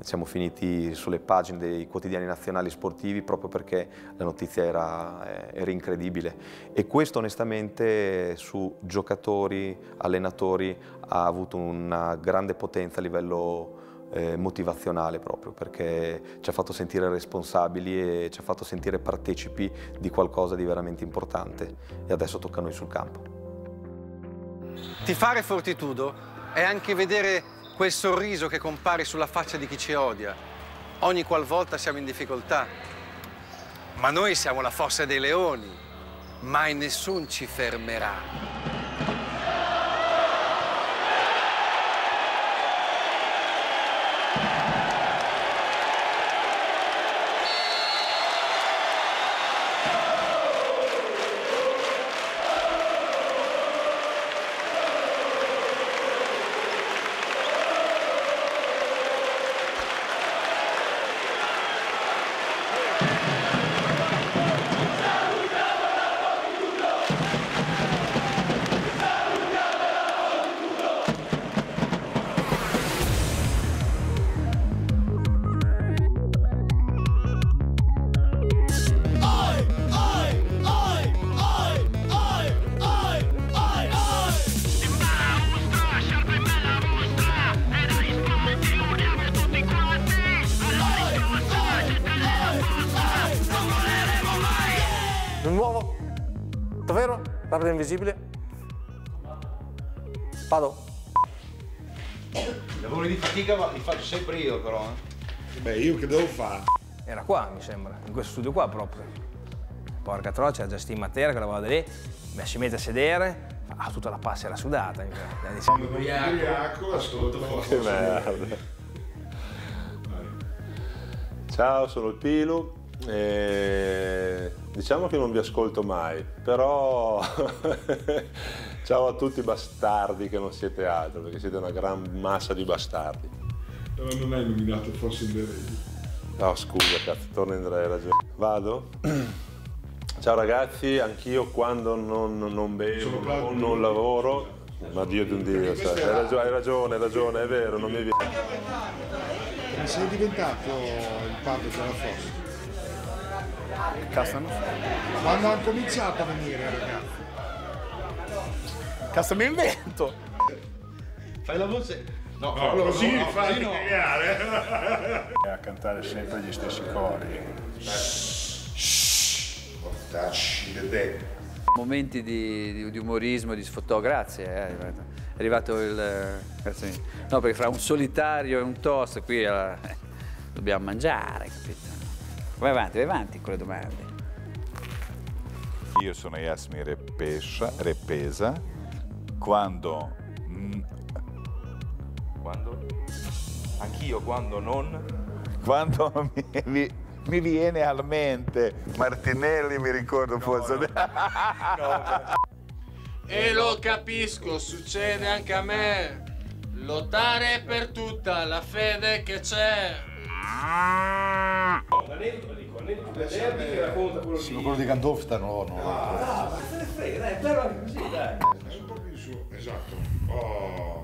siamo finiti sulle pagine dei quotidiani nazionali sportivi proprio perché la notizia era, eh, era incredibile e questo onestamente su giocatori, allenatori ha avuto una grande potenza a livello eh, motivazionale proprio perché ci ha fatto sentire responsabili e ci ha fatto sentire partecipi di qualcosa di veramente importante e adesso tocca a noi sul campo. Ti fare Fortitudo è anche vedere quel sorriso che compare sulla faccia di chi ci odia, ogni qualvolta siamo in difficoltà. Ma noi siamo la fossa dei leoni, mai nessun ci fermerà. io che devo fare? Era qua, mi sembra, in questo studio qua proprio. Porca troia, c'era Justin Matera che lavorava da lì, mi si mette a sedere, ha tutta la passera sudata. Mi Sono ubriaco, ascolto Che merda. Ciao, sono il Pilu. E... Diciamo che non vi ascolto mai, però ciao a tutti bastardi che non siete altro, perché siete una gran massa di bastardi. Però eh, non hai nominato forse in Regno. No, scusa, cazzo, torno in hai ragione. Vado? Ciao ragazzi, anch'io quando non, non bevo o non lavoro, sì. ma Dio di un Dio, cioè, hai, ragione, hai ragione, hai ragione, è vero, non mi viene. Eh, sei diventato il padre della fossa? Castano? Quando hanno cominciato a venire ragazzi? Cazzo mi invento! Fai la voce... No, no allora, così no, fa no. cagare. a cantare sempre gli stessi cori. Shhh. Portacci le deck. Momenti di, di, di, umorismo, di sfottò, oh, grazie. Eh, è arrivato il. Grazie mille. No, perché fra un solitario e un toast qui eh, dobbiamo mangiare, capito? Vai avanti, vai avanti con le domande. Io sono Yasmin Repesa, Repesa. Quando mm, quando? Anch'io quando non? Quando mi, mi viene alla mente Martinelli mi ricordo no, forse no. no. e lo capisco succede anche a me lottare per tutta la fede che c'è ah! l'aneddoto dico l'aneddoto del derby che racconta quello di quello no no ah, ma se ne frega dai però è così dai è proprio il suo esatto oh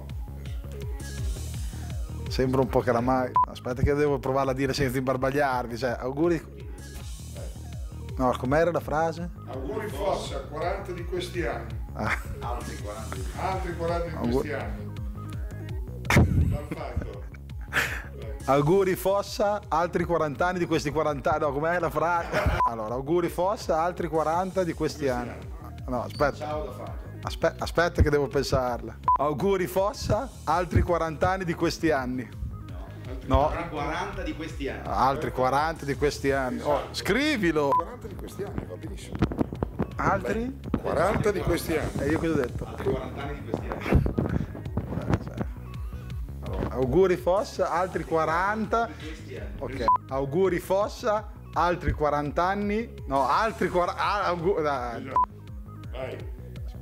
Sembra un po' che mai. Aspetta che devo provarla a dire senza imbarbagliarvi. Cioè, auguri... No, com'era la frase? Auguri fosse a 40 di questi anni. Ah. Altri 40. Altri 40 di questi anni. auguri Fossa, altri 40 anni di questi 40 anni. No, com'è la frase? Allora, auguri Fossa, altri 40 di questi anni. No, aspetta. Ciao da fare. Aspe aspetta che devo pensarla. Auguri Fossa, altri 40 anni di questi anni. No. Altri no. 40 di questi anni. Altri 40 di questi anni. Oh, scrivilo. 40 di questi anni, va benissimo. Altri? 40 di questi anni. E eh, io cosa ho detto? Altri 40 anni di questi anni. auguri Fossa, altri 40. Ok. Auguri Fossa, altri 40 anni. No, altri 40. Ah, auguri. Dai. Vai.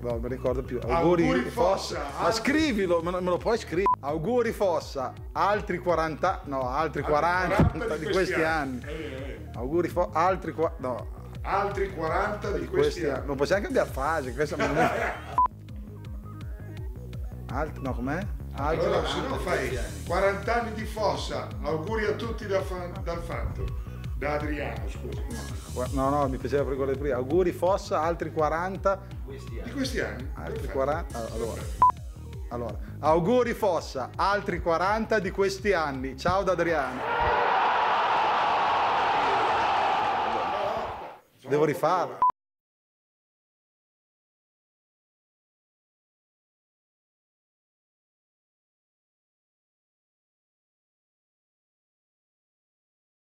No, non mi ricordo più. Auguri, auguri Fossa. Fossa. Ma scrivilo, me lo, me lo puoi scrivere. Auguri Fossa, altri 40, no, altri, altri 40, 40 di questi anni. anni. Eh, eh. Auguri Fossa, altri 40, no. Altri 40 di, di questi, questi anni. Non possiamo cambiare fase, questa me è... Alt- no, com'è? allora, se no fai 40 anni di Fossa. Auguri a tutti da fan- dal Fanto. Da Adriano, scusa. No, no, mi piaceva per quello di prima. Auguri Fossa, altri 40. Questi anni. Di questi anni. Altri 40. Ah, allora. allora. Auguri Fossa, altri 40 di questi anni. Ciao da Adriano. Devo rifarlo.